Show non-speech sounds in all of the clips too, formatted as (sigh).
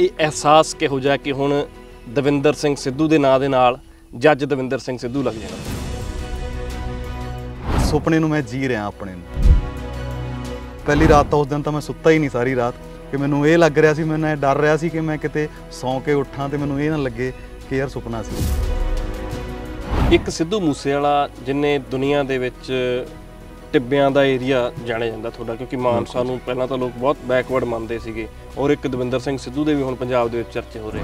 ਇਹ ਅਹਿਸਾਸ ਕਿਹੋ ਜਿਹਾ ਕਿ ਹੁਣ ਦਵਿੰਦਰ ਸਿੰਘ ਸਿੱਧੂ ਦੇ ਨਾਂ ਦੇ ਨਾਲ ਜੱਜ ਦਵਿੰਦਰ ਸਿੰਘ ਸਿੱਧੂ ਲੱਗ ਜਾਣਾ ਸੁਪਨੇ ਨੂੰ ਮੈਂ ਜੀ ਰਿਹਾ ਆਪਣੇ ਨੂੰ ਪਹਿਲੀ ਰਾਤ ਤੋਂ ਉਸ ਦਿਨ ਤਾਂ ਮੈਂ ਸੁੱਤਾ ਹੀ ਨਹੀਂ ਸਾਰੀ ਰਾਤ ਕਿ ਮੈਨੂੰ ਇਹ ਲੱਗ ਰਿਹਾ ਸੀ ਮੈਂ ਨਾ ਡਰ ਰਿਹਾ ਸੀ ਕਿ ਮੈਂ ਕਿਤੇ ਸੌਂ ਕੇ ਉੱਠਾਂ ਤੇ ਮੈਨੂੰ ਇਹ ਨਾ ਲੱਗੇ ਕਿ ਯਾਰ ਸੁਪਨਾ ਸੀ ਇੱਕ ਸਿੱਧੂ ਮੂਸੇ ਵਾਲਾ ਜਿਨੇ ਦੁਨੀਆ ਦੇ ਵਿੱਚ ਟਿੱਬਿਆਂ ਦਾ ਏਰੀਆ ਜਾਣਿਆ ਜਾਂਦਾ ਤੁਹਾਡਾ ਕਿਉਂਕਿ ਮਾਨਸਾ ਨੂੰ ਪਹਿਲਾਂ ਤਾਂ ਲੋਕ ਬਹੁਤ ਬੈਕਵਰਡ ਮੰਨਦੇ ਸੀਗੇ ਔਰ ਇੱਕ ਦਵਿੰਦਰ ਸਿੰਘ ਸਿੱਧੂ ਦੇ ਵੀ ਹੁਣ ਪੰਜਾਬ ਦੇ ਵਿੱਚ ਚਰਚੇ ਹੋ ਰਹੇ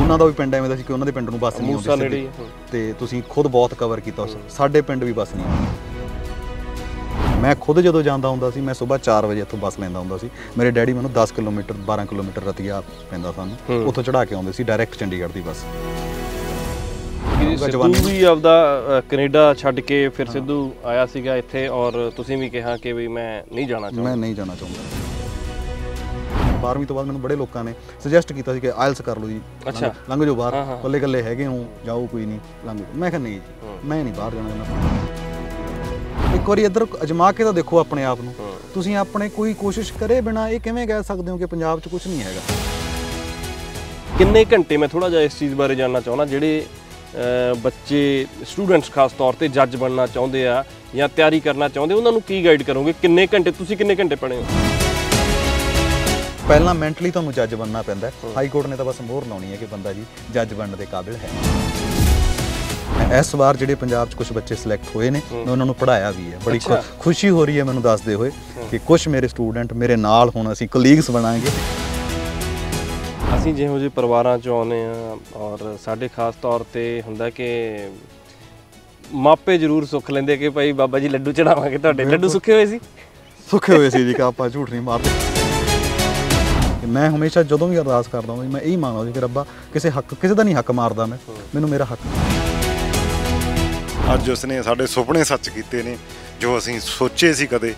ਉਹਨਾਂ ਦਾ ਵੀ ਪਿੰਡ ਐਵੇਂ ਦਾ ਸੀ ਕਿ ਉਹਨਾਂ ਦੇ ਪਿੰਡ ਨੂੰ ਬੱਸ ਨਹੀਂ ਆਉਂਦੀ ਸੀ ਤੇ ਤੁਸੀਂ ਖੁਦ ਬਹੁਤ ਕਵਰ ਕੀਤਾ ਉਸ ਸਾਡੇ ਪਿੰਡ ਵੀ ਬੱਸ ਨਹੀਂ ਮੈਂ ਖੁਦ ਜਦੋਂ ਜਾਂਦਾ ਹੁੰਦਾ ਸੀ ਮੈਂ ਸਵੇਰ 4 ਵਜੇ ਇੱਥੋਂ ਬੱਸ ਲੈਂਦਾ ਹੁੰਦਾ ਸੀ ਮੇਰੇ ਡੈਡੀ ਮੈਨੂੰ 10 ਕਿਲੋਮੀਟਰ 12 ਕਿਲੋਮੀਟਰ ਰਤੀਆ ਪੈਂਦਾ ਸਾਨੂੰ ਉੱਥੋਂ ਚੜਾ ਕੇ ਆਉਂਦੇ ਸੀ ਡਾਇਰੈਕਟ ਚੰਡੀਗੜ੍ਹ ਦੀ ਬੱਸ ਹੋਊਗਾ ਸਿੱਧੂ ਵੀ ਆਪਦਾ ਕੈਨੇਡਾ ਛੱਡ ਕੇ ਫਿਰ ਸਿੱਧੂ ਆਇਆ ਸੀਗਾ ਇੱਥੇ ਔਰ ਤੁਸੀਂ ਵੀ ਕਿਹਾ ਕਿ ਵੀ ਮੈਂ ਨਹੀਂ ਜਾਣਾ ਚਾਹੁੰਦਾ ਮੈਂ ਨਹੀਂ ਜਾਣਾ ਚਾਹੁੰਦਾ 12ਵੀਂ ਤੋਂ ਬਾਅਦ ਮੈਨੂੰ ਬੜੇ ਲੋਕਾਂ ਨੇ ਸੁਜੈਸਟ ਕੀਤਾ ਸੀ ਕਿ ਆਇਲਸ ਕਰ ਲਓ ਜੀ ਅੱਛਾ ਲੰਘ ਜਾਓ ਬਾਹਰ ਕੱਲੇ ਕੱਲੇ ਹੈਗੇ ਹੋ ਜਾਓ ਕੋਈ ਨਹੀਂ ਲੰਘ ਮੈਂ ਕਿਹਾ ਨਹੀਂ ਜੀ ਮੈਂ ਨਹੀਂ ਬਾਹਰ ਜਾਣਾ ਚਾਹੁੰਦਾ ਇੱਕ ਵਾਰੀ ਇੱਧਰ ਅਜਮਾ ਕੇ ਤਾਂ ਦੇਖੋ ਆਪਣੇ ਆਪ ਨੂੰ ਤੁਸੀਂ ਆਪਣੇ ਕੋਈ ਕੋਸ਼ਿਸ਼ ਕਰੇ ਬਿਨਾ ਇਹ ਕਿਵੇਂ ਕਹਿ ਸਕਦੇ ਹੋ ਕਿ ਪੰਜਾਬ 'ਚ ਕੁਝ ਨਹੀਂ ਹੈਗਾ ਕਿੰਨੇ ਘੰਟੇ ਮੈਂ ਥੋੜਾ ਜਿਹਾ ਇਸ ਚੀਜ਼ ਬਾਰੇ ਜਾਨਣਾ ਚਾਹੁੰਦਾ ਜਿਹੜੇ ਬੱਚੇ ਸਟੂਡੈਂਟਸ ਖਾਸ ਤੌਰ ਤੇ ਜੱਜ ਬਣਨਾ ਚਾਹੁੰਦੇ ਆ ਜਾਂ ਤਿਆਰੀ ਕਰਨਾ ਚਾਹੁੰਦੇ ਉਹਨਾਂ ਨੂੰ ਕੀ ਗਾਈਡ ਕਰੋਗੇ ਕਿੰਨੇ ਘੰਟੇ ਤੁਸੀਂ ਕਿੰਨੇ ਘੰਟੇ ਪੜ੍ਹੇ ਹੋ ਪਹਿਲਾਂ ਮੈਂਟਲੀ ਤੁਹਾਨੂੰ ਜੱਜ ਬਣਨਾ ਪੈਂਦਾ ਹਾਈ ਕੋਰਟ ਨੇ ਤਾਂ ਬਸ ਮੋਹਰ ਲਾਉਣੀ ਹੈ ਕਿ ਬੰਦਾ ਜੀ ਜੱਜ ਬਣਨ ਦੇ ਕਾਬਿਲ ਹੈ ਇਸ ਵਾਰ ਜਿਹੜੇ ਪੰਜਾਬ 'ਚ ਕੁਝ ਬੱਚੇ ਸਿਲੈਕਟ ਹੋਏ ਨੇ ਮੈਂ ਉਹਨਾਂ ਨੂੰ ਪੜਾਇਆ ਵੀ ਹੈ ਬੜੀ ਖੁਸ਼ੀ ਹੋ ਰਹੀ ਹੈ ਮੈਨੂੰ ਦੱਸਦੇ ਹੋਏ ਕਿ ਕੁਝ ਮੇਰੇ ਸਟੂਡੈਂਟ ਮੇਰੇ ਨਾਲ ਹੁਣ ਅਸੀਂ ਕਲੀਗਸ ਬਣਾਂਗੇ ਅਸੀਂ ਜਿਹੋ ਜਿਹੇ ਪਰਿਵਾਰਾਂ ਚੋਂ ਆਉਨੇ ਆ ਔਰ ਸਾਡੇ ਖਾਸ ਤੌਰ ਤੇ ਹੁੰਦਾ ਕਿ ਮਾਪੇ ਜ਼ਰੂਰ ਸੁੱਖ ਲੈਂਦੇ ਕਿ ਭਾਈ ਬਾਬਾ ਜੀ ਲੱਡੂ ਚੜਾਵਾਂਗੇ ਤੁਹਾਡੇ ਲੱਡੂ ਸੁੱਕੇ ਹੋਏ ਸੀ ਸੁੱਕੇ ਹੋਏ ਸੀ ਜੀ ਕਾ ਆਪਾਂ ਝੂਠ ਨਹੀਂ ਮਾਰਦੇ ਮੈਂ ਹਮੇਸ਼ਾ ਜਦੋਂ ਵੀ ਅਰਦਾਸ ਕਰਦਾ ਹਾਂ ਮੈਂ ਇਹੀ ਮੰਗਦਾ ਹਾਂ ਕਿ ਰੱਬਾ ਕਿਸੇ ਹੱਕ ਕਿਸੇ ਦਾ ਨਹੀਂ ਹੱਕ ਮਾਰਦਾ ਮੈਂ ਮੈਨੂੰ ਮੇਰਾ ਹੱਕ ਅੱਜ ਉਸਨੇ ਸਾਡੇ ਸੁਪਨੇ ਸੱਚ ਕੀਤੇ ਨੇ ਜੋ ਅਸੀਂ ਸੋਚੇ ਸੀ ਕਦੇ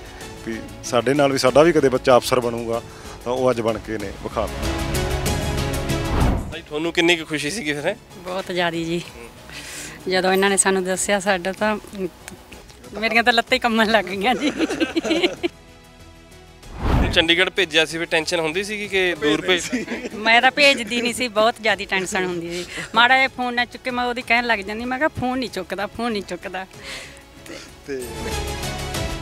ਵੀ ਸਾਡੇ ਨਾਲ ਵੀ ਸਾਡਾ ਵੀ ਕਦੇ ਬੱਚਾ ਅਫਸਰ ਬਣੂਗਾ ਤਾਂ ਉਹ ਅੱਜ ਬਣ ਕੇ ਨੇ ਵਿਖਾ ਦਿੱਤਾ ਭਾਈ ਤੁਹਾਨੂੰ ਕਿੰਨੀ ਕੁ ਖੁਸ਼ੀ ਕਿ ਫਿਰ ਬਹੁਤ ਜ਼ਿਆਦੀ ਜੀ ਜਦੋਂ ਇਹਨਾਂ ਨੇ ਸਾਨੂੰ ਦੱਸਿਆ ਸਾਡਾ ਤਾਂ ਮੇਰੀਆਂ ਤਾਂ ਲੱਤਾਂ ਹੀ ਕੰਮਣ ਲੱਗ ਗਈਆਂ ਜੀ ਚੰਡੀਗੜ੍ਹ ਭੇਜਿਆ ਸੀ ਵੀ ਟੈਨਸ਼ਨ ਹੁੰਦੀ ਸੀ ਕਿ ਦੂਰ ਭੇਜ ਮੈਂ ਤਾਂ ਭੇਜਦੀ ਨਹੀਂ ਸੀ ਬਹੁਤ ਜ਼ਿਆਦੀ ਟੈਨਸ਼ਨ ਹੁੰਦੀ ਸੀ ਮਾੜਾ ਇਹ ਫੋਨ ਨਾ ਚੁੱਕੇ ਮੈਂ ਉਹਦੀ ਕਹਿਣ ਲੱਗ ਜਾਂਦੀ ਮੈਂ ਕਿਹਾ ਫੋਨ ਨਹੀਂ ਚੁੱਕਦਾ ਫੋਨ ਨਹੀਂ ਚੁੱਕਦਾ ਤੇ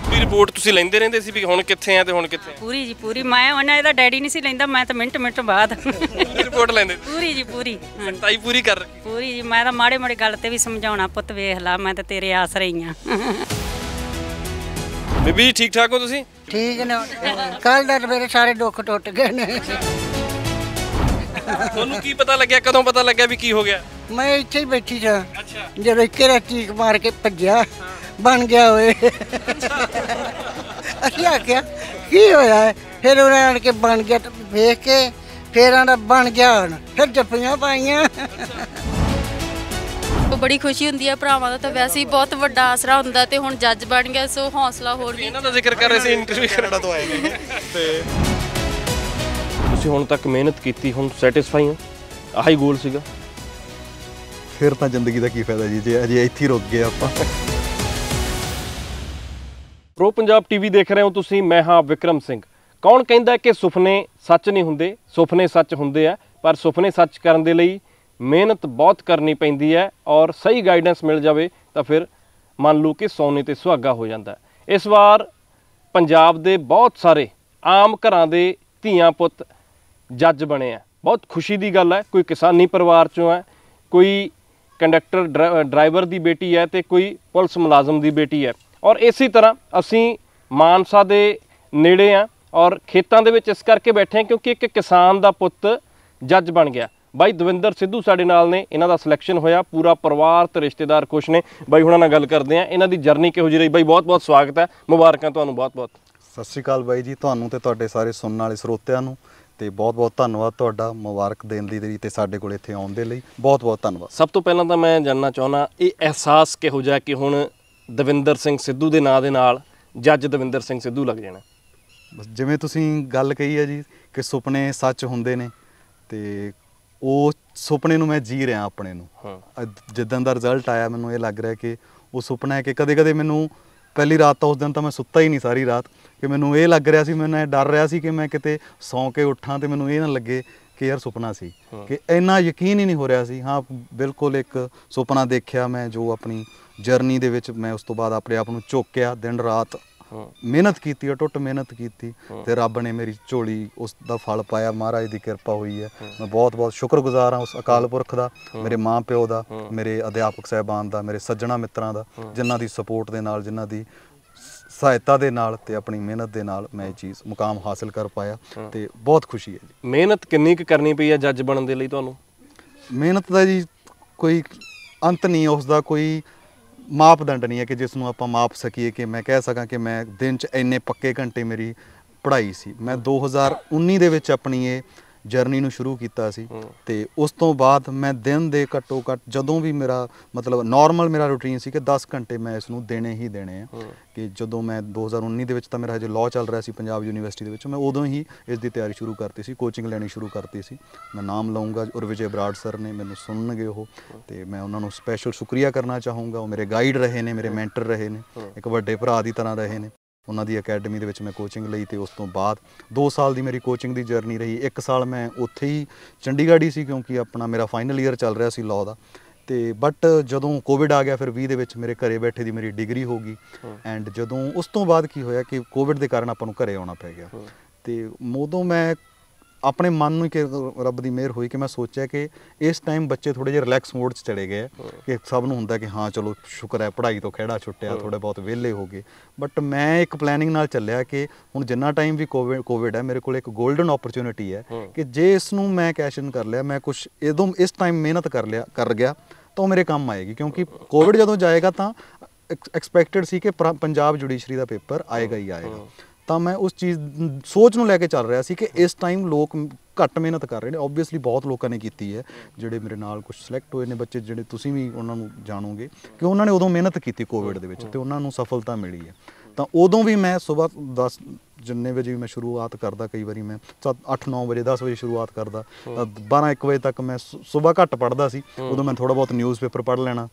ਪੂਰੀ ਰਿਪੋਰਟ ਤੁਸੀਂ ਲੈਂਦੇ ਰਹਿੰਦੇ ਸੀ ਵੀ ਹੁਣ ਕਿੱਥੇ ਆ ਤੇ ਹੁਣ ਕਿੱਥੇ ਆ ਪੂਰੀ ਜੀ ਪੂਰੀ ਮੈਂ ਉਹਨਾਂ ਇਹਦਾ ਡੈਡੀ ਨਹੀਂ ਸੀ ਲੈਂਦਾ ਮੈਂ ਤਾਂ ਮਿੰਟ ਮਿੰਟ ਬਾਅਦ ਪੂਰੀ ਰਿਪੋਰਟ ਲੈਂਦੇ ਪੂਰੀ ਜੀ ਪੂਰੀ ਸਖਤਾਈ ਪੂਰੀ ਕਰ ਰੱਖੀ ਪੂਰੀ ਜੀ ਮੈਂ ਤਾਂ ਮਾੜੇ ਮਾੜੇ ਗੱਲ ਤੇ ਵੀ ਸਮਝਾਉਣਾ ਪੁੱਤ ਵੇਖ ਲਾ ਮੈਂ ਤਾਂ ਤੇਰੇ ਆਸ ਰਹੀ ਆ ਬੀਬੀ ਠੀਕ ਠਾਕ ਹੋ ਤੁਸੀਂ ਠੀਕ ਨੇ ਕੱਲ ਦਾ ਮੇਰੇ ਸਾਰੇ ਦੁੱਖ ਟੁੱਟ ਗਏ ਨੇ ਤੁਹਾਨੂੰ ਕੀ ਪਤਾ ਲੱਗਿਆ ਕਦੋਂ ਪਤਾ ਲੱਗਿਆ ਵੀ ਕੀ ਹੋ ਗਿਆ ਮੈਂ ਇੱਥੇ ਹੀ ਬੈਠੀ ਸੀ ਅੱਛਾ ਜਦੋਂ ਇੱਕੇ ਰਾਤੀ ਮਾਰ ਕੇ ਭੱਜਿਆ ਬਣ ਗਿਆ ਓਏ ਅਸੀਂ ਆਖਿਆ ਕੀ ਹੋਇਆ ਹੈ? ਫਿਰ ਉਹਨਾਂ ਆਣ ਕੇ ਬਣ ਗਿਆ ਤੇ ਵੇਖ ਕੇ ਫਿਰ ਆਂਦਾ ਬਣ ਗਿਆ ਹੁਣ ਫਿਰ ਜੱਫੀਆਂ ਪਾਈਆਂ ਬੜੀ ਖੁਸ਼ੀ ਹੁੰਦੀ ਹੈ ਭਰਾਵਾਂ ਦਾ ਤਾਂ ਵੈਸੇ ਹੀ ਬਹੁਤ ਵੱਡਾ ਆਸਰਾ ਹੁੰਦਾ ਤੇ ਹੁਣ ਜੱਜ ਬਣ ਗਿਆ ਸੋ ਹੌਸਲਾ ਹੋਰ ਵੀ ਇਹਨਾਂ ਦਾ ਜ਼ਿਕਰ ਕਰ ਰਹੇ ਸੀ ਇੰਟਰਵਿਊ ਕੈਨੇਡਾ ਤੋਂ ਆਏ ਨੇ ਤੇ ਤੁਸੀਂ ਹੁਣ ਤੱਕ ਮਿਹਨਤ ਕੀਤੀ ਹੁਣ ਸੈਟੀਸਫਾਈ ਹੋ ਆਹੀ ਗੋਲ ਸੀਗਾ ਫਿਰ ਤਾਂ ਜ਼ਿੰਦਗੀ ਦਾ ਕੀ ਫਾਇਦਾ ਜੀ ਜੇ ਅਜੇ ਇੱਥੇ ਰੁਕ ਗਏ ਆਪਾਂ ਪ੍ਰੋ ਪੰਜਾਬ ਟੀਵੀ ਦੇਖ ਰਹੇ ਹੋ ਤੁਸੀਂ ਮੈਂ ਹਾਂ ਵਿਕਰਮ ਸਿੰਘ ਕੌਣ ਕਹਿੰਦਾ ਕਿ ਸੁਪਨੇ ਸੱਚ ਨਹੀਂ ਹੁੰਦੇ ਸੁਪਨੇ ਸੱਚ ਹੁੰਦੇ ਆ ਪਰ ਸੁਪਨੇ ਸੱਚ ਕਰਨ ਦੇ ਲਈ ਮਿਹਨਤ ਬਹੁਤ ਕਰਨੀ ਪੈਂਦੀ ਹੈ ਔਰ ਸਹੀ ਗਾਈਡੈਂਸ ਮਿਲ ਜਾਵੇ ਤਾਂ ਫਿਰ ਮੰਨ ਲਓ ਕਿ ਸੋਨੇ ਤੇ ਸੁਹਾਗਾ ਹੋ ਜਾਂਦਾ ਇਸ ਵਾਰ ਪੰਜਾਬ ਦੇ ਬਹੁਤ ਸਾਰੇ ਆਮ ਘਰਾਂ ਦੇ ਧੀਆਂ ਪੁੱਤ ਜੱਜ ਬਣੇ ਆ ਬਹੁਤ ਖੁਸ਼ੀ ਦੀ ਗੱਲ ਹੈ ਕੋਈ ਕਿਸਾਨੀ ਪਰਿਵਾਰ ਚੋਂ ਹੈ ਕੋਈ ਕੰਡਕਟਰ ਡਰਾਈਵਰ ਦੀ ਬੇਟੀ ਹੈ ਤੇ ਕੋਈ ਪੁਲਿਸ ਮੁਲਾਜ਼ਮ ਦੀ ਬੇਟੀ ਹੈ ਔਰ ਇਸੇ ਤਰ੍ਹਾਂ ਅਸੀਂ ਮਾਨਸਾ ਦੇ ਨੇੜੇ ਆ ਔਰ ਖੇਤਾਂ ਦੇ ਵਿੱਚ ਇਸ ਕਰਕੇ ਬੈਠੇ ਆ ਕਿਉਂਕਿ ਇੱਕ ਕਿਸਾਨ ਦਾ ਪੁੱਤ ਜੱਜ ਬਣ ਗਿਆ ਬਾਈ ਦਵਿੰਦਰ ਸਿੱਧੂ ਸਾਡੇ ਨਾਲ ਨੇ ਇਹਨਾਂ ਦਾ ਸਿਲੈਕਸ਼ਨ ਹੋਇਆ ਪੂਰਾ ਪਰਿਵਾਰ ਤੇ ਰਿਸ਼ਤੇਦਾਰ ਖੁਸ਼ ਨੇ ਬਾਈ ਹੁਣਾਂ ਨਾਲ ਗੱਲ ਕਰਦੇ ਆ ਇਹਨਾਂ ਦੀ ਜਰਨੀ ਕਿਹੋ ਜਿਹੀ ਰਹੀ ਬਾਈ ਬਹੁਤ-ਬਹੁਤ ਸਵਾਗਤ ਹੈ ਮੁਬਾਰਕਾਂ ਤੁਹਾਨੂੰ ਬਹੁਤ-ਬਹੁਤ ਸਤਿ ਸ਼੍ਰੀ ਅਕਾਲ ਬਾਈ ਜੀ ਤੁਹਾਨੂੰ ਤੇ ਤੁਹਾਡੇ ਸਾਰੇ ਸੁਣਨ ਵਾਲੇ ਸਰੋਤਿਆਂ ਨੂੰ ਤੇ ਬਹੁਤ-ਬਹੁਤ ਧੰਨਵਾਦ ਤੁਹਾਡਾ ਮੁਬਾਰਕ ਦੇਣ ਦੀ ਲਈ ਤੇ ਸਾਡੇ ਕੋਲ ਇੱਥੇ ਆਉਣ ਦੇ ਲਈ ਬਹੁਤ-ਬਹੁਤ ਧੰਨਵਾਦ ਸਭ ਤੋਂ ਪਹਿਲਾਂ ਤਾਂ ਮੈਂ ਜਾਨਣਾ ਚਾਹੁੰਦਾ ਇਹ ਅਹਿਸਾਸ ਕਿਹੋ ਜਿਹਾ ਕਿ ਹੁਣ ਦਵਿੰਦਰ ਸਿੰਘ ਸਿੱਧੂ ਦੇ ਨਾਂ ਦੇ ਨਾਲ ਜੱਜ ਦਵਿੰਦਰ ਸਿੰਘ ਸਿੱਧੂ ਲੱਗ ਜਾਣਾ ਬਸ ਜਿਵੇਂ ਤੁਸੀਂ ਗੱਲ ਕਹੀ ਹੈ ਜੀ ਕਿ ਸੁਪਨੇ ਸੱਚ ਹੁੰਦੇ ਨੇ ਤੇ ਉਹ ਸੁਪਨੇ ਨੂੰ ਮੈਂ ਜੀ ਰਿਹਾ ਆਪਣੇ ਨੂੰ ਹਾਂ ਜਿੱਦਾਂ ਦਾ ਰਿਜ਼ਲਟ ਆਇਆ ਮੈਨੂੰ ਇਹ ਲੱਗ ਰਿਹਾ ਕਿ ਉਹ ਸੁਪਨਾ ਹੈ ਕਿ ਕਦੇ-ਕਦੇ ਮੈਨੂੰ ਪਹਿਲੀ ਰਾਤ ਤਾਂ ਉਸ ਦਿਨ ਤਾਂ ਮੈਂ ਸੁੱਤਾ ਹੀ ਨਹੀਂ ਸਾਰੀ ਰਾਤ ਕਿ ਮੈਨੂੰ ਇਹ ਲੱਗ ਰਿਹਾ ਸੀ ਮੈਨੂੰ ਇਹ ਡਰ ਰਿਹਾ ਸੀ ਕਿ ਮੈਂ ਕਿਤੇ ਸੌਂ ਕੇ ਉੱਠਾਂ ਤੇ ਮੈਨੂੰ ਇਹ ਨਾ ਲੱਗੇ ਕਿ ਯਾਰ ਸੁਪਨਾ ਸੀ ਕਿ ਇੰਨਾ ਯਕੀਨ ਹੀ ਨਹੀਂ ਹੋ ਰਿਹਾ ਸੀ ਹਾਂ ਬਿਲਕੁਲ ਇੱਕ ਸੁਪਨਾ ਦੇਖਿਆ ਮੈਂ ਜੋ ਆਪਣੀ ਜਰਨੀ ਦੇ ਵਿੱਚ ਮੈਂ ਉਸ ਤੋਂ ਬਾਅਦ ਆਪਣੇ ਆਪ ਨੂੰ ਚੋਕਿਆ ਦਿਨ ਰਾਤ ਮਿਹਨਤ ਕੀਤੀ ਟੁੱਟ ਮਿਹਨਤ ਕੀਤੀ ਤੇ ਰੱਬ ਨੇ ਮੇਰੀ ਝੋਲੀ ਉਸ ਦਾ ਫਲ ਪਾਇਆ ਮਹਾਰਾਜ ਦੀ ਕਿਰਪਾ ਹੋਈ ਹੈ ਮੈਂ ਬਹੁਤ ਬਹੁਤ ਸ਼ੁਕਰਗੁਜ਼ਾਰ ਹਾਂ ਉਸ ਅਕਾਲ ਪੁਰਖ ਦਾ ਮੇਰੇ ਮਾਂ ਪਿਓ ਦਾ ਮੇਰੇ ਅਧਿਆਪਕ ਸਹਿਬਾਨ ਦਾ ਮੇਰੇ ਸੱਜਣਾ ਮਿੱਤਰਾਂ ਦਾ ਜਿਨ੍ਹਾਂ ਦੀ ਸਪੋਰਟ ਦੇ ਨਾਲ ਜਿਨ੍ਹਾਂ ਦੀ ਸਹਾਇਤਾ ਦੇ ਨਾਲ ਤੇ ਆਪਣੀ ਮਿਹਨਤ ਦੇ ਨਾਲ ਮੈਂ ਇਹ ਚੀਜ਼ ਮੁਕਾਮ ਹਾਸਲ ਕਰ ਪਾਇਆ ਤੇ ਬਹੁਤ ਖੁਸ਼ੀ ਹੈ ਜੀ ਮਿਹਨਤ ਕਿੰਨੀ ਕੁ ਕਰਨੀ ਪਈ ਹੈ ਜੱਜ ਬਣਨ ਦੇ ਲਈ ਤੁਹਾਨੂੰ ਮਿਹਨਤ ਦਾ ਜੀ ਕੋਈ ਅੰਤ ਨਹੀਂ ਉਸ ਦਾ ਕੋਈ ਮਾਪਦੰਡ ਨਹੀਂ ਹੈ ਕਿ ਜਿਸ ਨੂੰ ਆਪਾਂ ਮਾਪ ਸਕੀਏ ਕਿ ਮੈਂ ਕਹਿ ਸਕਾਂ ਕਿ ਮੈਂ ਦਿਨ 'ਚ ਇੰਨੇ ਪੱਕੇ ਘੰਟੇ ਮੇਰੀ ਪੜ੍ਹਾਈ ਸੀ ਮੈਂ 2019 ਦੇ ਵਿੱਚ ਆਪਣੀ ਇਹ ਜਰਨੀ ਨੂੰ ਸ਼ੁਰੂ ਕੀਤਾ ਸੀ ਤੇ ਉਸ ਤੋਂ ਬਾਅਦ ਮੈਂ ਦਿਨ ਦੇ ਘੱਟੋ ਘੱਟ ਜਦੋਂ ਵੀ ਮੇਰਾ ਮਤਲਬ ਨਾਰਮਲ ਮੇਰਾ ਰੁਟੀਨ ਸੀ ਕਿ 10 ਘੰਟੇ ਮੈਂ ਇਸ ਨੂੰ ਦੇਣੇ ਹੀ ਦੇਣੇ ਆ ਕਿ ਜਦੋਂ ਮੈਂ 2019 ਦੇ ਵਿੱਚ ਤਾਂ ਮੇਰਾ ਹਜੇ ਲਾਅ ਚੱਲ ਰਿਹਾ ਸੀ ਪੰਜਾਬ ਯੂਨੀਵਰਸਿਟੀ ਦੇ ਵਿੱਚ ਮੈਂ ਉਦੋਂ ਹੀ ਇਸ ਦੀ ਤਿਆਰੀ ਸ਼ੁਰੂ ਕਰਤੀ ਸੀ ਕੋਚਿੰਗ ਲੈਣੀ ਸ਼ੁਰੂ ਕਰਤੀ ਸੀ ਮੈਂ ਨਾਮ ਲਵਾਂਗਾ ਔਰ ਵਿਜੇ ਬਰਾੜ ਸਰ ਨੇ ਮੈਨੂੰ ਸੁਣਨਗੇ ਉਹ ਤੇ ਮੈਂ ਉਹਨਾਂ ਨੂੰ ਸਪੈਸ਼ਲ ਸ਼ੁਕਰੀਆ ਕਰਨਾ ਚਾਹੂੰਗਾ ਉਹ ਮੇਰੇ ਗਾਈਡ ਰਹੇ ਨੇ ਮੇਰੇ ਮੈਂਟਰ ਰਹੇ ਨੇ ਇੱਕ ਵੱਡੇ ਭਰਾ ਦੀ ਤਰ੍ਹਾਂ ਰਹੇ ਨੇ ਉਹਨਾਂ ਦੀ ਅਕੈਡਮੀ ਦੇ ਵਿੱਚ ਮੈਂ ਕੋਚਿੰਗ ਲਈ ਤੇ ਉਸ ਤੋਂ ਬਾਅਦ 2 ਸਾਲ ਦੀ ਮੇਰੀ ਕੋਚਿੰਗ ਦੀ ਜਰਨੀ ਰਹੀ 1 ਸਾਲ ਮੈਂ ਉੱਥੇ ਹੀ ਚੰਡੀਗੜ੍ਹ ਹੀ ਸੀ ਕਿਉਂਕਿ ਆਪਣਾ ਮੇਰਾ ਫਾਈਨਲ ਈਅਰ ਚੱਲ ਰਿਹਾ ਸੀ ਲਾਅ ਦਾ ਤੇ ਬਟ ਜਦੋਂ ਕੋਵਿਡ ਆ ਗਿਆ ਫਿਰ 20 ਦੇ ਵਿੱਚ ਮੇਰੇ ਘਰੇ ਬੈਠੇ ਦੀ ਮੇਰੀ ਡਿਗਰੀ ਹੋ ਗਈ ਐਂਡ ਜਦੋਂ ਉਸ ਤੋਂ ਬਾਅਦ ਕੀ ਹੋਇਆ ਕਿ ਕੋਵਿਡ ਦੇ ਕਾਰਨ ਆਪਾਂ ਨੂੰ ਘਰੇ ਆਉਣਾ ਪੈ ਗਿਆ ਤੇ ਮੋਦੋਂ ਮੈਂ ਆਪਣੇ ਮਨ ਨੂੰ ਕਿ ਰੱਬ ਦੀ ਮਿਹਰ ਹੋਈ ਕਿ ਮੈਂ ਸੋਚਿਆ ਕਿ ਇਸ ਟਾਈਮ ਬੱਚੇ ਥੋੜੇ ਜਿਹਾ ਰਿਲੈਕਸ ਮੋਡ 'ਚ ਚਲੇ ਗਏ ਕਿ ਸਭ ਨੂੰ ਹੁੰਦਾ ਕਿ ਹਾਂ ਚਲੋ ਸ਼ੁਕਰ ਹੈ ਪੜ੍ਹਾਈ ਤੋਂ ਖਿਹੜਾ ਛੁੱਟਿਆ ਥੋੜੇ ਬਹੁਤ ਵਿਹਲੇ ਹੋ ਗਏ ਬਟ ਮੈਂ ਇੱਕ ਪਲੈਨਿੰਗ ਨਾਲ ਚੱਲਿਆ ਕਿ ਹੁਣ ਜਿੰਨਾ ਟਾਈਮ ਵੀ ਕੋਵਿਡ ਕੋਵਿਡ ਹੈ ਮੇਰੇ ਕੋਲ ਇੱਕ 골ਡਨ ਓਪਰਚ्युनिटी ਹੈ ਕਿ ਜੇ ਇਸ ਨੂੰ ਮੈਂ ਕੈਸ਼ ਇਨ ਕਰ ਲਿਆ ਮੈਂ ਕੁਝ ਇਦੋਂ ਇਸ ਟਾਈਮ ਮਿਹਨਤ ਕਰ ਲਿਆ ਕਰ ਗਿਆ ਤਾਂ ਮੇਰੇ ਕੰਮ ਆਏਗੀ ਕਿਉਂਕਿ ਕੋਵਿਡ ਜਦੋਂ ਜਾਏਗਾ ਤਾਂ ਐਕਸਪੈਕਟਡ ਸੀ ਕਿ ਪੰਜਾਬ ਜੁਡੀਸ਼ਰੀ ਦਾ ਪੇਪਰ ਆਏਗਾ ਹੀ ਆਏਗਾ ਤਾਂ ਮੈਂ ਉਸ ਚੀਜ਼ ਸੋਚ ਨੂੰ ਲੈ ਕੇ ਚੱਲ ਰਿਹਾ ਸੀ ਕਿ ਇਸ ਟਾਈਮ ਲੋਕ ਘੱਟ ਮਿਹਨਤ ਕਰ ਰਹੇ ਨੇ ਆਬਵੀਅਸਲੀ ਬਹੁਤ ਲੋਕਾਂ ਨੇ ਕੀਤੀ ਹੈ ਜਿਹੜੇ ਮੇਰੇ ਨਾਲ ਕੁਝ ਸਿਲੈਕਟ ਹੋਏ ਨੇ ਬੱਚੇ ਜਿਹੜੇ ਤੁਸੀਂ ਵੀ ਉਹਨਾਂ ਨੂੰ ਜਾਣੋਗੇ ਕਿ ਉਹਨਾਂ ਨੇ ਉਦੋਂ ਮਿਹਨਤ ਕੀਤੀ ਕੋਵਿਡ ਦੇ ਵਿੱਚ ਤੇ ਉਹਨਾਂ ਨੂੰ ਸਫਲਤਾ ਮਿਲੀ ਹੈ ਤਾਂ ਉਦੋਂ ਵੀ ਮੈਂ ਸਵੇਰ 10 ਜਿੰਨੇ ਵਜੇ ਵੀ ਮੈਂ ਸ਼ੁਰੂਆਤ ਕਰਦਾ ਕਈ ਵਾਰੀ ਮੈਂ 8 9 ਵਜੇ 10 ਵਜੇ ਸ਼ੁਰੂਆਤ ਕਰਦਾ 12 1 ਵਜੇ ਤੱਕ ਮੈਂ ਸਵੇਰ ਘੱਟ ਪੜਦਾ ਸੀ ਉਦੋਂ ਮੈਂ ਥੋੜਾ ਬਹੁਤ ਨਿਊਜ਼ਪੇਪਰ ਪੜ ਲੈਣਾ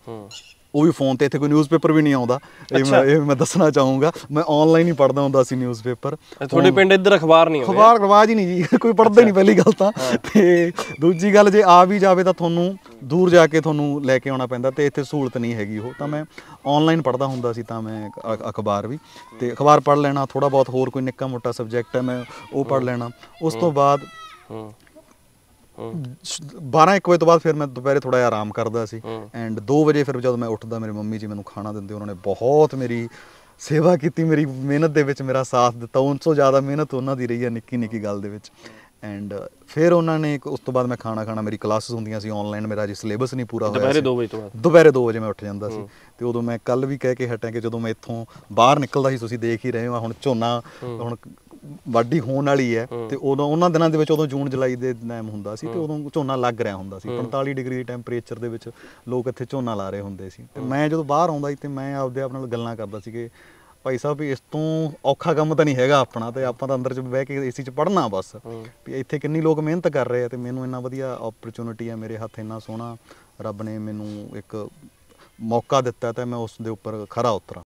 ਉਹ ਵੀ ਫੋਨ ਤੇ ਇੱਥੇ ਕੋਈ ਨਿਊਜ਼ਪੇਪਰ ਵੀ ਨਹੀਂ ਆਉਂਦਾ ਇਹ ਮੈਂ ਇਹ ਮੈਂ ਦੱਸਣਾ ਚਾਹੂੰਗਾ ਮੈਂ ਆਨਲਾਈਨ ਹੀ ਪੜਦਾ ਹੁੰਦਾ ਸੀ ਨਿਊਜ਼ਪੇਪਰ ਤੁਹਾਡੇ ਪਿੰਡ ਇੱਧਰ ਅਖਬਾਰ ਨਹੀਂ ਆਉਂਦਾ ਅਖਬਾਰ ਰਵਾਜ ਹੀ ਨਹੀਂ ਜੀ (laughs) ਕੋਈ ਪੜਦਾ ਹੀ ਨਹੀਂ ਪਹਿਲੀ ਗੱਲ ਤਾਂ ਤੇ ਦੂਜੀ ਗੱਲ ਜੇ ਆ ਵੀ ਜਾਵੇ ਤਾਂ ਤੁਹਾਨੂੰ ਦੂਰ ਜਾ ਕੇ ਤੁਹਾਨੂੰ ਲੈ ਕੇ ਆਉਣਾ ਪੈਂਦਾ ਤੇ ਇੱਥੇ ਸਹੂਲਤ ਨਹੀਂ ਹੈਗੀ ਉਹ ਤਾਂ ਮੈਂ ਆਨਲਾਈਨ ਪੜਦਾ ਹੁੰਦਾ ਸੀ ਤਾਂ ਮੈਂ ਅਖਬਾਰ ਵੀ ਤੇ ਅਖਬਾਰ ਪੜ ਲੈਣਾ ਥੋੜਾ ਬਹੁਤ ਹੋਰ ਕੋਈ ਨਿੱਕਾ ਮੋਟਾ ਸਬਜੈਕਟ ਹੈ ਮੈਂ ਉਹ ਪੜ ਲੈਣਾ ਉਸ ਤੋਂ ਬਾਅਦ 12 1 ਵਜੇ ਤੋਂ ਬਾਅਦ ਫਿਰ ਮੈਂ ਦੁਪਹਿਰੇ ਥੋੜਾ ਜਿਹਾ ਆਰਾਮ ਕਰਦਾ ਸੀ ਐਂਡ 2 ਵਜੇ ਫਿਰ ਜਦੋਂ ਮੈਂ ਉੱਠਦਾ ਮੇਰੇ ਮੰਮੀ ਜੀ ਮੈਨੂੰ ਖਾਣਾ ਦਿੰਦੇ ਉਹਨਾਂ ਨੇ ਬਹੁਤ ਮੇਰੀ ਸੇਵਾ ਕੀਤੀ ਮੇਰੀ ਮਿਹਨਤ ਦੇ ਵਿੱਚ ਮੇਰਾ ਸਾਥ ਦਿੱਤਾ ਉਹਨਾਂ ਤੋਂ ਜ਼ਿਆਦਾ ਮਿਹਨਤ ਉਹਨਾਂ ਦੀ ਰਹੀ ਹੈ ਨਿੱਕੀ ਨਿੱਕੀ ਗੱਲ ਦੇ ਵਿੱਚ ਐਂਡ ਫਿਰ ਉਹਨਾਂ ਨੇ ਉਸ ਤੋਂ ਬਾਅਦ ਮੈਂ ਖਾਣਾ ਖਾਣਾ ਮੇਰੀ ਕਲਾਸਸ ਹੁੰਦੀਆਂ ਸੀ ਆਨਲਾਈਨ ਮੇਰਾ ਜੀ ਸਿਲੇਬਸ ਨਹੀਂ ਪੂਰਾ ਹੋਇਆ ਦੁਪਹਿਰੇ 2 ਵਜੇ ਤੋਂ ਬਾਅਦ ਦੁਪਹਿਰੇ 2 ਵਜੇ ਮੈਂ ਉੱਠ ਜਾਂਦਾ ਸੀ ਤੇ ਉਦੋਂ ਮੈਂ ਕੱਲ ਵੀ ਕਹਿ ਕੇ ਹਟਿਆ ਕਿ ਜਦੋਂ ਮੈਂ ਇੱਥੋਂ ਬਾਹਰ ਨਿਕਲਦਾ ਸੀ ਤੁਸੀਂ ਦੇਖ ਹੀ ਰਹੇ ਹੋ ਹੁਣ ਝੋਨਾ ਹੁਣ ਵਾਢੀ ਹੋਣ ਵਾਲੀ ਹੈ ਤੇ ਉਦੋਂ ਉਹਨਾਂ ਦਿਨਾਂ ਦੇ ਵਿੱਚ ਉਦੋਂ ਜੂਨ ਜੁਲਾਈ ਦੇ ਟਾਈਮ ਹੁੰਦਾ ਸੀ ਤੇ ਉਦੋਂ ਝੋਨਾ ਲੱਗ ਰਿਹਾ ਹੁੰਦਾ ਸੀ 45 ਡਿਗਰੀ ਦੇ ਟੈਂਪਰੇਚਰ ਦੇ ਵਿੱਚ ਲੋਕ ਇੱਥੇ ਝੋਨਾ ਲਾ ਰਹੇ ਹੁੰਦੇ ਸੀ ਤੇ ਮੈਂ ਜਦੋਂ ਬਾਹਰ ਆਉਂਦਾ ਸੀ ਤੇ ਮੈਂ ਆਪਦੇ ਆਪ ਨਾਲ ਗੱਲਾਂ ਕਰਦਾ ਸੀ ਕਿ ਭਾਈ ਸਾਹਿਬ ਇਸ ਤੋਂ ਔਖਾ ਕੰਮ ਤਾਂ ਨਹੀਂ ਹੈਗਾ ਆਪਣਾ ਤੇ ਆਪਾਂ ਤਾਂ ਅੰਦਰ ਚ ਬਹਿ ਕੇ ਏਸੀ ਚ ਪੜਨਾ ਬਸ ਵੀ ਇੱਥੇ ਕਿੰਨੀ ਲੋਕ ਮਿਹਨਤ ਕਰ ਰਹੇ ਆ ਤੇ ਮੈਨੂੰ ਇੰਨਾ ਵਧੀਆ ਓਪਰਚ्युनिटी ਆ ਮੇਰੇ ਹੱਥ ਇੰਨਾ ਸੋਹਣਾ ਰੱਬ ਨੇ ਮੈਨੂੰ ਇੱਕ ਮੌਕਾ ਦਿੱਤਾ ਤਾਂ ਮੈਂ ਉਸ ਦੇ ਉੱਪਰ ਖਰਾ ਉਤਰਾਂ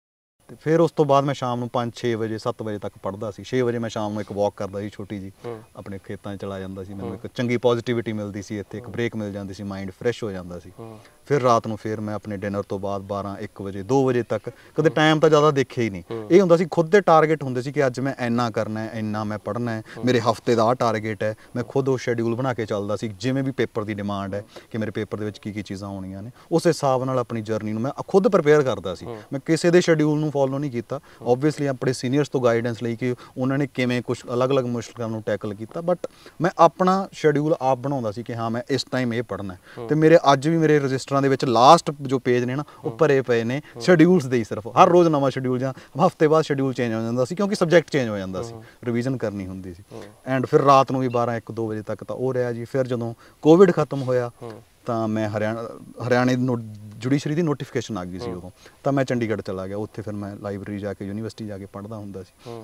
ਤੇ ਫਿਰ ਉਸ ਤੋਂ ਬਾਅਦ ਮੈਂ ਸ਼ਾਮ ਨੂੰ 5-6 ਵਜੇ 7 ਵਜੇ ਤੱਕ ਪੜਦਾ ਸੀ 6 ਵਜੇ ਮੈਂ ਸ਼ਾਮ ਨੂੰ ਇੱਕ ਵਾਕ ਕਰਦਾ ਸੀ ਛੋਟੀ ਜੀ ਆਪਣੇ ਖੇਤਾਂ 'ਚ ਚਲਾ ਜਾਂਦਾ ਸੀ ਮੈਨੂੰ ਇੱਕ ਚੰਗੀ ਪੋਜ਼ਿਟਿਵਿਟੀ ਮਿਲਦੀ ਸੀ ਇੱਥੇ ਇੱਕ ਬ੍ਰੇਕ ਮਿਲ ਜਾਂਦੀ ਸੀ ਮਾਈਂਡ ਫਰੈਸ਼ ਹੋ ਜਾਂਦਾ ਸੀ ਫਿਰ ਰਾਤ ਨੂੰ ਫਿਰ ਮੈਂ ਆਪਣੇ ਡਿਨਰ ਤੋਂ ਬਾਅਦ 12 1 ਵਜੇ 2 ਵਜੇ ਤੱਕ ਕਦੇ ਟਾਈਮ ਤਾਂ ਜ਼ਿਆਦਾ ਦੇਖਿਆ ਹੀ ਨਹੀਂ ਇਹ ਹੁੰਦਾ ਸੀ ਖੁਦ ਦੇ ਟਾਰਗੇਟ ਹੁੰਦੇ ਸੀ ਕਿ ਅੱਜ ਮੈਂ ਇੰਨਾ ਕਰਨਾ ਹੈ ਇੰਨਾ ਮੈਂ ਪੜ੍ਹਨਾ ਹੈ ਮੇਰੇ ਹਫਤੇ ਦਾ ਆ ਟਾਰਗੇਟ ਹੈ ਮੈਂ ਖੁਦ ਉਹ ਸ਼ੈਡਿਊਲ ਬਣਾ ਕੇ ਚੱਲਦਾ ਸੀ ਜਿਵੇਂ ਵੀ ਪੇਪਰ ਦੀ ਡਿਮਾਂਡ ਹੈ ਕਿ ਮੇਰੇ ਪੇਪਰ ਦੇ ਵਿੱਚ ਕੀ ਕੀ ਚੀਜ਼ਾਂ ਆਉਣੀਆਂ ਨੇ ਉਸ ਹਿਸਾਬ ਨਾਲ ਆਪਣੀ ਜਰਨੀ ਨੂੰ ਮੈਂ ਖੁਦ ਪ੍ਰਪੇਅਰ ਕਰਦਾ ਸੀ ਮੈਂ ਕਿਸੇ ਦੇ ਸ਼ੈਡਿਊਲ ਨੂੰ ਫੋਲੋ ਨਹੀਂ ਕੀਤਾ ਆਬਵੀਅਸਲੀ ਆਪਣੇ ਸੀਨੀਅਰਸ ਤੋਂ ਗਾਈਡੈਂਸ ਲਈ ਕਿ ਉਹਨਾਂ ਨੇ ਕਿਵੇਂ ਕੁਝ ਅਲੱਗ-ਅਲੱਗ ਮੁਸ਼ਕਲਾਂ ਨੂੰ ਟੈਕਲ ਕੀਤਾ ਬਟ ਮੈਂ ਆਪਣਾ ਸ਼ੈਡਿਊਲ ਆਪ ਬਣਾਉਂਦਾ ਸੀ ਕਿ ਹਾਂ ਮੈਂ ਇਸ ਟਾਈਮ ਇਹ ਪੜ੍ਹਨਾ ਤੇ ਮੇਰੇ ਅੱਜ ਵੀ ਮੇਰੇ ਰਜਿਸਟਰ ਚੈਪਟਰਾਂ ਦੇ ਵਿੱਚ ਲਾਸਟ ਜੋ ਪੇਜ ਨੇ ਨਾ ਉਹ ਭਰੇ ਪਏ ਨੇ ਸ਼ਡਿਊਲਸ ਦੇ ਸਿਰਫ ਹਰ ਰੋਜ਼ ਨਵਾਂ ਸ਼ਡਿਊਲ ਜਾਂ ਹਫਤੇ ਬਾਅਦ ਸ਼ਡਿਊਲ ਚੇਂਜ ਹੋ ਜਾਂਦਾ ਸੀ ਕਿਉਂਕਿ ਸਬਜੈਕਟ ਚੇਂਜ ਹੋ ਜਾਂਦਾ ਸੀ ਰਿਵੀਜ਼ਨ ਕਰਨੀ ਹੁੰਦੀ ਸੀ ਐਂਡ ਫਿਰ ਰਾਤ ਨੂੰ ਵੀ 12 1 2 ਵਜੇ ਤੱਕ ਤਾਂ ਉਹ ਰਿਹਾ ਜੀ ਫਿਰ ਜਦੋਂ ਕੋਵਿਡ ਖਤਮ ਹੋਇਆ ਤਾਂ ਮੈਂ ਹਰਿਆਣਾ ਹਰਿਆਣੇ ਜੁਡੀਸ਼ਰੀ ਦੀ ਨੋਟੀਫਿਕੇਸ਼ਨ ਆ ਗਈ ਸੀ ਉਦੋਂ ਤਾਂ ਮੈਂ ਚੰਡੀਗੜ੍ਹ ਚਲਾ ਗਿਆ ਉੱਥੇ ਫਿਰ ਮੈਂ ਲਾਇਬ੍ਰੇਰੀ ਜਾ ਕੇ ਯੂਨੀਵਰਸਿਟੀ ਜਾ ਕੇ ਪੜ੍ਹਦਾ ਹੁੰਦਾ ਸੀ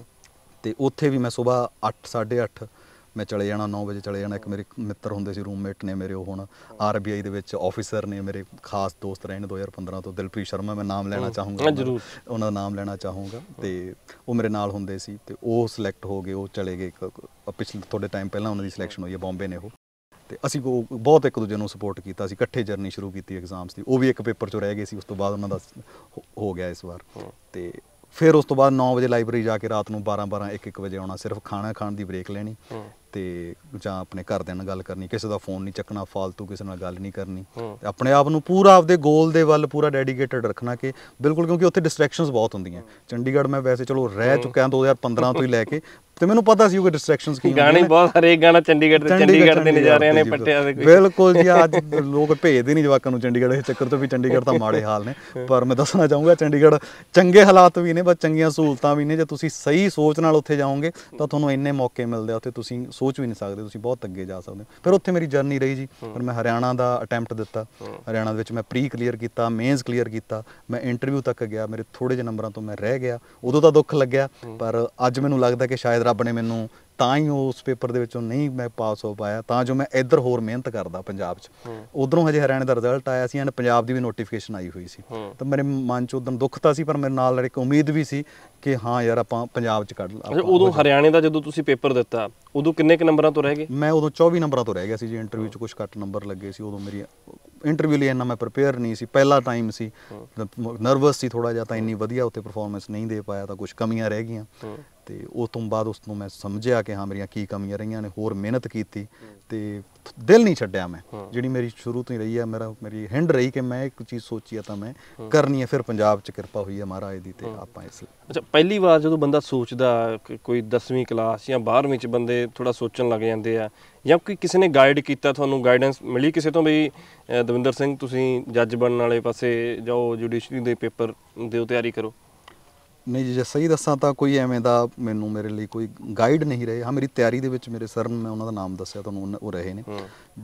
ਤੇ ਉੱਥੇ ਵੀ ਮੈਂ ਸਵੇਰ 8 8:30 ਮੈਂ ਚਲੇ ਜਾਣਾ 9 ਵਜੇ ਚਲੇ ਜਾਣਾ ਇੱਕ ਮੇਰੇ ਮਿੱਤਰ ਹੁੰਦੇ ਸੀ ਰੂਮਮੇਟ ਨੇ ਮੇਰੇ ਉਹ ਹੁਣ ਆਰਬੀਆਈ ਦੇ ਵਿੱਚ ਆਫੀਸਰ ਨੇ ਮੇਰੇ ਖਾਸ ਦੋਸਤ ਰਹੇ ਨੇ 2015 ਤੋਂ ਦਿਲਪ੍ਰੀਤ ਸ਼ਰਮਾ ਮੈਂ ਨਾਮ ਲੈਣਾ ਚਾਹੂੰਗਾ ਜਰੂਰ ਉਹਨਾਂ ਦਾ ਨਾਮ ਲੈਣਾ ਚਾਹੂੰਗਾ ਤੇ ਉਹ ਮੇਰੇ ਨਾਲ ਹੁੰਦੇ ਸੀ ਤੇ ਉਹ ਸਿਲੈਕਟ ਹੋ ਗਏ ਉਹ ਚਲੇ ਗਏ ਪਿਛਲੇ ਥੋੜੇ ਟਾਈਮ ਪਹਿਲਾਂ ਉਹਨਾਂ ਦੀ ਸਿਲੈਕਸ਼ਨ ਹੋਈ ਹੈ ਬੰਬੇ ਨੇ ਉਹ ਤੇ ਅਸੀਂ ਉਹ ਬਹੁਤ ਇੱਕ ਦੂਜੇ ਨੂੰ ਸਪੋਰਟ ਕੀਤਾ ਸੀ ਇਕੱਠੇ ਜਰਨੀ ਸ਼ੁਰੂ ਕੀਤੀ ਐਗਜ਼ਾਮਸ ਦੀ ਉਹ ਵੀ ਇੱਕ ਪੇਪਰ ਚੋਂ ਰਹਿ ਗਏ ਸੀ ਉਸ ਤੋਂ ਬਾਅਦ ਉਹਨਾਂ ਦਾ ਹੋ ਗਿਆ ਇਸ ਵਾਰ ਤੇ ਫਿਰ ਉਸ ਤੋਂ ਬਾਅਦ 9 ਵਜੇ ਲਾਇਬ੍ਰੇਰੀ ਜਾ ਕੇ ਰਾਤ ਨੂੰ 12 12 1 1 ਵਜੇ ਆਉਣਾ ਸਿਰਫ ਖਾਣਾ ਖਾਣ ਦੀ ਬ੍ਰੇਕ ਲੈਣੀ ਤੇ ਜਾਂ ਆਪਣੇ ਘਰਦਿਆਂ ਨਾਲ ਗੱਲ ਕਰਨੀ ਕਿਸੇ ਦਾ ਫੋਨ ਨਹੀਂ ਚੱਕਣਾ ਫालतू ਕਿਸੇ ਨਾਲ ਗੱਲ ਨਹੀਂ ਕਰਨੀ ਤੇ ਆਪਣੇ ਆਪ ਨੂੰ ਪੂਰਾ ਆਪਦੇ ਗੋਲ ਦੇ ਵੱਲ ਪੂਰਾ ਡੈਡੀਕੇਟਡ ਰੱਖਣਾ ਕਿ ਬਿਲਕੁਲ ਕਿਉਂਕਿ ਉੱਥੇ ਡਿਸਟਰੈਕਸ਼ਨਸ ਬਹੁਤ ਹੁੰਦੀਆਂ ਚੰਡੀਗੜ੍ਹ ਮੈਂ ਵੈਸੇ ਚਲੋ ਰਹਿ ਚੁੱਕਿਆ 2015 ਤੋਂ ਹੀ ਲੈ ਕੇ ਤੇ ਮੈਨੂੰ ਪਤਾ ਸੀ ਉਹ ਕਿ ਡਿਸਟਰੈਕਸ਼ਨਸ ਕੀ ਗਾਣੇ ਬਹੁਤ ਇੱਕ ਗਾਣਾ ਚੰਡੀਗੜ੍ਹ ਦੇ ਚੰਡੀਗੜ੍ਹ ਦੇ ਨਜ਼ਾਰਿਆਂ ਨੇ ਪੱਟਿਆ ਦੇ ਬਿਲਕੁਲ ਜੀ ਅੱਜ ਲੋਕ ਭੇਜਦੇ ਨਹੀਂ ਜਵਾਕਾਂ ਨੂੰ ਚੰਡੀਗੜ੍ਹ ਇਸ ਚੱਕਰ ਤੋਂ ਵੀ ਚੰਡੀਗੜ੍ਹ ਤਾਂ ਮਾੜੇ ਹਾਲ ਨੇ ਪਰ ਮੈਂ ਦੱਸਣਾ ਚਾਹੂੰਗਾ ਚੰਡੀਗੜ੍ਹ ਚੰਗੇ ਹਾਲਾਤ ਵੀ ਨੇ ਬਸ ਚੰਗੀਆਂ ਸਹੂਲਤਾਂ ਵੀ ਨੇ ਜੇ ਤੁਸੀਂ ਸਹੀ ਸੋਚ ਨਾਲ ਉੱਥੇ ਜਾਓਗੇ ਤਾਂ ਤੁਹਾਨੂੰ ਇੰਨੇ ਮੌਕੇ ਮਿਲਦੇ ਆ ਉੱਥੇ ਤੁਸੀਂ ਸੋਚ ਵੀ ਨਹੀਂ ਸਕਦੇ ਤੁਸੀਂ ਬਹੁਤ ਅੱਗੇ ਜਾ ਸਕਦੇ ਫਿਰ ਉੱਥੇ ਮੇਰੀ ਜਰਨੀ ਰਹੀ ਜੀ ਫਿਰ ਮੈਂ ਹਰਿਆਣਾ ਦਾ ਅਟੈਂਪਟ ਦਿੱਤਾ ਹਰਿਆਣਾ ਦੇ ਵਿੱਚ ਮੈਂ ਪ੍ਰੀ ਕਲੀਅਰ ਕੀਤਾ ਮੇਨਸ ਕਲੀਅਰ ਕੀਤਾ ਮੈਂ ਇੰਟਰਵਿਊ ਤੱਕ ਗਿਆ ਮੇਰੇ ਥੋੜੇ ਜਿਹੇ ਨੰਬਰਾਂ ਤੋਂ ਮੈਂ ਰਹਿ ਗਿਆ ਉਦੋਂ ਤਾਂ ਦੁੱਖ ਲੱਗਿਆ ਪਰ ਅੱਜ ਮੈਨੂੰ ਲੱਗਦਾ ਕਿ ਸ਼ਾਇਦ ਰੱਬ ਨੇ ਮੈਨੂੰ ਤਾਂ ਹੀ ਉਸ ਪੇਪਰ ਦੇ ਵਿੱਚੋਂ ਨਹੀਂ ਮੈਂ ਪਾਸ ਹੋ ਪਾਇਆ ਤਾਂ ਜੋ ਮੈਂ ਇੱਧਰ ਹੋਰ ਮਿਹਨਤ ਕਰਦਾ ਪੰਜਾਬ 'ਚ ਉਧਰੋਂ ਹਜੇ ਹਰਿਆਣੇ ਦਾ ਰਿਜ਼ਲਟ ਆਇਆ ਸੀ ਐਂਡ ਪੰਜਾਬ ਦੀ ਵੀ ਨੋਟੀਫਿਕੇਸ਼ਨ ਆਈ ਹੋਈ ਸੀ ਤਾਂ ਮੇਰੇ ਮਨ 'ਚ ਉਦੋਂ ਦੁੱਖ ਤਾਂ ਸੀ ਪਰ ਮੇਰੇ ਨਾਲ ਇੱਕ ਉਮੀਦ ਵੀ ਸੀ ਕਿ ਹਾਂ ਯਾਰ ਆਪਾਂ ਪੰਜਾਬ 'ਚ ਕੱਢ ਲਾ ਉਦੋਂ ਹਰਿਆਣੇ ਦਾ ਜਦੋਂ ਤੁਸੀਂ ਪੇਪਰ ਦਿੱਤਾ ਉਦੋਂ ਕਿੰਨੇ ਕ ਨੰਬਰਾਂ ਤੋਂ ਰਹਿ ਗਏ ਮੈਂ ਉਦੋਂ 24 ਨੰਬਰਾਂ ਤੋਂ ਰਹਿ ਗਿਆ ਸੀ ਜੀ ਇੰਟਰਵਿਊ 'ਚ ਕੁਝ ਘੱਟ ਨੰਬਰ ਲੱਗੇ ਸੀ ਉਦੋਂ ਮੇਰੀ ਇੰਟਰਵਿਊ ਲਈ ਇੰਨਾ ਮੈਂ ਪ੍ਰਪੇਅਰ ਨਹੀਂ ਸੀ ਪਹਿਲਾ ਟਾਈਮ ਸੀ ਨਰਵਸ ਸੀ ਥੋੜਾ ਜਿਹਾ ਤਾਂ ਇੰਨੀ ਵਧੀਆ ਉੱਥੇ ਪਰਫਾਰਮੈਂਸ ਨਹੀਂ ਦੇ ਪਾਇਆ ਤਾਂ ਕੁਝ ਕਮੀਆਂ ਰਹਿ ਗਈਆਂ ਤੇ ਉਹ ਤੋਂ ਬਾਅਦ ਉਸ ਨੂੰ ਮੈਂ ਸਮਝਿਆ ਕਿ ਹਾਂ ਮੇਰੀਆਂ ਕੀ ਕਮੀਆਂ ਰਹੀਆਂ ਨੇ ਹੋਰ ਮਿਹਨਤ ਕੀਤੀ ਤੇ ਦਿਲ ਨਹੀਂ ਛੱਡਿਆ ਮੈਂ ਜਿਹੜੀ ਮੇਰੀ ਸ਼ੁਰੂ ਤੋਂ ਹੀ ਰਹੀ ਆ ਮੇਰਾ ਮੇਰੀ ਹਿੰਡ ਰਹੀ ਕਿ ਮੈਂ ਇੱਕ ਚੀਜ਼ ਸੋਚੀ ਆ ਤਾਂ ਮੈਂ ਕਰਨੀ ਆ ਫਿਰ ਪੰਜਾਬ 'ਚ ਕਿਰਪਾ ਹੋਈ ਆ ਮਹਾਰਾਜ ਦੀ ਤੇ ਆਪਾਂ ਇਸ ਅੱਛਾ ਪਹਿਲੀ ਵਾਰ ਜਦੋਂ ਬੰਦਾ ਸੋਚਦਾ ਕੋਈ 10ਵੀਂ ਕਲਾਸ ਜਾਂ 12ਵੀਂ 'ਚ ਬੰਦੇ ਥੋੜਾ ਸੋਚਣ ਲੱਗ ਜਾਂਦੇ ਆ ਜਾਂ ਕੋਈ ਕਿਸੇ ਨੇ ਗਾਈਡ ਕੀਤਾ ਤੁਹਾਨੂੰ ਗਾਈਡੈਂਸ ਮਿਲੀ ਕਿਸੇ ਤੋਂ ਵੀ ਦਵਿੰਦਰ ਸਿੰਘ ਤੁਸੀਂ ਜੱਜ ਬਣਨ ਵਾਲੇ ਪਾਸੇ ਜਾਓ ਜੁਡੀਸ਼ਰੀ ਦੇ ਪੇਪਰ ਦੇ ਤਿਆਰੀ ਕਰੋ ਨਹੀਂ ਜੇ ਸਹੀ ਦੱਸਾਂ ਤਾਂ ਕੋਈ ਐਵੇਂ ਦਾ ਮੈਨੂੰ ਮੇਰੇ ਲਈ ਕੋਈ ਗਾਈਡ ਨਹੀਂ ਰਹੇ ਹਾਂ ਮੇਰੀ ਤਿਆਰੀ ਦੇ ਵਿੱਚ ਮੇਰੇ ਸਰ ਨੇ ਉਹਨਾਂ ਦਾ ਨਾਮ ਦੱਸਿਆ ਤੁਹਾਨੂੰ ਉਹ ਰਹੇ ਨੇ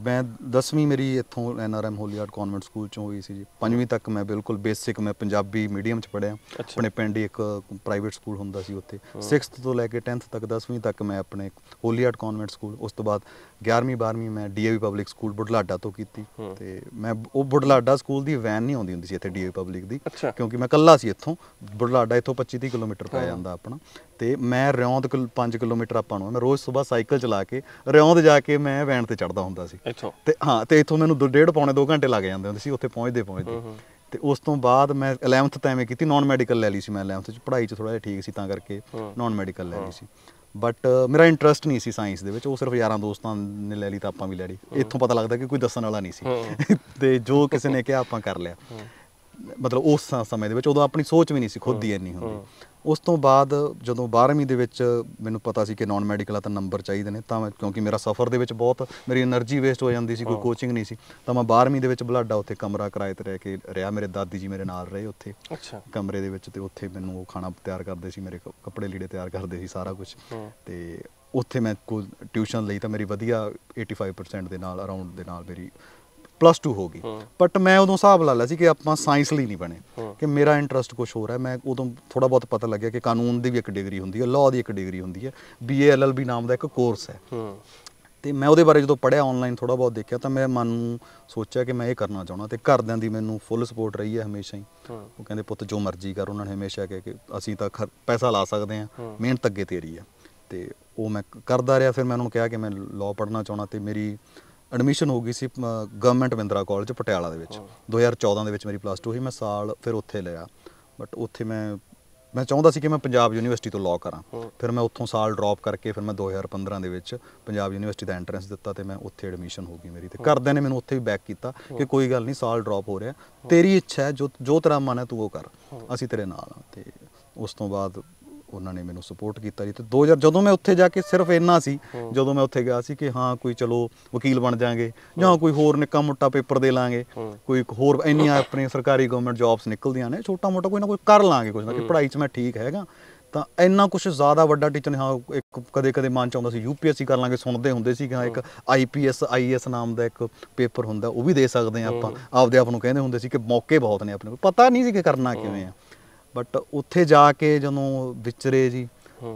ਮੈਂ 10ਵੀਂ ਮੇਰੀ ਇੱਥੋਂ ਐਨਆਰਐਮ ਹੋਲੀਆਰਡ ਕਨਵੈਂਟ ਸਕੂਲ ਚੋਂ ਹੋਈ ਸੀ ਜੀ 5ਵੀਂ ਤੱਕ ਮੈਂ ਬਿਲਕੁਲ ਬੇਸਿਕ ਮੈਂ ਪੰਜਾਬੀ ਮੀਡੀਅਮ ਚ ਪੜਿਆ ਆਪਣੇ ਪਿੰਡ ਇੱਕ ਪ੍ਰਾਈਵੇਟ ਸਕੂਲ ਹੁੰਦਾ ਸੀ ਉੱਥੇ 6th ਤੋਂ ਲੈ ਕੇ 10th ਤੱਕ 10ਵੀਂ ਤੱਕ ਮੈਂ ਆਪਣੇ ਹੋਲੀਆਰਡ ਕਨਵੈਂਟ ਸਕੂਲ ਉਸ ਤੋਂ ਬਾਅਦ 11ਵੀਂ 12ਵੀਂ ਮੈਂ ਡੀਏਵੀ ਪਬਲਿਕ ਸਕੂਲ ਬੁਢਲਾਡਾ ਤੋਂ ਕੀਤੀ ਤੇ ਮੈਂ ਉਹ ਬੁਢਲਾਡਾ ਸਕੂਲ ਦੀ ਵੈਨ ਨਹੀਂ ਆਉਂਦੀ ਹੁੰਦੀ ਸੀ ਇੱਥੇ ਡੀਏਵੀ ਪਬਲਿਕ ਦੀ ਕਿਉਂਕਿ ਮੈਂ ਕੱਲਾ ਸੀ ਇੱਥੋਂ ਬੁਢਲਾਡਾ ਇੱਥੋਂ 25 30 ਕਿਲੋਮੀਟਰ ਪੈ ਜਾਂਦਾ ਆਪਣਾ ਤੇ ਮੈਂ ਰਿਉਂਦ 5 ਕਿਲੋਮੀਟਰ ਆਪਾਂ ਨੂੰ ਮੈਂ ਰੋਜ਼ ਸਵੇਰ ਸਾਈਕਲ ਚਲਾ ਕੇ ਰਿਉਂਦ ਜਾ ਕੇ ਮੈਂ ਵੈਨ ਤੇ ਚੜਦਾ ਹੁੰਦਾ ਸੀ ਇੱਥੋਂ ਤੇ ਹਾਂ ਤੇ ਇੱਥੋਂ ਮੈਨੂੰ ਡੇਢ ਪੌਣੇ 2 ਘੰਟੇ ਲੱਗ ਜਾਂਦੇ ਹੁੰਦੇ ਸੀ ਉੱਥੇ ਪਹੁੰਚਦੇ ਪਹੁੰਚਦੇ ਤੇ ਉਸ ਤੋਂ ਬਾਅਦ ਮੈਂ 11th ਤਾਂ ਮੈਂ ਕੀਤੀ ਨਾਨ ਮੈਡੀਕਲ ਲੈ ਲਈ ਸੀ ਮੈਂ 11th ਚ ਪੜ੍ਹਾਈ ਚ ਥੋੜਾ ਜਿਹਾ ਠੀਕ ਸੀ ਤਾਂ ਕਰਕੇ ਨਾਨ ਮੈਡੀਕਲ ਲੈ ਲਈ ਸੀ ਬਟ ਮੇਰਾ ਇੰਟਰਸਟ ਨਹੀਂ ਸੀ ਸਾਇੰਸ ਦੇ ਵਿੱਚ ਉਹ ਸਿਰਫ ਯਾਰਾਂ ਦੋਸਤਾਂ ਨੇ ਲੈ ਲਈ ਤਾਂ ਆਪਾਂ ਵੀ ਲੈ ਲਈ ਇੱਥੋਂ ਪਤਾ ਲੱਗਦਾ ਕਿ ਕੋਈ ਦੱਸਣ ਵਾਲਾ ਨਹੀਂ ਸੀ (laughs) ਤੇ ਜੋ ਕਿਸੇ ਨੇ ਕਿਹਾ ਆਪਾਂ ਕਰ ਲਿਆ ਮਤਲਬ ਉਸ ਸਮੇਂ ਦੇ ਵਿੱਚ ਉਦੋਂ ਆਪਣੀ ਸੋਚ ਵੀ ਨਹੀਂ ਸੀ ਖੁਦ ਦੀ ਇੰਨੀ ਹੁੰਦੀ ਉਸ ਤੋਂ ਬਾਅਦ ਜਦੋਂ 12ਵੀਂ ਦੇ ਵਿੱਚ ਮੈਨੂੰ ਪਤਾ ਸੀ ਕਿ ਨਾਨ ਮੈਡੀਕਲ ਆ ਤਾਂ ਨੰਬਰ ਚਾਹੀਦੇ ਨੇ ਤਾਂ ਕਿਉਂਕਿ ਮੇਰਾ ਸਫ਼ਰ ਦੇ ਵਿੱਚ ਬਹੁਤ ਮੇਰੀ એનર્ਜੀ ਵੇਸਟ ਹੋ ਜਾਂਦੀ ਸੀ ਕੋਈ ਕੋਚਿੰਗ ਨਹੀਂ ਸੀ ਤਾਂ ਮੈਂ 12ਵੀਂ ਦੇ ਵਿੱਚ ਬਲਾਡਾ ਉੱਥੇ ਕਮਰਾ ਕਿਰਾਏ ਤੇ ਰਹਿ ਕੇ ਰਿਹਾ ਮੇਰੇ ਦਾਦੀ ਜੀ ਮੇਰੇ ਨਾਲ ਰਹੇ ਉੱਥੇ ਅੱਛਾ ਕਮਰੇ ਦੇ ਵਿੱਚ ਤੇ ਉੱਥੇ ਮੈਨੂੰ ਉਹ ਖਾਣਾ ਤਿਆਰ ਕਰਦੇ ਸੀ ਮੇਰੇ ਕੱਪੜੇ ਲੀੜੇ ਤਿਆਰ ਕਰਦੇ ਸੀ ਸਾਰਾ ਕੁਝ ਤੇ ਉੱਥੇ ਮੈਂ ਕੋਈ ਟਿਊਸ਼ਨ ਲਈ ਤਾਂ ਮੇਰੀ ਵਧੀਆ 85% ਦੇ ਨਾਲ ਅਰਾਊਂਡ ਦੇ ਨਾਲ ਮੇਰੀ ਪਲੱਸ 2 ਹੋ ਗਈ ਬਟ ਮੈਂ ਉਦੋਂ ਹਿਸਾਬ ਲਾ ਲਿਆ ਸੀ ਕਿ ਆਪਾਂ ਸਾਇੰਸ ਲਈ ਨਹੀਂ ਬਣੇ ਕਿ ਮੇਰਾ ਇੰਟਰਸਟ ਕੁਝ ਹੋਰ ਹੈ ਮੈਂ ਉਦੋਂ ਥੋੜਾ ਬਹੁਤ ਪਤਾ ਲੱਗਿਆ ਕਿ ਕਾਨੂੰਨ ਦੀ ਵੀ ਇੱਕ ਡਿਗਰੀ ਹੁੰਦੀ ਹੈ ਲਾਅ ਦੀ ਇੱਕ ਡਿਗਰੀ ਹੁੰਦੀ ਹੈ ਬੀਏ ਐਲਐਲਬੀ ਨਾਮ ਦਾ ਇੱਕ ਕੋਰਸ ਹੈ ਤੇ ਮੈਂ ਉਹਦੇ ਬਾਰੇ ਜਦੋਂ ਪੜਿਆ ਆਨਲਾਈਨ ਥੋੜਾ ਬਹੁਤ ਦੇਖਿਆ ਤਾਂ ਮੈਂ ਮਨ ਨੂੰ ਸੋਚਿਆ ਕਿ ਮੈਂ ਇਹ ਕਰਨਾ ਚਾਹਣਾ ਤੇ ਘਰਦਿਆਂ ਦੀ ਮੈਨੂੰ ਫੁੱਲ ਸਪੋਰਟ ਰਹੀ ਹੈ ਹਮੇਸ਼ਾ ਹੀ ਉਹ ਕਹਿੰਦੇ ਪੁੱਤ ਜੋ ਮਰਜ਼ੀ ਕਰ ਉਹਨਾਂ ਨੇ ਹਮੇਸ਼ਾ ਕਿਹਾ ਕਿ ਅਸੀਂ ਤਾਂ ਪੈਸਾ ਲਾ ਸਕਦੇ ਹਾਂ ਮਿਹਨਤ ਅੱਗੇ ਤੇਰੀ ਹੈ ਤੇ ਉਹ ਮੈਂ ਕਰਦਾ ਰਿਹਾ ਫਿਰ ਮੈਂ ਉਹਨਾਂ ਨੂੰ ਕਿਹਾ ਕਿ ਮੈਂ ਲਾਅ ਪੜਨਾ ਚਾਹਣਾ ਤੇ ਮੇਰੀ ਐਡਮਿਸ਼ਨ ਹੋ ਗਈ ਸੀ ਗਵਰਨਮੈਂਟ ਮਹਿੰਦਰਾ ਕਾਲਜ ਪਟਿਆਲਾ ਦੇ ਵਿੱਚ 2014 ਦੇ ਵਿੱਚ ਮੇਰੀ ਪਲੱਸ 2 ਹੋਈ ਮੈਂ ਸਾਲ ਫਿਰ ਉੱਥੇ ਲਿਆ ਬਟ ਉੱਥੇ ਮੈਂ ਮੈਂ ਚਾਹੁੰਦਾ ਸੀ ਕਿ ਮੈਂ ਪੰਜਾਬ ਯੂਨੀਵਰਸਿਟੀ ਤੋਂ ਲਾਅ ਕਰਾਂ ਫਿਰ ਮੈਂ ਉੱਥੋਂ ਸਾਲ ਡ੍ਰੌਪ ਕਰਕੇ ਫਿਰ ਮੈਂ 2015 ਦੇ ਵਿੱਚ ਪੰਜਾਬ ਯੂਨੀਵਰਸਿਟੀ ਦਾ ਐਂਟਰੈਂਸ ਦਿੱਤਾ ਤੇ ਮੈਂ ਉੱਥੇ ਐਡਮਿਸ਼ਨ ਹੋ ਗਈ ਮੇਰੀ ਤੇ ਘਰਦਿਆਂ ਨੇ ਮੈਨੂੰ ਉੱਥੇ ਵੀ ਬੈਕ ਕੀਤਾ ਕਿ ਕੋਈ ਗੱਲ ਨਹੀਂ ਸਾਲ ਡ੍ਰੌਪ ਹੋ ਰਿਹਾ ਤੇਰੀ ਇੱਛਾ ਹੈ ਜੋ ਜੋ ਤੇਰਾ ਮਨ ਹੈ ਤੂੰ ਉਹ ਕਰ ਅਸੀਂ ਤੇਰੇ ਨਾਲ ਤੇ ਉਸ ਤੋਂ ਬਾਅਦ ਉਹਨਾਂ ਨੇ ਮੈਨੂੰ ਸਪੋਰਟ ਕੀਤਾ ਜੀ ਤੇ 2000 ਜਦੋਂ ਮੈਂ ਉੱਥੇ ਜਾ ਕੇ ਸਿਰਫ ਇੰਨਾ ਸੀ ਜਦੋਂ ਮੈਂ ਉੱਥੇ ਗਿਆ ਸੀ ਕਿ ਹਾਂ ਕੋਈ ਚਲੋ ਵਕੀਲ ਬਣ ਜਾਾਂਗੇ ਜਾਂ ਕੋਈ ਹੋਰ ਨਿੱਕਾ ਮੋਟਾ ਪੇਪਰ ਦੇ ਲਾਂਗੇ ਕੋਈ ਇੱਕ ਹੋਰ ਇੰਨੀਆਂ (coughs) ਆਪਣੀ ਸਰਕਾਰੀ ਗਵਰਨਮੈਂਟ ਜੌਬਸ ਨਿਕਲਦੀਆਂ ਨੇ ਛੋਟਾ ਮੋਟਾ ਕੋਈ ਨਾ ਕੋਈ ਕਰ ਲਾਂਗੇ ਕੁਝ ਨਾ ਕਿ ਪੜ੍ਹਾਈ 'ਚ ਮੈਂ ਠੀਕ ਹੈਗਾ ਤਾਂ ਇੰਨਾ ਕੁਝ ਜ਼ਿਆਦਾ ਵੱਡਾ ਟੀਚਰ ਹਾਂ ਇੱਕ ਕਦੇ ਕਦੇ ਮਨ ਚ ਆਉਂਦਾ ਸੀ ਯੂਪੀਐਸਸੀ ਕਰ ਲਾਂਗੇ ਸੁਣਦੇ ਹੁੰਦੇ ਸੀ ਕਿ ਹਾਂ ਇੱਕ ਆਈਪੀਐਸ ਆਈਐਸ e ਨਾਮ ਦਾ ਇੱਕ ਪੇਪਰ ਹੁੰਦਾ ਉਹ ਵੀ ਦੇ ਸਕਦੇ ਆ ਆਪਾਂ ਆਪਦੇ ਆਪ ਨੂੰ ਕਹਿੰਦੇ ਹੁੰਦੇ ਸੀ ਕਿ ਮੌਕੇ ਬਹੁਤ ਨੇ ਆਪਣੇ ਕੋਲ ਪਤਾ ਨਹੀਂ ਸੀ ਕਿ ਕਰਨਾ ਕਿਵੇਂ ਆ ਬਟ ਉੱਥੇ ਜਾ ਕੇ ਜਦੋਂ ਵਿਚਰੇ ਜੀ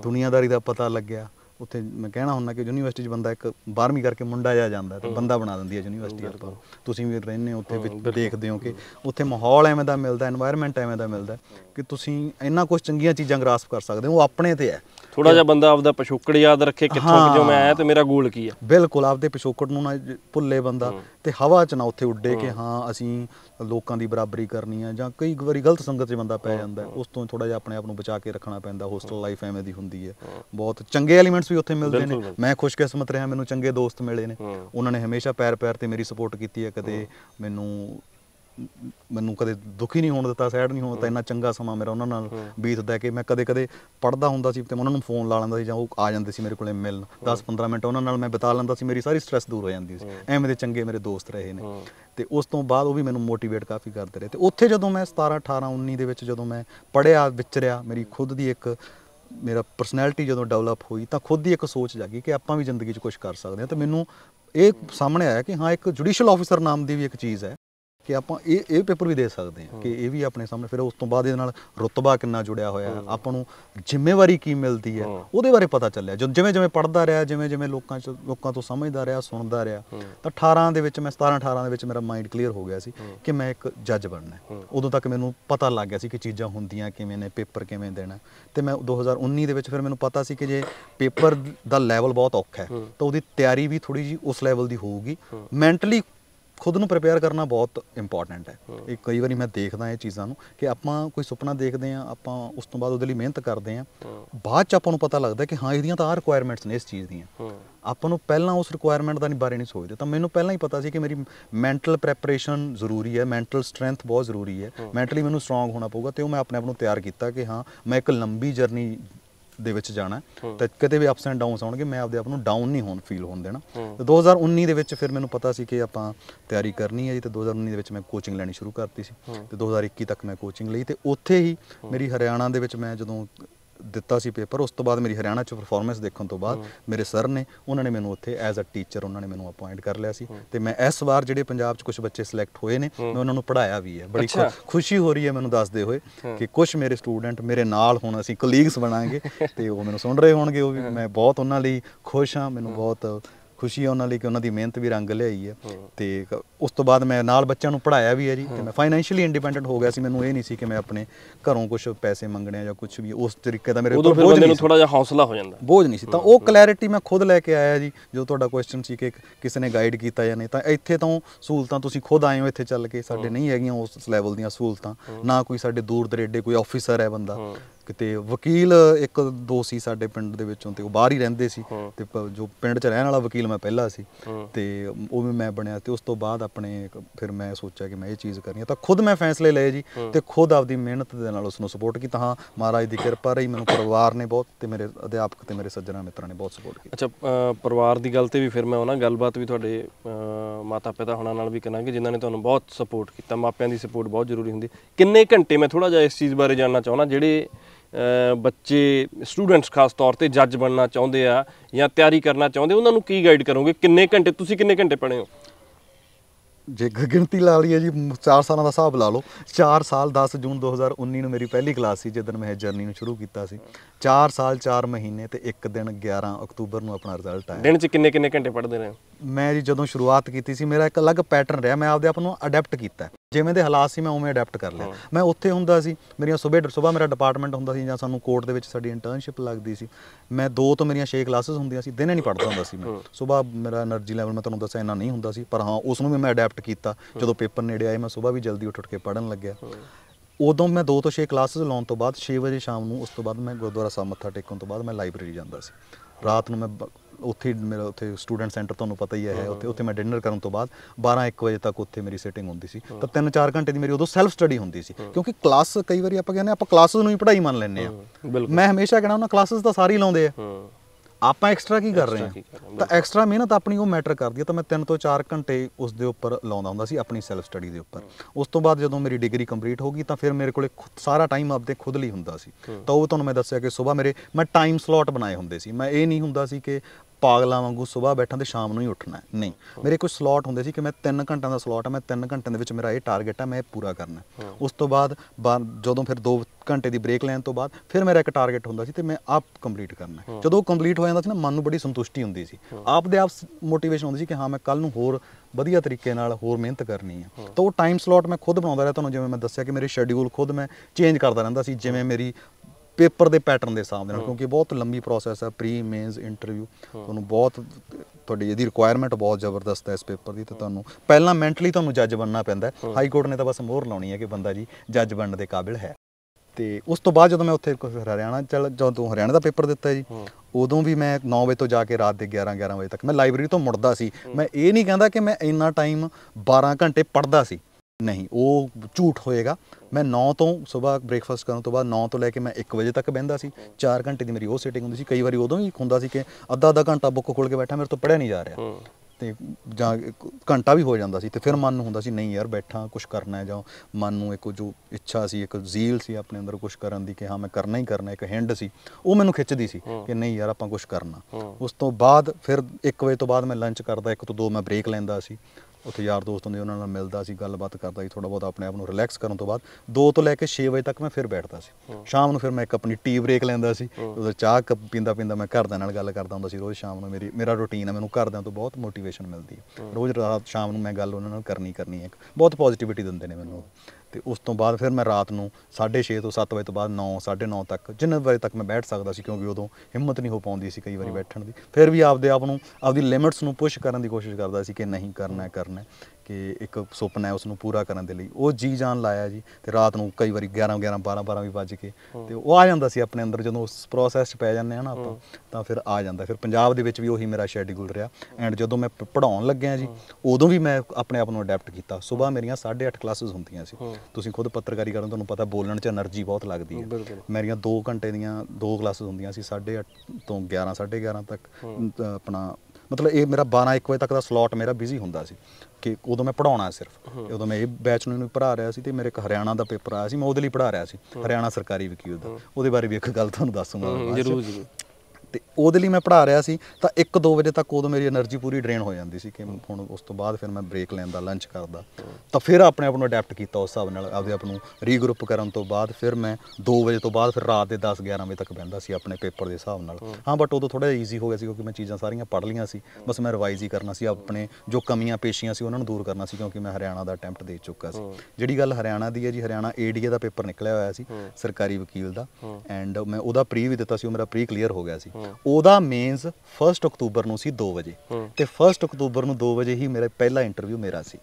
ਦੁਨੀਆਦਾਰੀ ਦਾ ਪਤਾ ਲੱਗਿਆ ਉੱਥੇ ਮੈਂ ਕਹਿਣਾ ਹੁੰਦਾ ਕਿ ਯੂਨੀਵਰਸਿਟੀ 'ਚ ਬੰਦਾ ਇੱਕ 12ਵੀਂ ਕਰਕੇ ਮੁੰਡਾ ਜਾ ਜਾਂਦਾ ਤੇ ਬੰਦਾ ਬਣਾ ਦਿੰਦੀ ਹੈ ਯੂਨੀਵਰਸਿਟੀ ਆਪਾਂ ਤੁਸੀਂ ਵੀ ਰਹਿੰਦੇ ਹੋ ਉੱਥੇ ਦੇਖਦੇ ਹੋ ਕਿ ਉੱਥੇ ਮਾਹੌਲ ਐਵੇਂ ਦਾ ਮਿਲਦਾ এনवायरमेंट ਐਵੇਂ ਦਾ ਮਿਲਦਾ ਕਿ ਤੁਸੀਂ ਇੰਨਾ ਕੁਝ ਚੰਗੀਆਂ ਚੀਜ਼ਾਂ ਗ੍ਰਾਸਪ ਕਰ ਸਕਦੇ ਹੋ ਉਹ ਆਪਣੇ ਤੇ ਹੈ ਥੋੜਾ ਜਿਹਾ ਬੰਦਾ ਆਪਦਾ ਪਿਛੋਕੜ ਯਾਦ ਰੱਖੇ ਕਿੱਥੋਂ ਕਿਉਂ ਮੈਂ ਆਇਆ ਤੇ ਮੇਰਾ ਗੋਲ ਕੀ ਹੈ ਬਿਲਕੁਲ ਆਪਦੇ ਪਿਛੋਕੜ ਨੂੰ ਨਾ ਭੁੱਲੇ ਬੰਦਾ ਤੇ ਹਵਾ 'ਚ ਨਾ ਉੱਥੇ ਉੱਡੇ ਕਿ ਹਾਂ ਅਸੀਂ ਲੋਕਾਂ ਦੀ ਬਰਾਬਰੀ ਕਰਨੀ ਆ ਜਾਂ ਕਈ ਵਾਰੀ ਗਲਤ ਸੰਗਤ 'ਚ ਬੰਦਾ ਪੈ ਜਾਂਦਾ ਉਸ ਤੋਂ ਥੋੜਾ ਜਿਹਾ ਆਪਣੇ ਆਪ ਨੂੰ ਬਚਾ ਕੇ ਰੱਖਣਾ ਪੈਂਦਾ ਹੋਸਟਲ ਲਾਈਫ ਐਵੇਂ ਦੀ ਹੁੰਦੀ ਹੈ ਬਹੁਤ ਚੰਗੇ ਐਲੀਮੈਂਟਸ ਵੀ ਉੱਥੇ ਮਿਲਦੇ ਨੇ ਮੈਂ ਖੁਸ਼ਕਿਸਮਤ ਰਿਹਾ ਮੈਨੂੰ ਚੰਗੇ ਦੋਸਤ ਮਿਲੇ ਨੇ ਉਹਨਾਂ ਨੇ ਹਮੇਸ਼ਾ ਪੈਰ ਪੈਰ ਤੇ ਮੇਰੀ ਸਪੋਰਟ ਕੀਤੀ ਹੈ ਕਦੇ ਮੈਨੂੰ ਮੈਨੂੰ ਕਦੇ ਦੁਖੀ ਨਹੀਂ ਹੋਣ ਦਿੱਤਾ ਸੈਡ ਨਹੀਂ ਹੋਣ ਦਿੱਤਾ ਇੰਨਾ ਚੰਗਾ ਸਮਾਂ ਮੇਰਾ ਉਹਨਾਂ ਨਾਲ ਬੀਤਦਾ ਕਿ ਮੈਂ ਕਦੇ ਕਦੇ ਪੜਦਾ ਹੁੰਦਾ ਸੀ ਤੇ ਉਹਨਾਂ ਨੂੰ ਫੋਨ ਲਾ ਲੈਂਦਾ ਸੀ ਜਾਂ ਉਹ ਆ ਜਾਂਦੇ ਸੀ ਮੇਰੇ ਕੋਲੇ ਮਿਲਣ 10-15 ਮਿੰਟ ਉਹਨਾਂ ਨਾਲ ਮੈਂ ਬਿਤਾ ਲੈਂਦਾ ਸੀ ਮੇਰੀ ਸਾਰੀ ਸਟ्रेस ਦੂਰ ਹੋ ਜਾਂਦੀ ਸੀ ਐਵੇਂ ਦੇ ਚੰਗੇ ਮੇਰੇ ਦੋਸਤ ਰਹੇ ਨੇ ਤੇ ਉਸ ਤੋਂ ਬਾਅਦ ਉਹ ਵੀ ਮੈਨੂੰ ਮੋਟੀਵੇਟ ਕਾਫੀ ਕਰਦੇ ਰਹੇ ਤੇ ਉੱਥੇ ਜਦੋਂ ਮੈਂ 17 18 19 ਦੇ ਵਿੱਚ ਜਦੋਂ ਮੈਂ ਪੜਿਆ ਵਿਚਰਿਆ ਮੇਰੀ ਖੁਦ ਦੀ ਇੱਕ ਮੇਰਾ ਪਰਸਨੈਲਿਟੀ ਜਦੋਂ ਡਵਲਪ ਹੋਈ ਤਾਂ ਖੁਦ ਦੀ ਇੱਕ ਸੋਚ ਜਾਗੀ ਕਿ ਆਪਾਂ ਵੀ ਜ਼ਿੰਦਗੀ 'ਚ ਕੁਝ ਕਰ ਸਕਦੇ ਹਾਂ ਤੇ ਮੈਨੂੰ ਇਹ ਸਾਹਮਣੇ ਆਇਆ ਕਿ ਹਾਂ ਇੱਕ ਜੁਡੀਸ਼ੀਅਲ ਆਫੀਸਰ ਨਾਮ ਦੀ ਵੀ ਇੱਕ ਚੀਜ਼ ਹੈ ਕਿ ਆਪਾਂ ਇਹ ਇਹ ਪੇਪਰ ਵੀ ਦੇ ਸਕਦੇ ਹਾਂ ਕਿ ਇਹ ਵੀ ਆਪਣੇ ਸਾਹਮਣੇ ਫਿਰ ਉਸ ਤੋਂ ਬਾਅਦ ਇਹਦੇ ਨਾਲ ਰਤਬਾ ਕਿੰਨਾ ਜੁੜਿਆ ਹੋਇਆ ਹੈ ਆਪਾਂ ਨੂੰ ਜ਼ਿੰਮੇਵਾਰੀ ਕੀ ਮਿਲਦੀ ਹੈ ਉਹਦੇ ਬਾਰੇ ਪਤਾ ਚੱਲਿਆ ਜਿਵੇਂ ਜਿਵੇਂ ਪੜਦਾ ਰਿਹਾ ਜਿਵੇਂ ਜਿਵੇਂ ਲੋਕਾਂ ਚ ਲੋਕਾਂ ਤੋਂ ਸਮਝਦਾ ਰਿਹਾ ਸੁਣਦਾ ਰਿਹਾ ਤਾਂ 18 ਦੇ ਵਿੱਚ ਮੈਂ 17 18 ਦੇ ਵਿੱਚ ਮੇਰਾ ਮਾਈਂਡ ਕਲੀਅਰ ਹੋ ਗਿਆ ਸੀ ਕਿ ਮੈਂ ਇੱਕ ਜੱਜ ਬਣਨਾ ਹੈ ਉਦੋਂ ਤੱਕ ਮੈਨੂੰ ਪਤਾ ਲੱਗ ਗਿਆ ਸੀ ਕਿ ਚੀਜ਼ਾਂ ਹੁੰਦੀਆਂ ਕਿਵੇਂ ਨੇ ਪੇਪਰ ਕਿਵੇਂ ਦੇਣਾ ਤੇ ਮੈਂ 2019 ਦੇ ਵਿੱਚ ਫਿਰ ਮੈਨੂੰ ਪਤਾ ਸੀ ਕਿ ਜੇ ਪੇਪਰ ਦਾ ਲੈਵਲ ਬਹੁਤ ਔਖਾ ਹੈ ਤਾਂ ਉਹਦੀ ਤਿਆਰੀ ਵੀ ਥੋੜੀ ਜੀ ਉਸ ਲੈਵਲ ਦੀ ਹੋਊਗੀ ਮੈਂਟਲੀ ਖੁਦ ਨੂੰ ਪ੍ਰਪੇਅਰ ਕਰਨਾ ਬਹੁਤ ਇੰਪੋਰਟੈਂਟ ਹੈ ਇਹ ਕਈ ਵਾਰੀ ਮੈਂ ਦੇਖਦਾ ਇਹ ਚੀਜ਼ਾਂ ਨੂੰ ਕਿ ਆਪਾਂ ਕੋਈ ਸੁਪਨਾ ਦੇਖਦੇ ਆ ਆਪਾਂ ਉਸ ਤੋਂ ਬਾਅਦ ਉਹਦੇ ਲਈ ਮਿਹਨਤ ਕਰਦੇ ਆ ਬਾਅਦ ਚ ਆਪਾਂ ਨੂੰ ਪਤਾ ਲੱਗਦਾ ਕਿ ਹਾਂ ਇਹਦੀਆਂ ਤਾਂ ਆ ਰਿਕੁਆਇਰਮੈਂਟਸ ਨੇ ਇਸ ਚੀਜ਼ ਦੀਆਂ ਆਪਾਂ ਨੂੰ ਪਹਿਲਾਂ ਉਸ ਰਿਕੁਆਇਰਮੈਂਟ ਦਾ ਬਾਰੇ ਨਹੀਂ ਸੋਚਦੇ ਤਾਂ ਮੈਨੂੰ ਪਹਿਲਾਂ ਹੀ ਪਤਾ ਸੀ ਕਿ ਮੇਰੀ ਮੈਂਟਲ ਪ੍ਰੈਪਰੇਸ਼ਨ ਜ਼ਰੂਰੀ ਹੈ ਮੈਂਟਲ ਸਟਰੈਂਥ ਬਹੁਤ ਜ਼ਰੂਰੀ ਹੈ ਮੈਂਟਲੀ ਮੈਨੂੰ ਸਟਰੋਂਗ ਹੋਣਾ ਪਊਗਾ ਤੇ ਉਹ ਮੈਂ ਆਪਣੇ ਆਪ ਨੂੰ ਤਿਆਰ ਕੀਤਾ ਕਿ ਹਾਂ ਮੈਂ ਇੱਕ ਲੰਬੀ ਜਰਨੀ ਦੇ ਵਿੱਚ ਜਾਣਾ ਤਾਂ ਕਦੇ ਵੀ ਅਪਸ ਐਂਡ ਡਾਊਨਸ ਆਉਣਗੇ ਮੈਂ ਆਪਦੇ ਆਪ ਨੂੰ ਡਾਊਨ ਨਹੀਂ ਹੋਣ ਫੀਲ ਹੋਣ ਦੇਣਾ ਤੇ 2019 ਦੇ ਵਿੱਚ ਫਿਰ ਮੈਨੂੰ ਪਤਾ ਸੀ ਕਿ ਆਪਾਂ ਤਿਆਰੀ ਕਰਨੀ ਹੈ ਜੀ ਤੇ 2019 ਦੇ ਵਿੱਚ ਮੈਂ ਕੋਚਿੰਗ ਲੈਣੀ ਸ਼ੁਰੂ ਕਰਤੀ ਸੀ ਤੇ 2021 ਤੱਕ ਮੈਂ ਕੋਚਿੰਗ ਲਈ ਤੇ ਉੱਥੇ ਹੀ ਮੇਰੀ ਹਰਿਆਣਾ ਦੇ ਵਿੱਚ ਮੈਂ ਜਦੋਂ ਦਿੱਤਾ ਸੀ ਪੇਪਰ ਉਸ ਤੋਂ ਬਾਅਦ ਮੇਰੀ ਹਰਿਆਣਾ 'ਚ ਪਰਫਾਰਮੈਂਸ ਦੇਖਣ ਤੋਂ ਬਾਅਦ ਮੇਰੇ ਸਰ ਨੇ ਉਹਨਾਂ ਨੇ ਮੈਨੂੰ ਉੱਥੇ ਐਜ਼ ਅ ਟੀਚਰ ਉਹਨਾਂ ਨੇ ਮੈਨੂੰ ਅਪਾਇੰਟ ਕਰ ਲਿਆ ਸੀ ਤੇ ਮੈਂ ਇਸ ਵਾਰ ਜਿਹੜੇ ਪੰਜਾਬ 'ਚ ਕੁਝ ਬੱਚੇ ਸਿਲੈਕਟ ਹੋਏ ਨੇ ਮੈਂ ਉਹਨਾਂ ਨੂੰ ਪੜਾਇਆ ਵੀ ਹੈ ਬੜੀ ਖੁਸ਼ੀ ਹੋ ਰਹੀ ਹੈ ਮੈਨੂੰ ਦੱਸਦੇ ਹੋਏ ਕਿ ਕੁਝ ਮੇਰੇ ਸਟੂਡੈਂਟ ਮੇਰੇ ਨਾਲ ਹੁਣ ਅਸੀਂ ਕਲੀਗਸ ਬਣਾਂਗੇ ਤੇ ਉਹ ਮੈਨੂੰ ਸੁਣ ਰਹੇ ਹੋਣਗੇ ਉਹ ਵੀ ਮੈਂ ਬਹੁਤ ਉਹਨਾਂ ਲਈ ਖੁਸ਼ ਹਾਂ ਮੈਨੂੰ ਬਹੁਤ ਖੁਸ਼ੀ ਆ ਉਹਨਾਂ ਲਈ ਕਿ ਉਹਨਾਂ ਦੀ ਮਿਹਨਤ ਵੀ ਰੰਗ ਲਿਆਈ ਹੈ ਤੇ ਉਸ ਤੋਂ ਬਾਅਦ ਮੈਂ ਨਾਲ ਬੱਚਿਆਂ ਨੂੰ ਪੜ੍ਹਾਇਆ ਵੀ ਹੈ ਜੀ ਤੇ ਮੈਂ ਫਾਈਨੈਂਸ਼ੀਅਲੀ ਇੰਡੀਪੈਂਡੈਂਟ ਹੋ ਗਿਆ ਸੀ ਮੈਨੂੰ ਇਹ ਨਹੀਂ ਸੀ ਕਿ ਮੈਂ ਆਪਣੇ ਘਰੋਂ ਕੁਝ ਪੈਸੇ ਮੰਗਣੇ ਆ ਜਾਂ ਕੁਝ ਵੀ ਉਸ ਤਰੀਕੇ ਦਾ ਮੇਰੇ ਕੋਲ ਬੋਝ ਨਹੀਂ ਥੋੜਾ ਜਿਹਾ ਹੌਸਲਾ ਹੋ ਜਾਂਦਾ ਬੋਝ ਨਹੀਂ ਸੀ ਤਾਂ ਉਹ ਕਲੈਰਿਟੀ ਮੈਂ ਖੁਦ ਲੈ ਕੇ ਆਇਆ ਜੀ ਜੋ ਤੁਹਾਡਾ ਕੁਐਸਚਨ ਸੀ ਕਿ ਕਿਸੇ ਨੇ ਗਾਈਡ ਕੀਤਾ ਜਾਂ ਨਹੀਂ ਤਾਂ ਇੱਥੇ ਤੋਂ ਸਹੂਲਤਾਂ ਤੁਸੀਂ ਖੁਦ ਆਏ ਹੋ ਇੱਥੇ ਚੱਲ ਕੇ ਸਾਡੇ ਨਹੀਂ ਹੈਗੀਆਂ ਉਸ ਲੈਵਲ ਦੀਆਂ ਸਹੂਲਤਾਂ ਨਾ ਕੋਈ ਸਾਡੇ ਦੂਰ ਦਰੇਡੇ ਕੋਈ ਆਫੀਸਰ ਹੈ ਬੰਦਾ ਕਿਤੇ ਵਕੀਲ ਇੱਕ ਦੋ ਸੀ ਸਾਡੇ ਪਿੰਡ ਦੇ ਵਿੱਚੋਂ ਤੇ ਉਹ ਬਾਹਰ ਹੀ ਰਹਿੰਦੇ ਸੀ ਤੇ ਜੋ ਪਿੰਡ 'ਚ ਰਹਿਣ ਵਾਲਾ ਵਕੀਲ ਮੈਂ ਪਹਿਲਾ ਸੀ ਤੇ ਉਹ ਵੀ ਮੈਂ ਬਣਿਆ ਤੇ ਉਸ ਤੋਂ ਬਾਅਦ ਆਪਣੇ ਫਿਰ ਮੈਂ ਸੋਚਿਆ ਕਿ ਮੈਂ ਇਹ ਚੀਜ਼ ਕਰਨੀ ਹੈ ਤਾਂ ਖੁਦ ਮੈਂ ਫੈਸਲੇ ਲਏ ਜੀ ਤੇ ਖੁਦ ਆਪਦੀ ਮਿਹਨਤ ਦੇ ਨਾਲ ਉਸ ਨੂੰ ਸਪੋਰਟ ਕੀਤਾ ਹਾਂ ਮਹਾਰਾਜ ਦੀ ਕਿਰਪਾ ਰਹੀ ਮੈਨੂੰ ਪਰਿਵਾਰ ਨੇ ਬਹੁਤ ਤੇ ਮੇਰੇ ਅਧਿਆਪਕ ਤੇ ਮੇਰੇ ਸੱਜਣਾ ਮਿੱਤਰਾਂ ਨੇ ਬਹੁਤ ਸਪੋਰਟ ਕੀਤਾ ਅੱਛਾ ਪਰਿਵਾਰ ਦੀ ਗੱਲ ਤੇ ਵੀ ਫਿਰ ਮੈਂ ਉਹਨਾਂ ਗੱਲਬਾਤ ਵੀ ਤੁਹਾਡੇ ਮਾਤਾ ਪਿਤਾ ਹੁਣਾਂ ਨਾਲ ਵੀ ਕਰਾਂਗੇ ਜਿਨ੍ਹਾਂ ਨੇ ਤੁਹਾਨੂੰ ਬਹੁਤ ਸਪੋਰਟ ਕੀਤਾ ਮਾਪਿਆਂ ਦੀ ਸਪੋਰਟ ਬਹੁਤ ਜ਼ਰੂਰੀ ਹੁੰਦੀ ਕਿੰਨੇ ਘੰਟੇ ਮੈਂ ਥੋੜਾ ਜਿਹਾ ਇਸ ਚੀਜ਼ ਬਾਰੇ ਜਾਣਨਾ ਚਾਹੁੰਦਾ ਜਿਹੜੇ ਬੱਚੇ ਸਟੂਡੈਂਟਸ ਖਾਸ ਤੌਰ ਤੇ ਜੱਜ ਬਣਨਾ ਚਾਹੁੰਦੇ ਆ ਜਾਂ ਤਿਆਰੀ ਕਰਨਾ ਚਾਹੁੰਦੇ ਉਹਨਾਂ ਨੂੰ ਕੀ ਗਾਈਡ ਕਰੋਗੇ ਕਿੰਨੇ ਘੰਟੇ ਤੁਸੀਂ ਕਿੰਨੇ ਘੰਟੇ ਪੜ੍ਹੇ ਹੋ ਜੇ ਗਿਣਤੀ ਲਾ ਲਈਏ ਜੀ 4 ਸਾਲਾਂ ਦਾ ਹਿਸਾਬ ਲਾ ਲਓ 4 ਸਾਲ 10 ਜੂਨ 2019 ਨੂੰ ਮੇਰੀ ਪਹਿਲੀ ਕਲਾਸ ਸੀ ਜਦੋਂ ਮੈਂ ਜਰਨੀ ਨੂੰ ਸ਼ੁਰੂ ਕੀਤਾ ਸੀ 4 ਸਾਲ 4 ਮਹੀਨੇ ਤੇ 1 ਦਿਨ 11 ਅਕਤੂਬਰ ਨੂੰ ਆਪਣਾ ਰਿਜ਼ਲਟ ਆਇਆ ਦਿਨ 'ਚ ਕਿੰਨੇ ਕਿੰਨੇ ਘੰਟੇ ਪੜ੍ਹਦੇ ਰਹੇ ਮੈਂ ਜੀ ਜਦੋਂ ਸ਼ੁਰੂਆਤ ਕੀਤੀ ਸੀ ਮੇਰਾ ਇੱਕ ਅਲੱਗ ਪੈਟਰਨ ਰਿਹਾ ਮੈਂ ਆਪਦੇ ਆਪ ਨੂੰ ਅਡਾਪਟ ਕੀਤਾ ਜਿਵੇਂ ਦੇ ਹਾਲਾਤ ਸੀ ਮੈਂ ਉਵੇਂ ਅਡਾਪਟ ਕਰ ਲਿਆ ਮੈਂ ਉੱਥੇ ਹੁੰਦਾ ਸੀ ਮੇਰੀਆਂ ਸਵੇਰ ਸਵੇਰ ਮੇਰਾ ਡਿਪਾਰਟਮੈਂਟ ਹੁੰਦਾ ਸੀ ਜਾਂ ਸਾਨੂੰ ਕੋਰਟ ਦੇ ਵਿੱਚ ਸਾਡੀ ਇੰਟਰਨਸ਼ਿਪ ਲੱਗਦੀ ਸੀ ਮੈਂ ਦੋ ਤੋਂ ਮੇਰੀਆਂ 6 ਕਲਾਸਿਸ ਹੁੰਦੀਆਂ ਸੀ ਦਿਨੇ ਨਹੀਂ ਪੜ੍ਹਦਾ ਹੁੰਦਾ ਸੀ ਮੈਂ ਸਵੇਰ ਮੇਰਾ એનર્ਜੀ ਲੈਵਲ ਮੈਂ ਤੁਹਾਨੂੰ ਦੱਸਿਆ ਇੰਨਾ ਨਹੀਂ ਹੁੰਦਾ ਸੀ ਪਰ ਹਾਂ ਉਸ ਨੂੰ ਵੀ ਮੈਂ ਅਡਾਪਟ ਕੀਤਾ ਜਦੋਂ ਪੇਪਰ ਨੇੜੇ ਆਏ ਮੈਂ ਸਵੇਰ ਵੀ ਜਲਦੀ ਉੱਠ ਉੱਠ ਕੇ ਪੜਨ ਲੱਗਿਆ ਉਦੋਂ ਮੈਂ 2 ਤੋਂ 6 ਕਲਾਸਿਸ ਲਾਉਣ ਤੋਂ ਬਾਅਦ 6 ਵਜੇ ਸ਼ਾਮ ਨੂੰ ਉਸ ਤੋਂ ਬਾਅਦ ਮੈਂ ਗੁਰਦੁਆਰਾ ਸਾਹਿਬ ਮੱਥਾ ਟੇਕਣ ਤੋਂ ਬਾਅਦ ਮੈਂ ਲਾਇਬ੍ਰੇਰੀ ਜਾਂਦਾ ਸੀ ਰਾਤ ਨੂੰ ਮੈਂ ਉੱਥੇ ਮੇਰਾ ਉੱਥੇ ਸਟੂਡੈਂਟ ਸੈਂਟਰ ਤੁਹਾਨੂੰ ਪਤਾ ਹੀ ਹੈ ਉੱਥੇ ਉੱਥੇ ਮੈਂ ਡਿਨਰ ਕਰਨ ਤੋਂ ਬਾਅਦ 12 1 ਵਜੇ ਤੱਕ ਉੱਥੇ ਮੇਰੀ ਸਿਟਿੰਗ ਹੁੰਦੀ ਸੀ ਤਾਂ 3-4 ਘੰਟੇ ਦੀ ਮੇਰੀ ਉਦੋਂ ਸੈਲਫ ਸਟੱਡੀ ਹੁੰਦੀ ਸੀ ਕਿਉਂਕਿ ਕਲਾਸ ਕਈ ਵਾਰੀ ਆਪਾਂ ਕਹਿੰਦੇ ਆਪਾਂ ਕਲਾਸਸ ਨੂੰ ਹੀ ਪੜ੍ਹਾਈ ਮੰਨ ਲੈਂਦੇ ਆ ਮੈਂ ਹਮੇਸ਼ਾ ਕਹਿੰਦਾ ਉਹਨਾਂ ਕਲਾਸਸ ਤਾਂ ਸਾਰੀ ਲਾਉਂਦੇ ਆ ਆਪਾਂ ਐਕਸਟਰਾ ਕੀ ਕਰ ਰਹੇ ਆ ਤਾਂ ਐਕਸਟਰਾ ਮਿਹਨਤ ਆਪਣੀ ਉਹ ਮੈਟਰ ਕਰਦੀ ਆ ਤਾਂ ਮੈਂ 3 ਤੋਂ 4 ਘੰਟੇ ਉਸ ਦੇ ਉੱਪਰ ਲਾਉਂਦਾ ਹੁੰਦਾ ਸੀ ਆਪਣੀ ਸੈਲਫ ਸਟੱਡੀ ਦੇ ਉੱਪਰ ਉਸ ਤੋਂ ਬਾਅਦ ਜਦੋਂ ਮੇਰੀ ਡਿਗਰੀ ਕੰਪਲੀਟ ਹੋ ਗਈ ਤਾਂ ਫਿਰ ਮੇਰੇ ਕੋਲੇ ਸਾਰਾ ਟਾਈਮ ਆਪਦੇ ਖੁਦ ਲਈ ਹੁੰਦਾ ਸੀ ਤਾਂ ਉਹ ਤੁਹਾਨੂੰ ਮੈਂ ਦੱਸਿਆ ਕਿ ਸਵੇਰ ਮੇਰੇ ਮੈਂ ਟਾਈਮ ਸਲੋਟ ਬਣਾਏ ਹੁੰਦੇ ਸੀ ਮੈਂ ਇਹ ਨਹੀਂ ਹੁੰਦਾ ਸੀ ਕਿ ਪਾਗਲਾਂ ਵਾਂਗੂ ਸਵੇਰ ਬੈਠਾਂ ਤੇ ਸ਼ਾਮ ਨੂੰ ਹੀ ਉੱਠਣਾ ਨਹੀਂ ਮੇਰੇ ਕੋਈ ਸਲੌਟ ਹੁੰਦੇ ਸੀ ਕਿ ਮੈਂ 3 ਘੰਟਿਆਂ ਦਾ ਸਲੌਟ ਹੈ ਮੈਂ 3 ਘੰਟਿਆਂ ਦੇ ਵਿੱਚ ਮੇਰਾ ਇਹ ਟਾਰਗੇਟ ਹੈ ਮੈਂ ਇਹ ਪੂਰਾ ਕਰਨਾ ਉਸ ਤੋਂ ਬਾਅਦ ਜਦੋਂ ਫਿਰ 2 ਘੰਟੇ ਦੀ ਬ੍ਰੇਕ ਲੈਣ ਤੋਂ ਬਾਅਦ ਫਿਰ ਮੇਰਾ ਇੱਕ ਟਾਰਗੇਟ ਹੁੰਦਾ ਸੀ ਤੇ ਮੈਂ ਆਪ ਕੰਪਲੀਟ ਕਰਨਾ ਜਦੋਂ ਕੰਪਲੀਟ ਹੋ ਜਾਂਦਾ ਸੀ ਨਾ ਮਨ ਨੂੰ ਬੜੀ ਸੰਤੁਸ਼ਟੀ ਹੁੰਦੀ ਸੀ ਆਪ ਦੇ ਆਪ ਮੋਟੀਵੇਸ਼ਨ ਹੁੰਦੀ ਸੀ ਕਿ ਹਾਂ ਮੈਂ ਕੱਲ ਨੂੰ ਹੋਰ ਵਧੀਆ ਤਰੀਕੇ ਨਾਲ ਹੋਰ ਮਿਹਨਤ ਕਰਨੀ ਹੈ ਤਾਂ ਉਹ ਟਾਈਮ ਸਲੌਟ ਮੈਂ ਖੁਦ ਬਣਾਉਂਦਾ ਰਿਹਾ ਤੁਹਾਨੂੰ ਜਿਵੇਂ ਮੈਂ ਦੱਸਿਆ ਕਿ ਮੇਰੇ ਸ਼ੈਡਿਊਲ ਖੁਦ ਮੈਂ ਚੇਂਜ ਕਰਦਾ ਰਹਿੰਦਾ ਸੀ ਜਿਵੇਂ ਮੇਰੀ ਪੇਪਰ ਦੇ ਪੈਟਰਨ ਦੇ ਹਿਸਾਬ ਨਾਲ ਕਿਉਂਕਿ ਬਹੁਤ ਲੰਬੀ ਪ੍ਰੋਸੈਸ ਹੈ ਪ੍ਰੀ ਮੇਨਸ ਇੰਟਰਵਿਊ ਤੁਹਾਨੂੰ ਬਹੁਤ ਤੁਹਾਡੀ ਇਹਦੀ ਰਿਕੁਆਇਰਮੈਂਟ ਬਹੁਤ ਜ਼ਬਰਦਸਤ ਹੈ ਇਸ ਪੇਪਰ ਦੀ ਤੇ ਤੁਹਾਨੂੰ ਪਹਿਲਾਂ ਮੈਂਟਲੀ ਤੁਹਾਨੂੰ ਜੱਜ ਬਣਨਾ ਪੈਂਦਾ ਹਾਈ ਕੋਰਟ ਨੇ ਤਾਂ ਬਸ ਮੋਹਰ ਲਾਉਣੀ ਹੈ ਕਿ ਬੰਦਾ ਜੀ ਜੱਜ ਬਣਨ ਦੇ ਕਾਬਿਲ ਹੈ ਤੇ ਉਸ ਤੋਂ ਬਾਅਦ ਜਦੋਂ ਮੈਂ ਉੱਥੇ ਹਰਿਆਣਾ ਚਲ ਜਦੋਂ ਹਰਿਆਣਾ ਦਾ ਪੇਪਰ ਦਿੱਤਾ ਜੀ ਉਦੋਂ ਵੀ ਮੈਂ 9 ਵਜੇ ਤੋਂ ਜਾ ਕੇ ਰਾਤ ਦੇ 11 11 ਵਜੇ ਤੱਕ ਮੈਂ ਲਾਇਬ੍ਰੇਰੀ ਤੋਂ ਮੁੜਦਾ ਸੀ ਮੈਂ ਇਹ ਨਹੀਂ ਕਹਿੰਦਾ ਕਿ ਮੈਂ ਇੰਨਾ ਟਾਈਮ 12 ਘੰਟੇ ਪੜ੍ਹਦਾ ਸੀ ਨਹੀਂ ਉਹ ਝੂਠ ਹੋਏਗਾ ਮੈਂ 9 ਤੋਂ ਸਵੇਰ ਬ੍ਰੇਕਫਾਸਟ ਕਰਨ ਤੋਂ ਬਾਅਦ 9 ਤੋਂ ਲੈ ਕੇ ਮੈਂ 1 ਵਜੇ ਤੱਕ ਬਹਿੰਦਾ ਸੀ 4 ਘੰਟੇ ਦੀ ਮੇਰੀ ਉਹ ਸੈਟਿੰਗ ਹੁੰਦੀ ਸੀ ਕਈ ਵਾਰੀ ਉਦੋਂ ਵੀ ਹੁੰਦਾ ਸੀ ਕਿ ਅੱਧਾ ਅੱਧਾ ਘੰਟਾ ਬੁੱਕ ਖੋਲ ਕੇ ਬੈਠਾ ਮੇਰੇ ਤੋਂ ਪੜਿਆ ਨਹੀਂ ਜਾ ਰਿਹਾ ਤੇ ਜਾਂ ਘੰਟਾ ਵੀ ਹੋ ਜਾਂਦਾ ਸੀ ਤੇ ਫਿਰ ਮਨ ਨੂੰ ਹੁੰਦਾ ਸੀ ਨਹੀਂ ਯਾਰ ਬੈਠਾ ਕੁਝ ਕਰਨਾ ਹੈ ਜਾਂ ਮਨ ਨੂੰ ਇੱਕ ਜੋ ਇੱਛਾ ਸੀ ਇੱਕ ਜ਼ੀਲ ਸੀ ਆਪਣੇ ਅੰਦਰ ਕੁਝ ਕਰਨ ਦੀ ਕਿ ਹਾਂ ਮੈਂ ਕਰਨਾ ਹੀ ਕਰਨਾ ਇੱਕ ਹਿੰਡ ਸੀ ਉਹ ਮੈਨੂੰ ਖਿੱਚਦੀ ਸੀ ਕਿ ਨਹੀਂ ਯਾਰ ਆਪਾਂ ਕੁਝ ਕਰਨਾ ਉਸ ਤੋਂ ਬਾਅਦ ਫਿਰ 1 ਵਜੇ ਤੋਂ ਬਾਅਦ ਮੈਂ ਲੰਚ ਕਰਦਾ ਇੱਕ ਤੋਂ ਦੋ ਮੈਂ ਬ੍ਰੇਕ ਲੈਂਦਾ ਸੀ ਉੱਥੇ ਯਾਰ ਦੋਸਤ ਹੁੰਦੇ ਉਹਨਾਂ ਨਾਲ ਮਿਲਦਾ ਸੀ ਗੱਲਬਾਤ ਕਰਦਾ ਸੀ ਥੋੜਾ ਬਹੁਤ ਆਪਣੇ ਆਪ ਨੂੰ ਰਿਲੈਕਸ ਕਰਨ ਤੋਂ ਬਾਅਦ 2 ਤੋਂ ਲੈ ਕੇ 6 ਵਜੇ ਤੱਕ ਮੈਂ ਫਿਰ ਬੈਠਦਾ ਸੀ ਸ਼ਾਮ ਨੂੰ ਫਿਰ ਮੈਂ ਇੱਕ ਆਪਣੀ ਟੀ ਬ੍ਰੇਕ ਲੈਂਦਾ ਸੀ ਉਹਦਾ ਚਾਹ ਕੱਪ ਪੀਂਦਾ ਪੀਂਦਾ ਮੈਂ ਘਰਦਿਆਂ ਨਾਲ ਗੱਲ ਕਰਦਾ ਹੁੰਦਾ ਸੀ ਰੋਜ਼ ਸ਼ਾਮ ਨੂੰ ਮੇਰੀ ਮੇਰਾ ਰੁਟੀਨ ਹੈ ਮੈਨੂੰ ਘਰਦਿਆਂ ਤੋਂ ਬਹੁਤ ਮੋਟੀਵੇਸ਼ਨ ਮਿਲਦੀ ਹੈ ਰੋਜ਼ ਰਾਤ ਸ਼ਾਮ ਨੂੰ ਮੈਂ ਗੱਲ ਉਹਨਾਂ ਨਾਲ ਕਰਨੀ ਕਰਨੀ ਹੈ ਬਹੁਤ ਪੋਜ਼ਿਟਿਵਿਟੀ ਦਿੰਦੇ ਨੇ ਮੈਨੂੰ ਤੇ ਉਸ ਤੋਂ ਬਾਅਦ ਫਿਰ ਮੈਂ ਰਾਤ ਨੂੰ 6:30 ਤੋਂ 7 ਵਜੇ ਤੋਂ ਬਾਅਦ 9 9:30 ਤੱਕ ਜਿੰਨੇ ਵਜੇ ਤੱਕ ਮੈਂ ਬੈਠ ਸਕਦਾ ਸੀ ਕਿਉਂਕਿ ਉਦੋਂ ਹਿੰਮਤ ਨਹੀਂ ਹੋ ਪਾਉਂਦੀ ਸੀ ਕਈ ਵਾਰੀ ਬੈਠਣ ਦੀ ਫਿਰ ਵੀ ਆਪਦੇ ਆਪ ਨੂੰ ਆਪਦੀ ਲਿਮਿਟਸ ਨੂੰ ਪੁਸ਼ ਕਰਨ ਦੀ ਕੋਸ਼ਿਸ਼ ਕਰਦਾ ਸੀ ਕਿ ਨਹੀਂ ਕਰਨਾ ਕਰਨਾ ਕਿ ਇੱਕ ਸੁਪਨਾ ਹੈ ਉਸ ਨੂੰ ਪੂਰਾ ਕਰਨ ਦੇ ਲਈ ਉਹ ਜੀ ਜਾਨ ਲਾਇਆ ਜੀ ਤੇ ਰਾਤ ਨੂੰ ਕਈ ਵਾਰੀ 11 11 12 12 ਵੀ ਵੱਜ ਕੇ ਤੇ ਉਹ ਆ ਜਾਂਦਾ ਸੀ ਆਪਣੇ ਅੰਦਰ ਜਦੋਂ ਉਸ ਪ੍ਰੋਸੈਸ 'ਚ ਪੈ ਜਾਂਦੇ ਆ ਨਾ ਆਪਾਂ ਤਾਂ ਫਿਰ ਆ ਜਾਂਦਾ ਫਿਰ ਪੰਜਾਬ ਦੇ ਵਿੱਚ ਵੀ ਉਹੀ ਮੇਰਾ ਸ਼ੈਡਿਊਲ ਰਿਹਾ ਐਂਡ ਜਦੋਂ ਮੈਂ ਪੜਾਉਣ ਲੱਗਿਆ ਜੀ ਉਦੋਂ ਵੀ ਮੈਂ ਆਪਣੇ ਆਪ ਨੂੰ ਅਡਾਪਟ ਕੀਤਾ ਸਵੇਰ ਮੇਰੀਆਂ 8:30 ਕਲਾਸਸ ਹੁੰਦੀਆਂ ਸੀ ਤੁਸੀਂ ਖੁਦ ਪੱਤਰਕਾਰੀ ਕਰਨ ਤੁਹਾਨੂੰ ਪਤਾ ਬੋਲਣ 'ਚ એનર્ਜੀ ਬਹੁਤ ਲੱਗਦੀ ਹੈ ਮੇਰੀਆਂ 2 ਘੰਟੇ ਦੀਆਂ 2 ਕਲਾਸਸ ਹੁੰਦੀਆਂ ਸੀ 8:30 ਤੋਂ 11 11:30 ਤੱਕ ਆਪਣਾ ਮਤਲਬ ਇਹ ਮੇਰਾ 12 1 ਵਜੇ ਤੱਕ ਦਾ ਸਲੋਟ ਮੇਰਾ ਬਿਜ਼ੀ ਹੁੰਦਾ ਸੀ ਕਿ ਉਦੋਂ ਮੈਂ ਪੜਾਉਣਾ ਸਿਰਫ ਉਦੋਂ ਮੈਂ ਇਹ ਬੈਚ ਨੂੰ ਪੜਾ ਰਿਹਾ ਸੀ ਤੇ ਮੇਰੇ ਇੱਕ ਹਰਿਆਣਾ ਦਾ ਪੇਪਰ ਆਇਆ ਸੀ ਮੈਂ ਉਹਦੇ ਲਈ ਪੜਾ ਰਿਹਾ ਸੀ ਹਰਿਆਣਾ ਸਰਕਾਰੀ ਵਕੀਲ ਦਾ ਉਹਦੇ ਬਾਰੇ ਵੀ ਇੱਕ ਗੱਲ ਤੁਹਾਨੂੰ ਦੱਸੂਗਾ ਜਰੂਰ ਜੀ ਤੇ ਉਹਦੇ ਲਈ ਮੈਂ ਪੜਾ ਰਿਹਾ ਸੀ ਤਾਂ 1-2 ਵਜੇ ਤੱਕ ਉਦੋਂ ਮੇਰੀ એનર્ਜੀ ਪੂਰੀ ਡਰੇਨ ਹੋ ਜਾਂਦੀ ਸੀ ਕਿ ਹੁਣ ਉਸ ਤੋਂ ਬਾਅਦ ਫਿਰ ਮੈਂ ਬ੍ਰੇਕ ਲੈਂਦਾ ਲੰਚ ਕਰਦਾ ਤਾਂ ਫਿਰ ਆਪਣੇ ਆਪ ਨੂੰ ਅਡਾਪਟ ਕੀਤਾ ਉਸ ਹਿਸਾਬ ਨਾਲ ਆਪਦੇ ਆਪ ਨੂੰ ਰੀਗਰੁੱਪ ਕਰਨ ਤੋਂ ਬਾਅਦ ਫਿਰ ਮੈਂ 2 ਵਜੇ ਤੋਂ ਬਾਅਦ ਫਿਰ ਰਾਤ ਦੇ 10-11 ਵਜੇ ਤੱਕ ਬੈੰਦਾ ਸੀ ਆਪਣੇ ਪੇਪਰ ਦੇ ਹਿਸਾਬ ਨਾਲ ਹਾਂ ਬਟ ਉਦੋਂ ਥੋੜਾ ਈਜ਼ੀ ਹੋ ਗਿਆ ਸੀ ਕਿਉਂਕਿ ਮੈਂ ਚੀਜ਼ਾਂ ਸਾਰੀਆਂ ਪੜ ਲੀਆਂ ਸੀ ਬਸ ਮੈਂ ਰਿਵਾਈਜ਼ ਹੀ ਕਰਨਾ ਸੀ ਆਪਣੇ ਜੋ ਕਮੀਆਂ ਪੇਸ਼ੀਆਂ ਸੀ ਉਹਨਾਂ ਨੂੰ ਦੂਰ ਕਰਨਾ ਸੀ ਕਿਉਂਕਿ ਮੈਂ ਹਰਿਆਣਾ ਦਾ ਅਟੈਂਪਟ ਦੇ ਚੁੱਕਾ ਸੀ ਜਿਹੜੀ ਗੱਲ ਹਰਿਆਣਾ ਦੀ ਹੈ ਜੀ ਹਰਿਆਣਾ ਏਡੀਏ ਦਾ ਪੇਪਰ ਨਿਕਲਿਆ ਹੋਇਆ ਸੀ ਸਰਕਾਰੀ ਵਕੀਲ ਦਾ ਐਂਡ ਮੈਂ ਉਹਦਾ ਪ੍ਰੀ ਵੀ ਦਿੱਤਾ ਸੀ ਉਹ ਮੇਰਾ ਪ੍ਰੀ ਕਲੀਅਰ ਹੋ ਗਿਆ ਸੀ ਉਹਦਾ ਮੇਨਸ 1 ਅਕਤੂਬਰ ਨੂੰ ਸੀ 2 ਵਜੇ ਤੇ 1 ਅਕਤੂਬਰ ਨੂੰ 2 ਵਜੇ ਹੀ ਮੇਰਾ ਪਹਿਲਾ ਇੰਟਰਵਿਊ ਮੇਰਾ ਸੀ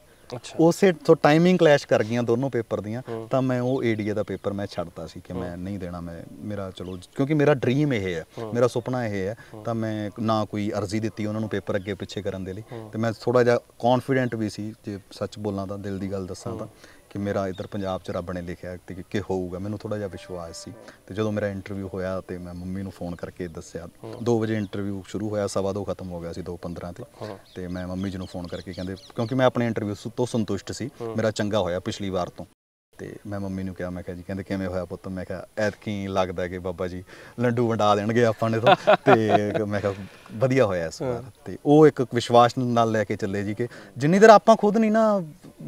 ਉਸੇ ਤੋਂ ਟਾਈਮਿੰਗ ਕਲੈਸ਼ ਕਰ ਗਈਆਂ ਦੋਨੋਂ ਪੇਪਰ ਦੀਆਂ ਤਾਂ ਮੈਂ ਉਹ ਏਡੀਏ ਦਾ ਪੇਪਰ ਮੈਂ ਛੱਡਤਾ ਸੀ ਕਿ ਮੈਂ ਨਹੀਂ ਦੇਣਾ ਮੈਂ ਮੇਰਾ ਚਲੋ ਕਿਉਂਕਿ ਮੇਰਾ ਡ੍ਰੀਮ ਇਹ ਹੈ ਮੇਰਾ ਸੁਪਨਾ ਇਹ ਹੈ ਤਾਂ ਮੈਂ ਨਾ ਕੋਈ ਅਰਜ਼ੀ ਦਿੱਤੀ ਉਹਨਾਂ ਨੂੰ ਪੇਪਰ ਅੱਗੇ ਪਿੱਛੇ ਕਰਨ ਦੇ ਲਈ ਤੇ ਮੈਂ ਥੋੜਾ ਜਿਹਾ ਕੌਨਫੀਡੈਂਟ ਵੀ ਸੀ ਜੇ ਸੱਚ ਬੋਲਾਂ ਤਾਂ ਦਿਲ ਦੀ ਗੱਲ ਦੱਸਾਂ ਤਾਂ ਕਿ ਮੇਰਾ ਇਧਰ ਪੰਜਾਬ 'ਚ ਰੱਬ ਨੇ ਲਿਖਿਆ ਤੇ ਕਿ ਹੋਊਗਾ ਮੈਨੂੰ ਥੋੜਾ ਜਿਹਾ ਵਿਸ਼ਵਾਸ ਸੀ ਤੇ ਜਦੋਂ ਮੇਰਾ ਇੰਟਰਵਿਊ ਹੋਇਆ ਤੇ ਮੈਂ ਮੰਮੀ ਨੂੰ ਫੋਨ ਕਰਕੇ ਦੱਸਿਆ 2 ਵਜੇ ਇੰਟਰਵਿਊ ਸ਼ੁਰੂ ਹੋਇਆ ਸਵਾ 2 ਖਤਮ ਹੋ ਗਿਆ ਸੀ 2:15 ਤੇ ਤੇ ਮੈਂ ਮੰਮੀ ਜੀ ਨੂੰ ਫੋਨ ਕਰਕੇ ਕਹਿੰਦੇ ਕਿਉਂਕਿ ਮੈਂ ਆਪਣੇ ਇੰਟਰਵਿਊ ਤੋਂ ਸੰਤੁਸ਼ਟ ਸੀ ਮੇਰਾ ਚੰਗਾ ਹੋਇਆ ਪਿਛਲੀ ਵਾਰ ਤੋਂ ਤੇ ਮੈਂ ਮੰਮੀ ਨੂੰ ਕਿਹਾ ਮੈਂ ਕਿਹਾ ਜੀ ਕਹਿੰਦੇ ਕਿਵੇਂ ਹੋਇਆ ਪੁੱਤ ਮੈਂ ਕਿਹਾ ਐਤਕੀ ਲੱਗਦਾ ਕਿ ਬਾਬਾ ਜੀ ਲੰਡੂ ਵੰਡਾ ਦੇਣਗੇ ਆਪਾਂ ਨੇ ਤਾਂ ਤੇ ਮੈਂ ਕਿਹਾ ਵਧੀਆ ਹੋਇਆ ਇਸ ਵਾਰ ਤੇ ਉਹ ਇੱਕ ਵਿਸ਼ਵਾਸ ਨਾਲ ਲੈ ਕੇ ਚੱਲੇ ਜੀ ਕਿ ਜਿੰਨੀ ਦਰ ਆਪਾਂ ਖੁਦ ਨਹੀਂ ਨਾ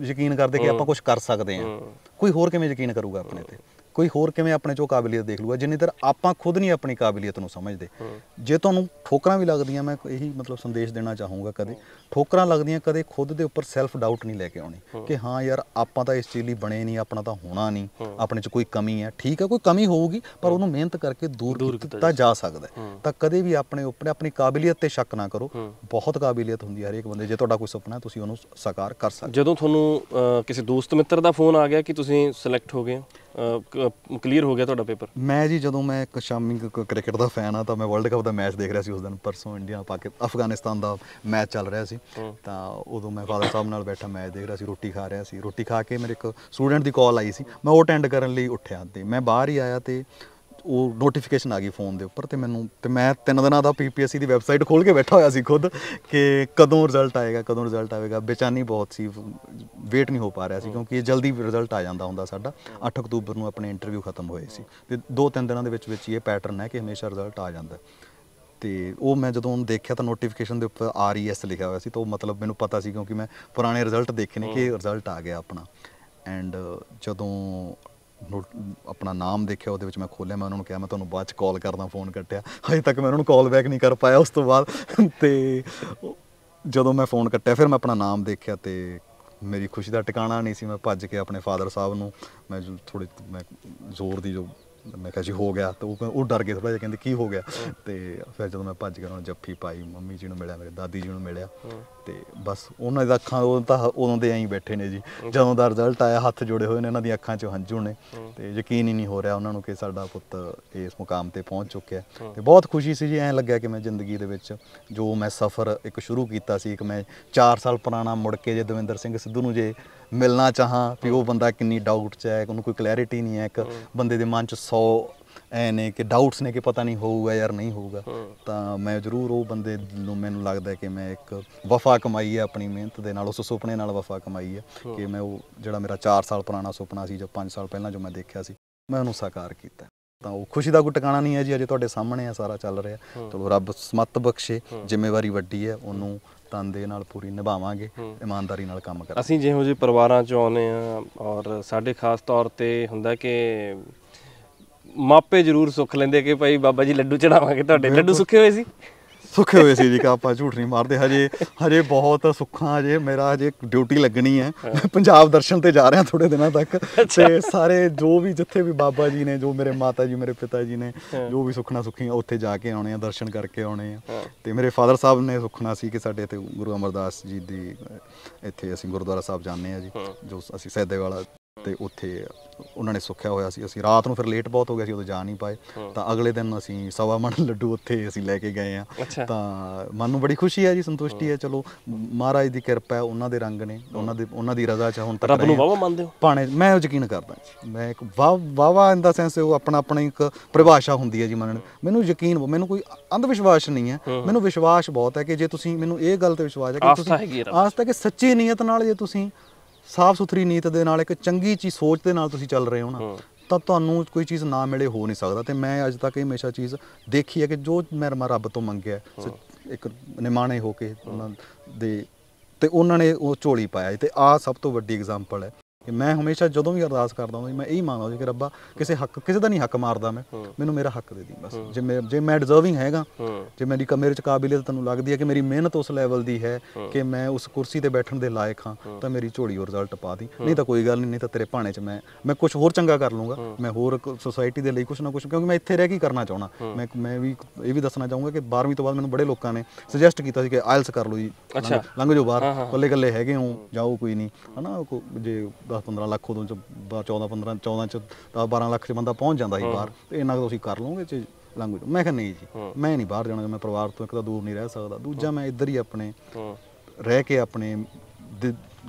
ਯਕੀਨ ਕਰਦੇ ਕਿ ਆਪਾਂ ਕੁਝ ਕਰ ਸਕਦੇ ਹਾਂ ਕੋਈ ਹੋਰ ਕਿਵੇਂ ਯਕੀਨ ਕਰੂਗਾ ਆਪਣੇ ਤੇ ਕੋਈ ਹੋਰ ਕਿਵੇਂ ਆਪਣੇ ਚੋਂ ਕਾਬਲੀਅਤ ਦੇਖ ਲੂਗਾ ਜਿੰਨੀ ਤਰ ਆਪਾਂ ਖੁਦ ਨਹੀਂ ਆਪਣੀ ਕਾਬਲੀਅਤ ਨੂੰ ਸਮਝਦੇ ਜੇ ਤੁਹਾਨੂੰ ਠੋਕਰਾਂ ਵੀ ਲੱਗਦੀਆਂ ਮੈਂ ਇਹੀ ਮਤਲਬ ਸੰਦੇਸ਼ ਦੇਣਾ ਚਾਹੂੰਗਾ ਕਦੇ ਠੋਕਰਾਂ ਲੱਗਦੀਆਂ ਕਦੇ ਖੁਦ ਦੇ ਉੱਪਰ ਸੈਲਫ ਡਾਊਟ ਨਹੀਂ ਲੈ ਕੇ ਆਉਣੀ ਕਿ ਹਾਂ ਯਾਰ ਆਪਾਂ ਤਾਂ ਇਸ ਚੀਜ਼ ਲਈ ਬਣੇ ਨਹੀਂ ਆਪਣਾ ਤਾਂ ਹੋਣਾ ਨਹੀਂ ਆਪਣੇ 'ਚ ਕੋਈ ਕਮੀ ਹੈ ਠੀਕ ਹੈ ਕੋਈ ਕਮੀ ਹੋਊਗੀ ਪਰ ਉਹਨੂੰ ਮਿਹਨਤ ਕਰਕੇ ਦੂਰ ਕੀਤਾ ਜਾ ਸਕਦਾ ਤਾਂ ਕਦੇ ਵੀ ਆਪਣੇ ਉੱਪਰ ਆਪਣੀ ਕਾਬਲੀਅਤ ਤੇ ਸ਼ੱਕ ਨਾ ਕਰੋ ਬਹੁਤ ਕਾਬਲੀਅਤ ਹੁੰਦੀ ਹੈ ਹਰੇਕ ਬੰਦੇ ਜੇ ਤੁਹਾਡਾ ਕੋਈ ਸੁਪਨਾ ਹੈ ਤੁਸੀਂ ਉਹਨੂੰ ਸਾਕਾਰ ਕਰ ਸਕਦੇ ਜਦੋਂ ਤੁਹਾਨੂੰ ਕਿਸੇ ਦੋਸਤ ਮਿੱਤਰ ਦਾ ਫੋਨ ਆ ਗਿਆ ਕਿ ਤੁਸੀਂ ਸਿਲੈਕਟ ਹੋ ਗਏ ਕਲੀਅਰ ਹੋ ਗਿਆ ਤੁਹਾਡਾ ਪੇਪਰ ਮੈਂ ਜੀ ਜਦੋਂ ਮੈਂ ਕਸ਼ਾਮੀ ਕ੍ਰਿਕਟ ਦਾ ਫੈਨ ਆ ਤਾਂ ਮੈਂ ਵਰਲਡ ਕੱਪ ਦਾ ਮੈਚ ਦੇਖ ਰਿਹਾ ਸੀ ਉਸ ਦਿਨ ਪਰਸੋਂ ਇੰਡੀਆ ਪਾਕਿਸਤਾਨ ਅਫਗਾਨਿਸਤਾਨ ਦਾ ਮੈਚ ਚੱਲ ਰਿਹਾ ਸੀ ਤਾਂ ਉਦੋਂ ਮੈਂ ਫਾਦਰ ਸਾਹਿਬ ਨਾਲ ਬੈਠਾ ਮੈਚ ਦੇਖ ਰਿਹਾ ਸੀ ਰੋਟੀ ਖਾ ਰਿਹਾ ਸੀ ਰੋਟੀ ਖਾ ਕੇ ਮੇਰੇ ਇੱਕ ਸਟੂਡੈਂਟ ਦੀ ਕਾਲ ਆਈ ਸੀ ਮੈਂ ਉਹ ਅਟੈਂਡ ਕਰਨ ਲਈ ਉੱਠਿਆ ਤੇ ਮੈਂ ਬਾਹਰ ਹੀ ਆਇਆ ਤੇ ਉਹ ਨੋਟੀਫਿਕੇਸ਼ਨ ਆ ਗਈ ਫੋਨ ਦੇ ਉੱਪਰ ਤੇ ਮੈਨੂੰ ਤੇ ਮੈਂ ਤਿੰਨ ਦਿਨਾਂ ਦਾ ਪੀਪੀਐਸਸੀ ਦੀ ਵੈਬਸਾਈਟ ਖੋਲ ਕੇ ਬੈਠਾ ਹੋਇਆ ਸੀ ਖੁਦ ਕਿ ਕਦੋਂ ਰਿਜ਼ਲਟ ਆਏਗਾ ਕਦੋਂ ਰਿਜ਼ਲਟ ਆਵੇਗਾ ਬੇਚਾਨੀ ਬਹੁਤ ਸੀ ਵੇਟ ਨਹੀਂ ਹੋ ਪਾ ਰਿਹਾ ਸੀ ਕਿਉਂਕਿ ਇਹ ਜਲਦੀ ਰਿਜ਼ਲਟ ਆ ਜਾਂਦਾ ਹੁੰਦਾ ਸਾਡਾ 8 ਅਕਤੂਬਰ ਨੂੰ ਆਪਣੇ ਇੰਟਰਵਿਊ ਖਤਮ ਹੋਏ ਸੀ ਤੇ 2-3 ਦਿਨਾਂ ਦੇ ਵਿੱਚ ਵਿੱਚ ਇਹ ਪੈਟਰਨ ਹੈ ਕਿ ਹਮੇਸ਼ਾ ਰਿਜ਼ਲਟ ਆ ਜਾਂਦਾ ਤੇ ਉਹ ਮੈਂ ਜਦੋਂ ਉਹਨੂੰ ਦੇਖਿਆ ਤਾਂ ਨੋਟੀਫਿਕੇਸ਼ਨ ਦੇ ਉੱਪਰ ਆਰਈਐਸ e ਲਿਖਿਆ ਹੋਇਆ ਸੀ ਤਾਂ ਉਹ ਮਤਲਬ ਮੈਨੂੰ ਪਤਾ ਸੀ ਕਿਉਂਕਿ ਮੈਂ ਪੁਰਾਣੇ ਰਿਜ਼ਲਟ ਦੇਖੇ ਨੇ ਕਿ ਰਿਜ਼ਲਟ ਆ ਗਿਆ ਆਪਣਾ ਐਂਡ ਜਦੋਂ ਆਪਣਾ ਨਾਮ ਦੇਖਿਆ ਉਹਦੇ ਵਿੱਚ ਮੈਂ ਖੋਲਿਆ ਮੈਂ ਉਹਨਾਂ ਨੂੰ ਕਿਹਾ ਮੈਂ ਤੁਹਾਨੂੰ ਬਾਅਦ ਚ ਕਾਲ ਕਰਦਾ ਫੋਨ ਕੱਟਿਆ ਹਜੇ ਤੱਕ ਮੈਂ ਉਹਨਾਂ ਨੂੰ ਕਾਲ ਬੈਕ ਨਹੀਂ ਕਰ ਪਾਇਆ ਉਸ ਤੋਂ ਬਾਅਦ ਤੇ ਜਦੋਂ ਮੈਂ ਫੋਨ ਕੱਟਿਆ ਫਿਰ ਮੈਂ ਆਪਣਾ ਨਾਮ ਦੇਖਿਆ ਤੇ ਮੇਰੀ ਖੁਸ਼ੀ ਦਾ ਟਿਕਾਣਾ ਨਹੀਂ ਸੀ ਮੈਂ ਭੱਜ ਕੇ ਆਪਣੇ ਫਾਦਰ ਸਾਹਿਬ ਨੂੰ ਮੈਂ ਥੋੜੇ ਮੈਂ ਜ਼ੋਰ ਦੀ ਜੋ ਮੈਂ ਕਿਹਾ ਜੀ ਹੋ ਗਿਆ ਤਾਂ ਉਹ ਉਹ ਡਰ ਗਏ ਥੋੜਾ ਜਿਹਾ ਕਹਿੰਦੇ ਕੀ ਹੋ ਗਿਆ ਤੇ ਫਿਰ ਜਦੋਂ ਮੈਂ ਭੱਜ ਕੇ ਉਹਨਾਂ ਜੱਫੀ ਪਾਈ ਮੰਮੀ ਜੀ ਨੂੰ ਮਿਲਿਆ ਮੇਰੇ ਦਾਦੀ ਜੀ ਨੂੰ ਮਿਲਿਆ ਤੇ ਬਸ ਉਹਨਾਂ ਦੀਆਂ ਅੱਖਾਂ ਉਹ ਤਾਂ ਉਦੋਂ ਦੇ ਐਂ ਬੈਠੇ ਨੇ ਜੀ ਜਦੋਂ ਦਾ ਰਿਜ਼ਲਟ ਆਇਆ ਹੱਥ ਜੋੜੇ ਹੋਏ ਨੇ ਉਹਨਾਂ ਦੀਆਂ ਅੱਖਾਂ 'ਚ ਹੰਝੂ ਨੇ ਤੇ ਯਕੀਨ ਹੀ ਨਹੀਂ ਹੋ ਰਿਹਾ ਉਹਨਾਂ ਨੂੰ ਕਿ ਸਾਡਾ ਪੁੱਤ ਇਸ ਮੁਕਾਮ ਤੇ ਪਹੁੰਚ ਚੁੱਕਿਆ ਤੇ ਬਹੁਤ ਖੁਸ਼ੀ ਸੀ ਜੀ ਐਂ ਲੱਗਿਆ ਕਿ ਮੈਂ ਜ਼ਿੰਦਗੀ ਦੇ ਵਿੱਚ ਜੋ ਮੈਂ ਸਫ਼ਰ ਇੱਕ ਸ਼ੁਰੂ ਕੀਤਾ ਸੀ ਇੱਕ ਮੈਂ 4 ਸਾਲ ਪੁਰਾਣਾ ਮੁੜ ਕੇ ਜੇ ਦਵਿੰਦਰ ਸਿੰਘ ਸਿੱਧੂ ਨੂੰ ਜੇ ਮਿਲਣਾ ਚਾਹਾਂ ਵੀ ਉਹ ਬੰਦਾ ਕਿੰਨੀ ਡਾਊਟ ਚ ਹੈ ਉਹਨੂੰ ਕੋਈ ਕਲੈਰਿਟੀ ਨਹੀਂ ਹੈ ਇੱਕ ਬੰਦੇ ਦੇ ਮਨ ਚ 100 ਐ ਨੇ ਕਿ ਡਾਊਟਸ ਨੇ ਕਿ ਪਤਾ ਨਹੀਂ ਹੋਊਗਾ ਯਾਰ ਨਹੀਂ ਹੋਊਗਾ ਤਾਂ ਮੈਂ ਜ਼ਰੂਰ ਉਹ ਬੰਦੇ ਨੂੰ ਮੈਨੂੰ ਲੱਗਦਾ ਕਿ ਮੈਂ ਇੱਕ ਵਫਾ ਕਮਾਈ ਹੈ ਆਪਣੀ ਮਿਹਨਤ ਦੇ ਨਾਲ ਉਸ ਸੁਪਨੇ ਨਾਲ ਵਫਾ ਕਮਾਈ ਹੈ ਕਿ ਮੈਂ ਉਹ ਜਿਹੜਾ ਮੇਰਾ 4 ਸਾਲ ਪੁਰਾਣਾ ਸੁਪਨਾ ਸੀ ਜੋ 5 ਸਾਲ ਪਹਿਲਾਂ ਜੋ ਮੈਂ ਦੇਖਿਆ ਸੀ ਮੈਂ ਉਹਨੂੰ ਸਾਕਾਰ ਕੀਤਾ ਤਾਂ ਉਹ ਖੁਸ਼ੀ ਦਾ ਕੋਈ ਟਿਕਾਣਾ ਨਹੀਂ ਹੈ ਜੀ ਅਜੇ ਤੁਹਾਡੇ ਸਾਹਮਣੇ ਆ ਸਾਰਾ ਚੱਲ ਰਿਹਾ ਚਲੋ ਰੱਬ ਸਮਤ ਬਖਸ਼ੇ ਜ਼ਿੰਮੇਵਾਰੀ ਵੱਡੀ ਹੈ ਉਹਨੂੰ ਤਨਦੇ ਨਾਲ ਪੂਰੀ ਨਿਭਾਵਾਂਗੇ ਇਮਾਨਦਾਰੀ ਨਾਲ ਕੰਮ ਕਰਾਂਗੇ ਅਸੀਂ ਜਿਹੋ ਜਿਹੇ ਪਰਿਵਾਰਾਂ ਚੋਂ ਆਉਨੇ ਆ ਔਰ ਸਾਡੇ ਖਾਸ ਤੌਰ ਤੇ ਹੁੰਦਾ ਕਿ ਮਾਪੇ ਜ਼ਰੂਰ ਸੁੱਖ ਲੈਂਦੇ ਕਿ ਭਾਈ ਬਾਬਾ ਜੀ ਲੱਡੂ ਚੜਾਵਾਂਗੇ ਤੁਹਾਡੇ ਲੱਡੂ ਸੁੱਕੇ ਹੋਏ ਸੀ ਸੁੱਕੇ ਹੋਏ ਸੀ ਜੀ ਕਾ ਆਪਾਂ ਝੂਠ ਨਹੀਂ ਮਾਰਦੇ ਹਜੇ ਹਜੇ ਬਹੁਤ ਸੁੱਖਾਂ ਹਜੇ ਮੇਰਾ ਹਜੇ ਡਿਊਟੀ ਲੱਗਣੀ ਹੈ ਪੰਜਾਬ ਦਰਸ਼ਨ ਤੇ ਜਾ ਰਿਹਾ ਥੋੜੇ ਦਿਨਾਂ ਤੱਕ ਤੇ ਸਾਰੇ ਜੋ ਵੀ ਜਿੱਥੇ ਵੀ ਬਾਬਾ ਜੀ ਨੇ ਜੋ ਮੇਰੇ ਮਾਤਾ ਜੀ ਮੇਰੇ ਪਿਤਾ ਜੀ ਨੇ ਜੋ ਵੀ ਸੁਖਣਾ ਸੁਖੀਆਂ ਉੱਥੇ ਜਾ ਕੇ ਆਉਣੇ ਆ ਦਰਸ਼ਨ ਕਰਕੇ ਆਉਣੇ ਆ ਤੇ ਮੇਰੇ ਫਾਦਰ ਸਾਹਿਬ ਨੇ ਸੁਖਣਾ ਸੀ ਕਿ ਸਾਡੇ ਇੱਥੇ ਗੁਰੂ ਅਮਰਦਾਸ ਜੀ ਦੀ ਇੱਥੇ ਅਸੀਂ ਗੁਰਦੁਆਰਾ ਸਾਹਿਬ ਜਾਂਦੇ ਆ ਜੀ ਜੋ ਅਸੀਂ ਸੈਦੇ ਵਾਲਾ ਤੇ ਉੱਥੇ ਉਹਨਾਂ ਨੇ ਸੁੱਖਿਆ ਹੋਇਆ ਸੀ ਅਸੀਂ ਰਾਤ ਨੂੰ ਫਿਰ ਲੇਟ ਬਹੁਤ ਹੋ ਗਿਆ ਸੀ ਉਦੋਂ ਜਾ ਨਹੀਂ ਪਾਏ ਤਾਂ ਅਗਲੇ ਦਿਨ ਅਸੀਂ ਸਵਾ ਮਣ ਲੱਡੂ ਉੱਥੇ ਅਸੀਂ ਲੈ ਕੇ ਗਏ ਆ ਤਾਂ ਮਨ ਨੂੰ ਬੜੀ ਖੁਸ਼ੀ ਹੈ ਜੀ ਸੰਤੁਸ਼ਟੀ ਹੈ ਚਲੋ ਮਹਾਰਾਜ ਦੀ ਕਿਰਪਾ ਹੈ ਉਹਨਾਂ ਦੇ ਰੰਗ ਨੇ ਉਹਨਾਂ ਦੇ ਉਹਨਾਂ ਦੀ ਰਜ਼ਾ ਚ ਹੁਣ ਤੱਕ ਰੱਬ ਨੂੰ ਵਾਵਾ ਮੰਨਦੇ ਹੋ ਭਾਣੇ ਮੈਂ ਯਕੀਨ ਕਰਦਾ ਜੀ ਮੈਂ ਇੱਕ ਵਾਵਾ ਇਨ ਦਾ ਸੈਂਸ ਉਹ ਆਪਣਾ ਆਪਣਾ ਇੱਕ ਪਰਿਭਾਸ਼ਾ ਹੁੰਦੀ ਹੈ ਜੀ ਮੰਨਣ ਮੈਨੂੰ ਯਕੀਨ ਮੈਨੂੰ ਕੋਈ ਅੰਧ ਵਿਸ਼ਵਾਸ ਨਹੀਂ ਹੈ ਮੈਨੂੰ ਵਿਸ਼ਵਾਸ ਬਹੁਤ ਹੈ ਕਿ ਜੇ ਤੁਸੀਂ ਮੈਨੂੰ ਇਹ ਗੱਲ ਤੇ ਵਿਸ਼ਵਾਸ ਹੈ ਕਿ ਤੁਸੀਂ ਆਸ ਤਾਂ ਕਿ ਸੱਚੀ ਨੀਅਤ ਨਾਲ ਜੇ ਤੁਸੀਂ ਸਾਫ਼ ਸੁਥਰੀ ਨੀਤ ਦੇ ਨਾਲ ਇੱਕ ਚੰਗੀ ਚੀਜ਼ ਸੋਚ ਦੇ ਨਾਲ ਤੁਸੀਂ ਚੱਲ ਰਹੇ ਹੋ ਨਾ ਤਾਂ ਤੁਹਾਨੂੰ ਕੋਈ ਚੀਜ਼ ਨਾ ਮਿਲੇ ਹੋ ਨਹੀਂ ਸਕਦਾ ਤੇ ਮੈਂ ਅੱਜ ਤੱਕ ਹਮੇਸ਼ਾ ਚੀਜ਼ ਦੇਖੀ ਹੈ ਕਿ ਜੋ ਮੈਂ ਮਾ ਰੱਬ ਤੋਂ ਮੰਗਿਆ ਇੱਕ ਨਿਮਾਣੇ ਹੋ ਕੇ ਉਹਨਾਂ ਦੇ ਤੇ ਉਹਨਾਂ ਨੇ ਉਹ ਝੋਲੀ ਪਾਇਆ ਤੇ ਆ ਸਭ ਤੋਂ ਵੱਡੀ ਐਗਜ਼ਾਮਪਲ ਹੈ ਕਿ ਮੈਂ ਹਮੇਸ਼ਾ ਜਦੋਂ ਵੀ ਅਰਦਾਸ ਕਰਦਾ ਹਾਂ ਮੈਂ ਇਹੀ ਮੰਗਦਾ ਹਾਂ ਕਿ ਰੱਬਾ ਕਿਸੇ ਹੱਕ ਕਿਸੇ ਦਾ ਨਹੀਂ ਹੱਕ ਮਾਰਦਾ ਮੈਂ ਮੈਨੂੰ ਮੇਰਾ ਹੱਕ ਦੇ ਦੀ ਬਸ ਜੇ ਮੈਂ ਜੇ ਮੈਂ ਡਿਜ਼ਰਵਿੰਗ ਹੈਗਾ ਜੇ ਮੇਰੀ ਕਮੇਰੇ ਚ ਕਾਬਿਲਤ ਤੁਹਾਨੂੰ ਲੱਗਦੀ ਹੈ ਕਿ ਮੇਰੀ ਮਿਹਨਤ ਉਸ ਲੈਵਲ ਦੀ ਹੈ ਕਿ ਮੈਂ ਉਸ ਕੁਰਸੀ ਤੇ ਬੈਠਣ ਦੇ ਲਾਇਕ ਹਾਂ ਤਾਂ ਮੇਰੀ ਝੋਲੀ ਉਹ ਰਿਜ਼ਲਟ ਪਾ ਦੀ ਨਹੀਂ ਤਾਂ ਕੋਈ ਗੱਲ ਨਹੀਂ ਨਹੀਂ ਤਾਂ ਤੇਰੇ ਭਾਣੇ ਚ ਮੈਂ ਮੈਂ ਕੁਝ ਹੋਰ ਚੰਗਾ ਕਰ ਲੂੰਗਾ ਮੈਂ ਹੋਰ ਸੋਸਾਇਟੀ ਦੇ ਲਈ ਕੁਝ ਨਾ ਕੁਝ ਕਿਉਂਕਿ ਮੈਂ ਇੱਥੇ ਰਹਿ ਕੇ ਕਰਨਾ ਚਾਹਣਾ ਮੈਂ ਮੈਂ ਵੀ ਇਹ ਵੀ ਦੱਸਣਾ ਚਾਹੂੰਗਾ ਕਿ 12ਵੀਂ ਤੋਂ ਬਾਅਦ ਮੈਨੂੰ ਬੜੇ ਲੋਕਾਂ ਨੇ ਸੁਜੈਸਟ ਕੀਤਾ ਸੀ ਕਿ ਆਇਲਸ ਕਰ ਜੀ ਲੰਘ ਜਾਓ ਬਾਹਰ ਕੱਲੇ ਕੱਲੇ ਹੈਗੇ ਹੋ ਜਾਓ ਕੋਈ ਨਹੀਂ ਹਨਾ ਜੇ 10 15 ਲੱਖ ਉਦੋਂ ਚ 14 15 14 ਚ 12 ਲੱਖ ਚ ਬੰਦਾ ਪਹੁੰਚ ਜਾਂਦਾ ਸੀ ਬਾਹਰ ਤੇ ਇੰਨਾ ਤੁਸੀਂ ਕਰ ਲਓਗੇ ਚ ਲੈਂਗੁਏਜ ਮੈਂ ਕਿਹਾ ਨਹੀਂ ਜੀ ਮੈਂ ਨਹੀਂ ਬਾਹਰ ਜਾਣਾ ਮੈਂ ਪਰਿਵਾਰ ਤੋਂ ਇੱਕ ਤਾਂ ਦੂਰ ਨਹੀਂ ਰਹਿ ਸਕਦਾ ਦੂਜਾ ਮੈਂ ਇੱਧਰ ਹੀ ਆਪਣੇ ਰਹਿ ਕੇ ਆਪਣੇ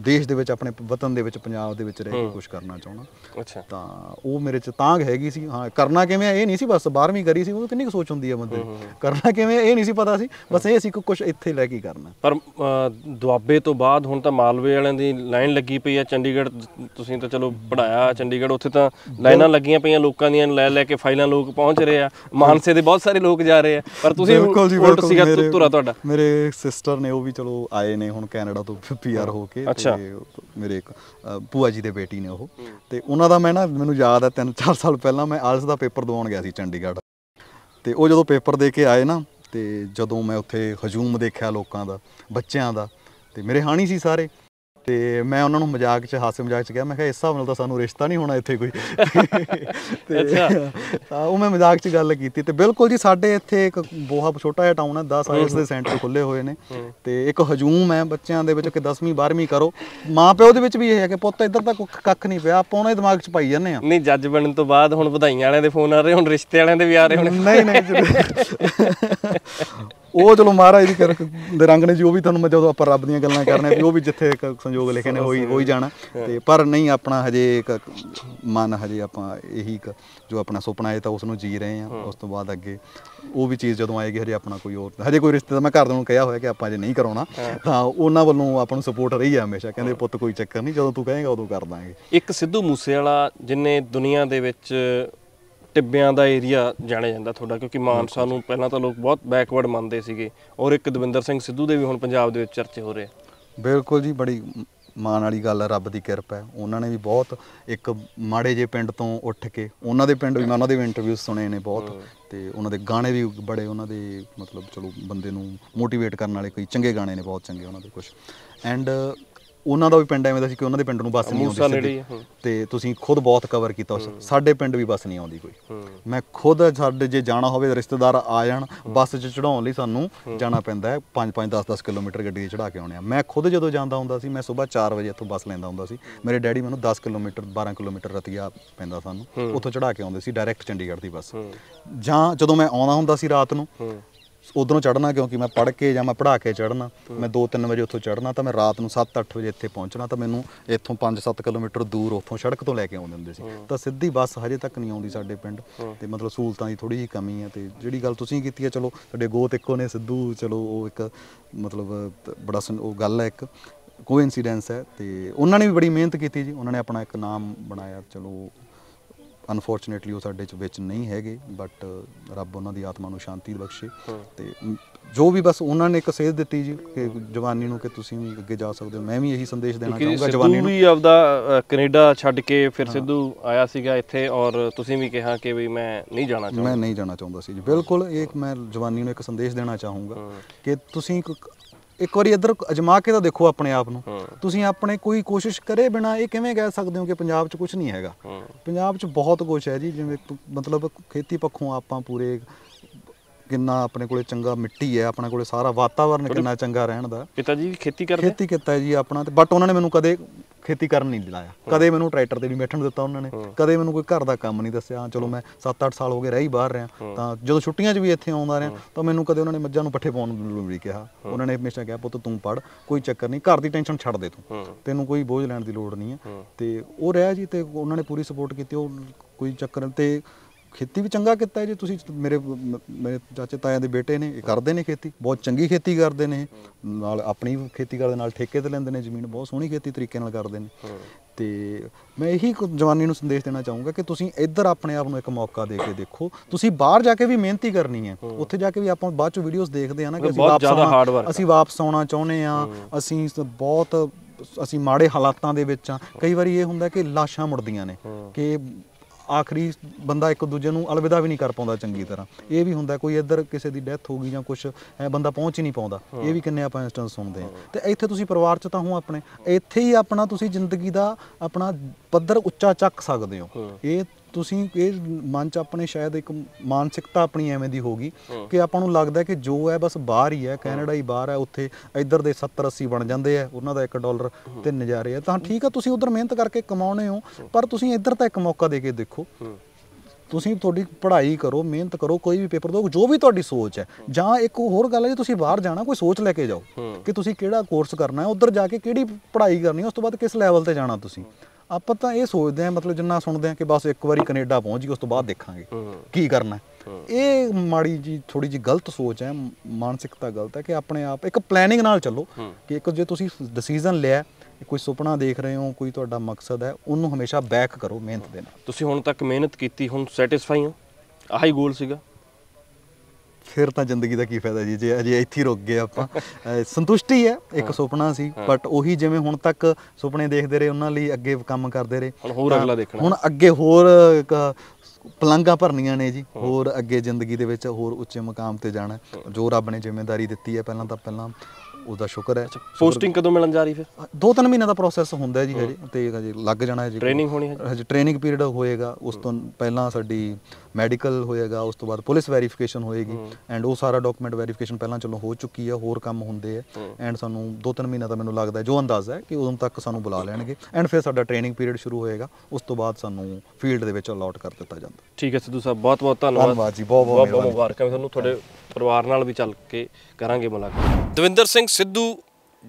ਦੇਸ਼ ਦੇ ਵਿੱਚ ਆਪਣੇ ਵਤਨ ਦੇ ਵਿੱਚ ਪੰਜਾਬ ਦੇ ਵਿੱਚ ਰਹਿ ਕੇ ਕੁਝ ਕਰਨਾ ਚਾਹਣਾ ਅੱਛਾ ਤਾਂ ਉਹ ਮੇਰੇ ਚ ਤਾਂਗ ਹੈਗੀ ਸੀ ਹਾਂ ਕਰਨਾ ਕਿਵੇਂ ਇਹ ਨਹੀਂ ਸੀ ਬਸ 12ਵੀਂ ਕਰੀ ਸੀ ਉਹ ਕਿੰਨੀ ਕੁ ਸੋਚ ਹੁੰਦੀ ਹੈ ਬੰਦੇ ਕਰਨਾ ਕਿਵੇਂ ਇਹ ਨਹੀਂ ਸੀ ਪਤਾ ਸੀ ਬਸ ਇਹ ਸੀ ਕਿ ਕੁਝ ਇੱਥੇ ਲੈ ਕੇ ਕਰਨਾ ਪਰ ਦੁਆਬੇ ਤੋਂ ਬਾਅਦ ਹੁਣ ਤਾਂ ਮਾਲਵੇ ਵਾਲਿਆਂ ਦੀ ਲਾਈਨ ਲੱਗੀ ਪਈ ਆ ਚੰਡੀਗੜ੍ਹ ਤੁਸੀਂ ਤਾਂ ਚਲੋ ਪੜਾਇਆ ਚੰਡੀਗੜ੍ਹ ਉੱਥੇ ਤਾਂ ਲਾਈਨਾਂ ਲੱਗੀਆਂ ਪਈਆਂ ਲੋਕਾਂ ਦੀਆਂ ਲੈ ਲੈ ਕੇ ਫਾਈਲਾਂ ਲੋਕ ਪਹੁੰਚ ਰਹੇ ਆ ਮਾਨਸੇ ਦੇ ਬਹੁਤ ਸਾਰੇ ਲੋਕ ਜਾ ਰਹੇ ਆ ਪਰ ਤੁਸੀਂ ਬਿਲਕੁਲ ਜੀ ਬਿਲਕੁਲ ਸੀਗਾ ਤੁਰਾ ਤੁਹਾਡਾ ਮੇਰੇ ਸਿਸਟਰ ਨੇ ਉਹ ਵੀ ਚਲੋ ਆਏ ਨੇ ਹੁਣ ਕੈਨੇਡਾ ਤੋਂ ਪੀਆਰ ਹੋ ਕੇ ਅੱਛਾ ਮੇਰੇ ਇੱਕ ਭੂਆ ਜੀ ਦੇ ਬੇਟੀ ਨੇ ਉਹ ਤੇ ਉਹਨਾਂ ਦਾ ਮੈਂ ਨਾ ਮੈਨੂੰ ਯਾਦ ਆ 3-4 ਸਾਲ ਪਹਿਲਾਂ ਮੈਂ ਆਲਸ ਦਾ ਪੇਪਰ ਦਵਾਉਣ ਗਿਆ ਸੀ ਚੰਡੀਗੜ੍ਹ ਤੇ ਉਹ ਜਦੋਂ ਪੇਪਰ ਦੇ ਕੇ ਆਏ ਨਾ ਤੇ ਜਦੋਂ ਮੈਂ ਉੱਥੇ ਹਜੂਮ ਦੇਖਿਆ ਲੋਕਾਂ ਦਾ ਬੱਚਿਆਂ ਦਾ ਤੇ ਮੇਰੇ ਹਾਣੀ ਸੀ ਸਾਰੇ ਤੇ ਮੈਂ ਉਹਨਾਂ ਨੂੰ ਮਜ਼ਾਕ 'ਚ ਹਾਸੇ ਮਜ਼ਾਕ 'ਚ ਕਿਹਾ ਮੈਂ ਕਿਹਾ ਇਸ ਹਿਸਾਬ ਨਾਲ ਤਾਂ ਸਾਨੂੰ ਰਿਸ਼ਤਾ ਨਹੀਂ ਹੋਣਾ ਇੱਥੇ ਕੋਈ (laughs) ਤੇ ਉਹ ਮੈਂ ਮਜ਼ਾਕ 'ਚ ਗੱਲ ਕੀਤੀ ਤੇ ਬਿਲਕੁਲ ਜੀ ਸਾਡੇ ਇੱਥੇ ਇੱਕ ਬਹੁਤ ਛੋਟਾ ਜਿਹਾ ਟਾਊਨ ਹੈ 10 ਆਇਲਸ ਦੇ ਸੈਂਟਰ ਖੁੱਲੇ ਹੋਏ ਨੇ ਤੇ ਇੱਕ ਹਜੂਮ ਹੈ ਬੱਚਿਆਂ ਦੇ ਵਿੱਚ ਕਿ 10ਵੀਂ 12ਵੀਂ ਕਰੋ ਮਾਂ ਪਿਓ ਦੇ ਵਿੱਚ ਵੀ ਇਹ ਹੈ ਕਿ ਪੁੱਤ ਇੱਧਰ ਤਾਂ ਕੱਖ ਨਹੀਂ ਪਿਆ ਆਪਾਂ ਉਹਨਾਂ ਦੇ ਦਿਮਾਗ 'ਚ ਪਾਈ ਜਾਂਦੇ ਆ ਨਹੀਂ ਜੱਜ ਬਣਨ ਤੋਂ ਬਾਅਦ ਹੁਣ ਵਧਾਈਆਂ ਵਾਲਿਆਂ ਦੇ ਫੋਨ ਆ ਰਹੇ ਹੁਣ ਰਿਸ਼ਤੇ ਵਾਲਿਆਂ ਦੇ ਵੀ ਆ ਰਹੇ ਹੁਣ ਨਹੀਂ ਨਹੀਂ (laughs) ਉਹ ਚਲੋ ਮਹਾਰਾਜ ਦੀ ਕਿਰਕ ਦੇ ਰੰਗ ਨੇ ਜੀ ਉਹ ਵੀ ਤੁਹਾਨੂੰ ਮੈਂ ਜਦੋਂ ਆਪਾਂ ਰੱਬ ਦੀਆਂ ਗੱਲਾਂ ਕਰਨੇ ਵੀ ਉਹ ਵੀ ਜਿੱਥੇ ਇੱਕ ਸੰਯੋਗ ਲਿਖੇ ਨੇ ਹੋਈ ਹੋਈ ਜਾਣਾ ਤੇ ਪਰ ਨਹੀਂ ਆਪਣਾ ਹਜੇ ਇੱਕ ਮਨ ਹਜੇ ਆਪਾਂ ਇਹੀ ਜੋ ਆਪਣਾ ਸੁਪਨਾ ਹੈ ਤਾਂ ਉਸ ਨੂੰ ਜੀ ਰਹੇ ਆ ਉਸ ਤੋਂ ਬਾਅਦ ਅੱਗੇ ਉਹ ਵੀ ਚੀਜ਼ ਜਦੋਂ ਆਏਗੀ ਹਜੇ ਆਪਣਾ ਕੋਈ ਹੋਰ ਹਜੇ ਕੋਈ ਰਿਸ਼ਤੇ ਤਾਂ ਮੈਂ ਘਰ ਨੂੰ ਕਿਹਾ ਹੋਇਆ ਕਿ ਆਪਾਂ ਜੇ ਨਹੀਂ ਕਰਾਉਣਾ ਤਾਂ ਉਹਨਾਂ ਵੱਲੋਂ ਆਪਾਂ ਨੂੰ ਸਪੋਰਟ ਰਹੀ ਆ ਹਮੇਸ਼ਾ ਕਹਿੰਦੇ ਪੁੱਤ ਕੋਈ ਚੱਕਰ ਨਹੀਂ ਜਦੋਂ ਤੂੰ ਕਹੇਂਗਾ ਉਦੋਂ ਕਰ ਦਾਂਗੇ ਇੱਕ ਸਿੱਧੂ ਮੂਸੇ ਵਾਲਾ ਜਿਨੇ ਦੁਨੀਆ ਦੇ ਵਿੱਚ ਟਿੱਬਿਆਂ ਦਾ ਏਰੀਆ ਜਾਣਿਆ ਜਾਂਦਾ ਤੁਹਾਡਾ ਕਿਉਂਕਿ ਮਾਨਸਾ ਨੂੰ ਪਹਿਲਾਂ ਤਾਂ ਲੋਕ ਬਹੁਤ ਬੈਕਵਰਡ ਮੰਨਦੇ ਸੀਗੇ ਔਰ ਇੱਕ ਦਵਿੰਦਰ ਸਿੰਘ ਸਿੱਧੂ ਦੇ ਵੀ ਹੁਣ ਪੰਜਾਬ ਦੇ ਵਿੱਚ ਚਰਚੇ ਹੋ ਰਹੇ ਬਿਲਕੁਲ ਜੀ ਬੜੀ ਮਾਨ ਵਾਲੀ ਗੱਲ ਹੈ ਰੱਬ ਦੀ ਕਿਰਪਾ ਹੈ ਉਹਨਾਂ ਨੇ ਵੀ ਬਹੁਤ ਇੱਕ ਮਾੜੇ ਜੇ ਪਿੰਡ ਤੋਂ ਉੱਠ ਕੇ ਉਹਨਾਂ ਦੇ ਪਿੰਡ ਵੀ ਮੈਂ ਉਹਨਾਂ ਦੇ ਇੰਟਰਵਿਊ ਸੁਣੇ ਨੇ ਬਹੁਤ ਤੇ ਉਹਨਾਂ ਦੇ ਗਾਣੇ ਵੀ ਬੜੇ ਉਹਨਾਂ ਦੇ ਮਤਲਬ ਚਲੋ ਬੰਦੇ ਨੂੰ ਮੋਟੀਵੇਟ ਕਰਨ ਵਾਲੇ ਕੋਈ ਚੰਗੇ ਗਾਣੇ ਨੇ ਬਹੁਤ ਚੰਗੇ ਉਹਨਾਂ ਦੇ ਕੁਝ ਐਂਡ ਉਹਨਾਂ ਦਾ ਵੀ ਪਿੰਡ ਐਵੇਂ ਦਾ ਸੀ ਕਿ ਉਹਨਾਂ ਦੇ ਪਿੰਡ ਨੂੰ ਬੱਸ ਨਹੀਂ ਆਉਂਦੀ ਸੀ ਤੇ ਤੁਸੀਂ ਖੁਦ ਬਹੁਤ ਕਵਰ ਕੀਤਾ ਉਸ ਸਾਡੇ ਪਿੰਡ ਵੀ ਬੱਸ ਨਹੀਂ ਆਉਂਦੀ ਕੋਈ ਮੈਂ ਖੁਦ ਸਾਡੇ ਜੇ ਜਾਣਾ ਹੋਵੇ ਰਿਸ਼ਤੇਦਾਰ ਆ ਜਾਣ ਬੱਸ 'ਚ ਚੜਾਉਣ ਲਈ ਸਾਨੂੰ ਜਾਣਾ ਪੈਂਦਾ ਹੈ 5-5 10-10 ਕਿਲੋਮੀਟਰ ਗੱਡੀ 'ਚ ਚੜਾ ਕੇ ਆਉਣੇ ਆ ਮੈਂ ਖੁਦ ਜਦੋਂ ਜਾਂਦਾ ਹੁੰਦਾ ਸੀ ਮੈਂ ਸਵੇਰ 4 ਵਜੇ ਇੱਥੋਂ ਬੱਸ ਲੈਂਦਾ ਹੁੰਦਾ ਸੀ ਮੇਰੇ ਡੈਡੀ ਮੈਨੂੰ 10 ਕਿਲੋਮੀਟਰ 12 ਕਿਲੋਮੀਟਰ ਰਤੀਆ ਪੈਂਦਾ ਸਾਨੂੰ ਉੱਥੋਂ ਚੜਾ ਕੇ ਆਉਂਦੇ ਸੀ ਡਾਇਰੈਕਟ ਚੰਡੀਗੜ੍ਹ ਦੀ ਬੱਸ ਜਾਂ ਜਦੋਂ ਮੈਂ ਆਉਣਾ ਹੁੰਦਾ ਸੀ ਰਾਤ ਨੂੰ ਉਧਰੋਂ ਚੜਨਾ ਕਿਉਂਕਿ ਮੈਂ ਪੜ ਕੇ ਜਾਂ ਮੈਂ ਪੜਾ ਕੇ ਚੜਨਾ ਮੈਂ 2-3 ਵਜੇ ਉੱਥੋਂ ਚੜਨਾ ਤਾਂ ਮੈਂ ਰਾਤ ਨੂੰ 7-8 ਵਜੇ ਇੱਥੇ ਪਹੁੰਚਣਾ ਤਾਂ ਮੈਨੂੰ ਇੱਥੋਂ 5-7 ਕਿਲੋਮੀਟਰ ਦੂਰ ਉੱਥੋਂ ਸੜਕ ਤੋਂ ਲੈ ਕੇ ਆਉਂਦੇ ਹੁੰਦੇ ਸੀ ਤਾਂ ਸਿੱਧੀ ਬੱਸ ਹਜੇ ਤੱਕ ਨਹੀਂ ਆਉਂਦੀ ਸਾਡੇ ਪਿੰਡ ਤੇ ਮਤਲਬ ਸਹੂਲਤਾਂ ਦੀ ਥੋੜੀ ਜਿਹੀ ਕਮੀ ਹੈ ਤੇ ਜਿਹੜੀ ਗੱਲ ਤੁਸੀਂ ਕੀਤੀ ਹੈ ਚਲੋ ਤੁਹਾਡੇ ਗੋਤ ਇੱਕੋ ਨੇ ਸਿੱਧੂ ਚਲੋ ਉਹ ਇੱਕ ਮਤਲਬ ਬੜਾ ਉਹ ਗੱਲ ਹੈ ਇੱਕ ਕੋਇਨਸੀਡੈਂਸ ਹੈ ਤੇ ਉਹਨਾਂ ਨੇ ਵੀ ਬੜੀ ਮਿਹਨਤ ਕੀਤੀ ਜੀ ਉਹਨਾਂ ਨੇ ਆਪਣਾ ਇੱਕ ਨਾਮ ਬਣਾਇਆ ਚਲੋ ਅਨਫੋਰਚੂਨੇਟਲੀ ਉਹ ਸਾਡੇ ਚ ਵਿੱਚ ਨਹੀਂ ਹੈਗੇ ਬਟ ਰੱਬ ਉਹਨਾਂ ਦੀ ਆਤਮਾ ਨੂੰ ਸ਼ਾਂਤੀ ਬਖਸ਼ੇ ਤੇ ਜੋ ਵੀ ਬਸ ਉਹਨਾਂ ਨੇ ਇੱਕ ਸੇਧ ਦਿੱਤੀ ਜੀ ਕਿ ਜਵਾਨੀ ਨੂੰ ਕਿ ਤੁਸੀਂ ਵੀ ਅੱਗੇ ਜਾ ਸਕਦੇ ਹੋ ਮੈਂ ਵੀ ਇਹੀ ਸੰਦੇਸ਼ ਦੇਣਾ ਚਾਹੁੰਗਾ ਜਵਾਨੀ ਨੂੰ ਵੀ ਆਪਦਾ ਕੈਨੇਡਾ ਛੱਡ ਕੇ ਫਿਰ ਸਿੱਧੂ ਆਇਆ ਸੀਗਾ ਇੱਥੇ ਔਰ ਤੁਸੀਂ ਵੀ ਕਿਹਾ ਕਿ ਵੀ ਮੈਂ ਨਹੀਂ ਜਾਣਾ ਚਾਹੁੰਦਾ ਮੈਂ ਨਹੀਂ ਜਾਣਾ ਚਾਹੁੰਦਾ ਸੀ ਜੀ ਬਿਲਕੁਲ ਇਹ ਮੈਂ ਜਵਾਨੀ ਨੂੰ ਇੱਕ ਸੰਦੇਸ਼ ਦੇਣਾ ਚਾਹੂੰਗਾ ਕਿ ਤੁਸੀਂ ਇੱਕ ਵਾਰੀ ਇੱਧਰ ਅਜਮਾ ਕੇ ਤਾਂ ਦੇਖੋ ਆਪਣੇ ਆਪ ਨੂੰ ਤੁਸੀਂ ਆਪਣੇ ਕੋਈ ਕੋਸ਼ਿਸ਼ ਕਰੇ ਬਿਨਾ ਇਹ ਕਿਵੇਂ ਕਹਿ ਸਕਦੇ ਹੋ ਕਿ ਪੰਜਾਬ 'ਚ ਕੁਝ ਨਹੀਂ ਹੈਗਾ ਪੰਜਾਬ 'ਚ ਬਹੁਤ ਕੁਝ ਹੈ ਜੀ ਜਿਵੇਂ ਮਤਲਬ ਖੇਤੀ ਪੱਖੋਂ ਆਪਾਂ ਪੂਰੇ ਕਿੰਨਾ ਆਪਣੇ ਕੋਲੇ ਚੰਗਾ ਮਿੱਟੀ ਹੈ ਆਪਣੇ ਕੋਲੇ ਸਾਰਾ ਵਾਤਾਵਰਨ ਕਿੰਨਾ ਚੰਗਾ ਰਹਿਣ ਦਾ ਪਿਤਾ ਜੀ ਖੇਤੀ ਕਰਦੇ ਖੇਤੀ ਕੀਤਾ ਜੀ ਆਪਣਾ ਤੇ ਬਟ ਉਹਨਾਂ ਨੇ ਮੈਨੂੰ ਕਦੇ ਖੇਤੀ ਕਰਨ ਨਹੀਂ ਦਿਲਾਇਆ ਕਦੇ ਮੈਨੂੰ ਟਰੈਕਟਰ ਤੇ ਵੀ ਬੈਠਣ ਦਿੱਤਾ ਉਹਨਾਂ ਨੇ ਕਦੇ ਮੈਨੂੰ ਕੋਈ ਘਰ ਦਾ ਕੰਮ ਨਹੀਂ ਦੱਸਿਆ ਚਲੋ ਮੈਂ 7-8 ਸਾਲ ਹੋ ਗਏ ਰਹੀ ਬਾਹਰ ਰਿਆਂ ਤਾਂ ਜਦੋਂ ਛੁੱਟੀਆਂ 'ਚ ਵੀ ਇੱਥੇ ਆਉਂਦਾ ਰਿਆਂ ਤਾਂ ਮੈਨੂੰ ਕਦੇ ਉਹਨਾਂ ਨੇ ਮੱਝਾਂ ਨੂੰ ਪੱਠੇ ਪਾਉਣ ਨੂੰ ਵੀ ਕਿਹਾ ਉਹਨਾਂ ਨੇ ਹਮੇਸ਼ਾ ਕਿਹਾ ਪੁੱਤ ਤੂੰ ਪੜ ਕੋਈ ਚੱਕਰ ਨਹੀਂ ਘਰ ਦੀ ਟੈਨਸ਼ਨ ਛੱਡ ਦੇ ਤੂੰ ਤੈਨੂੰ ਕੋਈ ਬੋਝ ਲੈਣ ਦੀ ਲੋੜ ਨਹੀਂ ਹੈ ਤੇ ਉਹ ਰਿਹਾ ਜੀ ਤੇ ਉਹਨਾਂ ਨੇ ਪੂਰੀ ਸਪੋਰਟ ਕੀਤੀ ਉਹ ਕੋਈ ਚੱਕਰ ਤੇ ਖੇਤੀ ਵੀ ਚੰਗਾ ਕੀਤਾ ਜੀ ਤੁਸੀਂ ਮੇਰੇ ਮੇਰੇ ਚਾਚੇ ਤਾਇਆਂ ਦੇ ਬੇਟੇ ਨੇ ਇਹ ਕਰਦੇ ਨੇ ਖੇਤੀ ਬਹੁਤ ਚੰਗੀ ਖੇਤੀ ਕਰਦੇ ਨੇ ਨਾਲ ਆਪਣੀ ਖੇਤੀ ਕਰਦੇ ਨਾਲ ਠੇਕੇ ਤੇ ਲੈਂਦੇ ਨੇ ਜ਼ਮੀਨ ਬਹੁਤ ਸੋਹਣੀ ਖੇਤੀ ਤਰੀਕੇ ਨਾਲ ਕਰਦੇ ਨੇ ਤੇ ਮੈਂ ਇਹੀ ਜਵਾਨੀ ਨੂੰ ਸੰਦੇਸ਼ ਦੇਣਾ ਚਾਹੂੰਗਾ ਕਿ ਤੁਸੀਂ ਇੱਧਰ ਆਪਣੇ ਆਪ ਨੂੰ ਇੱਕ ਮੌਕਾ ਦੇ ਕੇ ਦੇਖੋ ਤੁਸੀਂ ਬਾਹਰ ਜਾ ਕੇ ਵੀ ਮਿਹਨਤੀ ਕਰਨੀ ਹੈ ਉੱਥੇ ਜਾ ਕੇ ਵੀ ਆਪਾਂ ਬਾਅਦ ਚ ਵੀਡੀਓਜ਼ ਦੇਖਦੇ ਆ ਨਾ ਕਿ ਅਸੀਂ ਵਾਪਸ ਆਉਣਾ ਅਸੀਂ ਵਾਪਸ ਆਉਣਾ ਚਾਹੁੰਦੇ ਆ ਅਸੀਂ ਬਹੁਤ ਅਸੀਂ ਮਾੜੇ ਹਾਲਾਤਾਂ ਦੇ ਵਿੱਚ ਆ ਕਈ ਵਾਰੀ ਇਹ ਹੁੰਦਾ ਕਿ ਲਾਸ਼ਾਂ ਮੁੜਦੀਆਂ ਨੇ ਕਿ ਆਖਰੀ ਬੰਦਾ ਇੱਕ ਦੂਜੇ ਨੂੰ ਅਲਵਿਦਾ ਵੀ ਨਹੀਂ ਕਰ ਪਾਉਂਦਾ ਚੰਗੀ ਤਰ੍ਹਾਂ ਇਹ ਵੀ ਹੁੰਦਾ ਕੋਈ ਇੱਧਰ ਕਿਸੇ ਦੀ ਡੈਥ ਹੋ ਗਈ ਜਾਂ ਕੁਝ ਐ ਬੰਦਾ ਪਹੁੰਚ ਹੀ ਨਹੀਂ ਪਾਉਂਦਾ ਇਹ ਵੀ ਕਿੰਨੇ ਆਪਾਂ ਇੰਸਟੈਂਸ ਸੁਣਦੇ ਆ ਤੇ ਇੱਥੇ ਤੁਸੀਂ ਪਰਿਵਾਰ 'ਚ ਤਾਂ ਹੋ ਆਪਣੇ ਇੱਥੇ ਹੀ ਆਪਣਾ ਤੁਸੀਂ ਜ਼ਿੰਦਗੀ ਦਾ ਆਪਣਾ ਪੱਧਰ ਉੱਚਾ ਚੱਕ ਸਕਦੇ ਹੋ ਇਹ ਤੁਸੀਂ ਇਹ ਮਨ ਚ ਆਪਣੇ ਸ਼ਾਇਦ ਇੱਕ ਮਾਨਸਿਕਤਾ ਆਪਣੀ ਐਵੇਂ ਦੀ ਹੋਗੀ ਕਿ ਆਪਾਂ ਨੂੰ ਲੱਗਦਾ ਕਿ ਜੋ ਹੈ ਬਸ ਬਾਹਰ ਹੀ ਹੈ ਕੈਨੇਡਾ ਹੀ ਬਾਹਰ ਹੈ ਉੱਥੇ ਇੱਧਰ ਦੇ 70 80 ਬਣ ਜਾਂਦੇ ਆ ਉਹਨਾਂ ਦਾ 1 ਡਾਲਰ ਤੇ ਨਜ਼ਾਰੇ ਆ ਤਾਂ ਠੀਕ ਆ ਤੁਸੀਂ ਉਧਰ ਮਿਹਨਤ ਕਰਕੇ ਕਮਾਉਣੇ ਹੋ ਪਰ ਤੁਸੀਂ ਇੱਧਰ ਤਾਂ ਇੱਕ ਮੌਕਾ ਦੇ ਕੇ ਦੇਖੋ ਤੁਸੀਂ ਤੁਹਾਡੀ ਪੜ੍ਹਾਈ ਕਰੋ ਮਿਹਨਤ ਕਰੋ ਕੋਈ ਵੀ ਪੇਪਰ ਦਿਓ ਜੋ ਵੀ ਤੁਹਾਡੀ ਸੋਚ ਹੈ ਜਾਂ ਇੱਕ ਹੋਰ ਗੱਲ ਹੈ ਜੇ ਤੁਸੀਂ ਬਾਹਰ ਜਾਣਾ ਕੋਈ ਸੋਚ ਲੈ ਕੇ ਜਾਓ ਕਿ ਤੁਸੀਂ ਕਿਹੜਾ ਕੋਰਸ ਕਰਨਾ ਹੈ ਉੱਧਰ ਜਾ ਕੇ ਕਿਹੜੀ ਪੜ੍ਹਾਈ ਕਰਨੀ ਹੈ ਉਸ ਤੋਂ ਬਾਅਦ ਕਿਸ ਲੈਵਲ ਤੇ ਜਾਣਾ ਤੁਸੀਂ ਆਪਾਂ ਤਾਂ ਇਹ ਸੋਚਦੇ ਆ ਮਤਲਬ ਜਿੰਨਾ ਸੁਣਦੇ ਆ ਕਿ ਬਸ ਇੱਕ ਵਾਰੀ ਕੈਨੇਡਾ ਪਹੁੰਚ ਜੀ ਉਸ ਤੋਂ ਬਾਅਦ ਦੇਖਾਂਗੇ ਕੀ ਕਰਨਾ ਇਹ ਮਾੜੀ ਜੀ ਥੋੜੀ ਜੀ ਗਲਤ ਸੋਚ ਹੈ ਮਾਨਸਿਕਤਾ ਗਲਤ ਹੈ ਕਿ ਆਪਣੇ ਆਪ ਇੱਕ ਪਲੈਨਿੰਗ ਨਾਲ ਚੱਲੋ ਕਿ ਇੱਕ ਜੇ ਤੁਸੀਂ ਡਿਸੀਜਨ ਲਿਆ ਕੋਈ ਸੁਪਨਾ ਦੇਖ ਰਹੇ ਹੋ ਕੋਈ ਤੁਹਾਡਾ ਮਕਸਦ ਹੈ ਉਹਨੂੰ ਹਮੇਸ਼ਾ ਬੈਕ ਕਰੋ ਮਿਹਨਤ ਦੇ ਨਾਲ ਤੁਸੀਂ ਹੁਣ ਤੱਕ ਮਿਹਨਤ ਕੀਤੀ ਹੁਣ ਸੈਟੀਸਫਾਈ ਹੋ ਆਹੀ ਗੋਲ ਸੀਗਾ ਫਿਰ ਤਾਂ ਜ਼ਿੰਦਗੀ ਦਾ ਕੀ ਫਾਇਦਾ ਜੀ ਜੇ ਅਜੇ ਇੱਥੇ ਰੁਕ ਗਏ ਆਪਾਂ ਸੰਤੁਸ਼ਟੀ ਹੈ ਇੱਕ ਸੁਪਨਾ ਸੀ ਬਟ ਉਹੀ ਜਿਵੇਂ ਹੁਣ ਤੱਕ ਸੁਪਨੇ ਦੇਖਦੇ ਰਹੇ ਉਹਨਾਂ ਲਈ ਅੱਗੇ ਕੰਮ ਕਰਦੇ ਰਹੇ ਹੁਣ ਹੋਰ ਅਗਲਾ ਦੇਖਣਾ ਹੁਣ ਅੱਗੇ ਹੋਰ ਪਲੰਗਾ ਭਰਨੀਆਂ ਨੇ ਜੀ ਹੋਰ ਅੱਗੇ ਜ਼ਿੰਦਗੀ ਦੇ ਵਿੱਚ ਹੋਰ ਉੱਚੇ ਮਕਾਮ ਤੇ ਜਾਣਾ ਜੋ ਰੱਬ ਨੇ ਜ਼ਿੰਮੇਵਾਰੀ ਦਿੱਤੀ ਹੈ ਪਹਿਲਾਂ ਤਾਂ ਪਹਿਲਾਂ ਉਹਦਾ ਸ਼ੁਕਰ ਹੈ ਪੋਸਟਿੰਗ ਕਦੋਂ ਮਿਲਣ ਜਾ ਰਹੀ ਫਿਰ ਦੋ ਤਿੰਨ ਮਹੀਨੇ ਦਾ ਪ੍ਰੋਸੈਸ ਹੁੰਦਾ ਜੀ ਹਜੇ ਤੇ ਹਜੇ ਲੱਗ ਜਾਣਾ ਹੈ ਜੀ ਟ੍ਰੇਨਿੰਗ ਹੋਣੀ ਹੈ ਹਜੇ ਟ੍ਰੇਨਿੰਗ ਪੀਰੀਅਡ ਹੋਏਗਾ ਉਸ ਤੋਂ ਪਹਿਲਾਂ ਸਾਡੀ ਮੈਡੀਕਲ ਹੋਏਗਾ ਉਸ ਤੋਂ ਬਾਅਦ ਪੁਲਿਸ ਵੈਰੀਫਿਕੇਸ਼ਨ ਹੋਏਗੀ ਐਂਡ ਉਹ ਸਾਰਾ ਡਾਕੂਮੈਂਟ ਵੈਰੀਫਿਕੇਸ਼ਨ ਪਹਿਲਾਂ ਚਲੋ ਹੋ ਚੁੱਕੀ ਹੈ ਹੋਰ ਕੰਮ ਹੁੰਦੇ ਆ ਐਂਡ ਸਾਨੂੰ 2-3 ਮਹੀਨਾ ਤਾਂ ਮੈਨੂੰ ਲੱਗਦਾ ਜੋ ਅੰਦਾਜ਼ਾ ਹੈ ਕਿ ਉਦੋਂ ਤੱਕ ਸਾਨੂੰ ਬੁਲਾ ਲੈਣਗੇ ਐਂਡ ਫਿਰ ਸਾਡਾ ਟ੍ਰੇਨਿੰਗ ਪੀਰੀਅਡ ਸ਼ੁਰੂ ਹੋਏਗਾ ਉਸ ਤੋਂ ਬਾਅਦ ਸਾਨੂੰ ਫੀਲਡ ਦੇ ਵਿੱਚ ਅਲਾਟ ਕਰ ਦਿੱਤਾ ਜਾਂਦਾ ਠੀਕ ਹੈ ਸਿੱਧੂ ਸਾਹਿਬ ਬਹੁਤ ਬਹੁਤ ਧੰਨਵਾਦ ਧੰਨਵਾਦ ਜੀ ਬਹੁਤ ਬਹੁਤ ਮੁਬਾਰਕਾਂ ਤੁਹਾਨੂੰ ਤੁਹਾਡੇ ਪਰਿਵਾਰ ਨਾਲ ਵੀ ਚੱਲ ਕੇ ਕਰਾਂਗੇ ਮੁਲਾਕਾਤ ਦਵਿੰਦਰ ਸਿੰਘ ਸਿੱਧੂ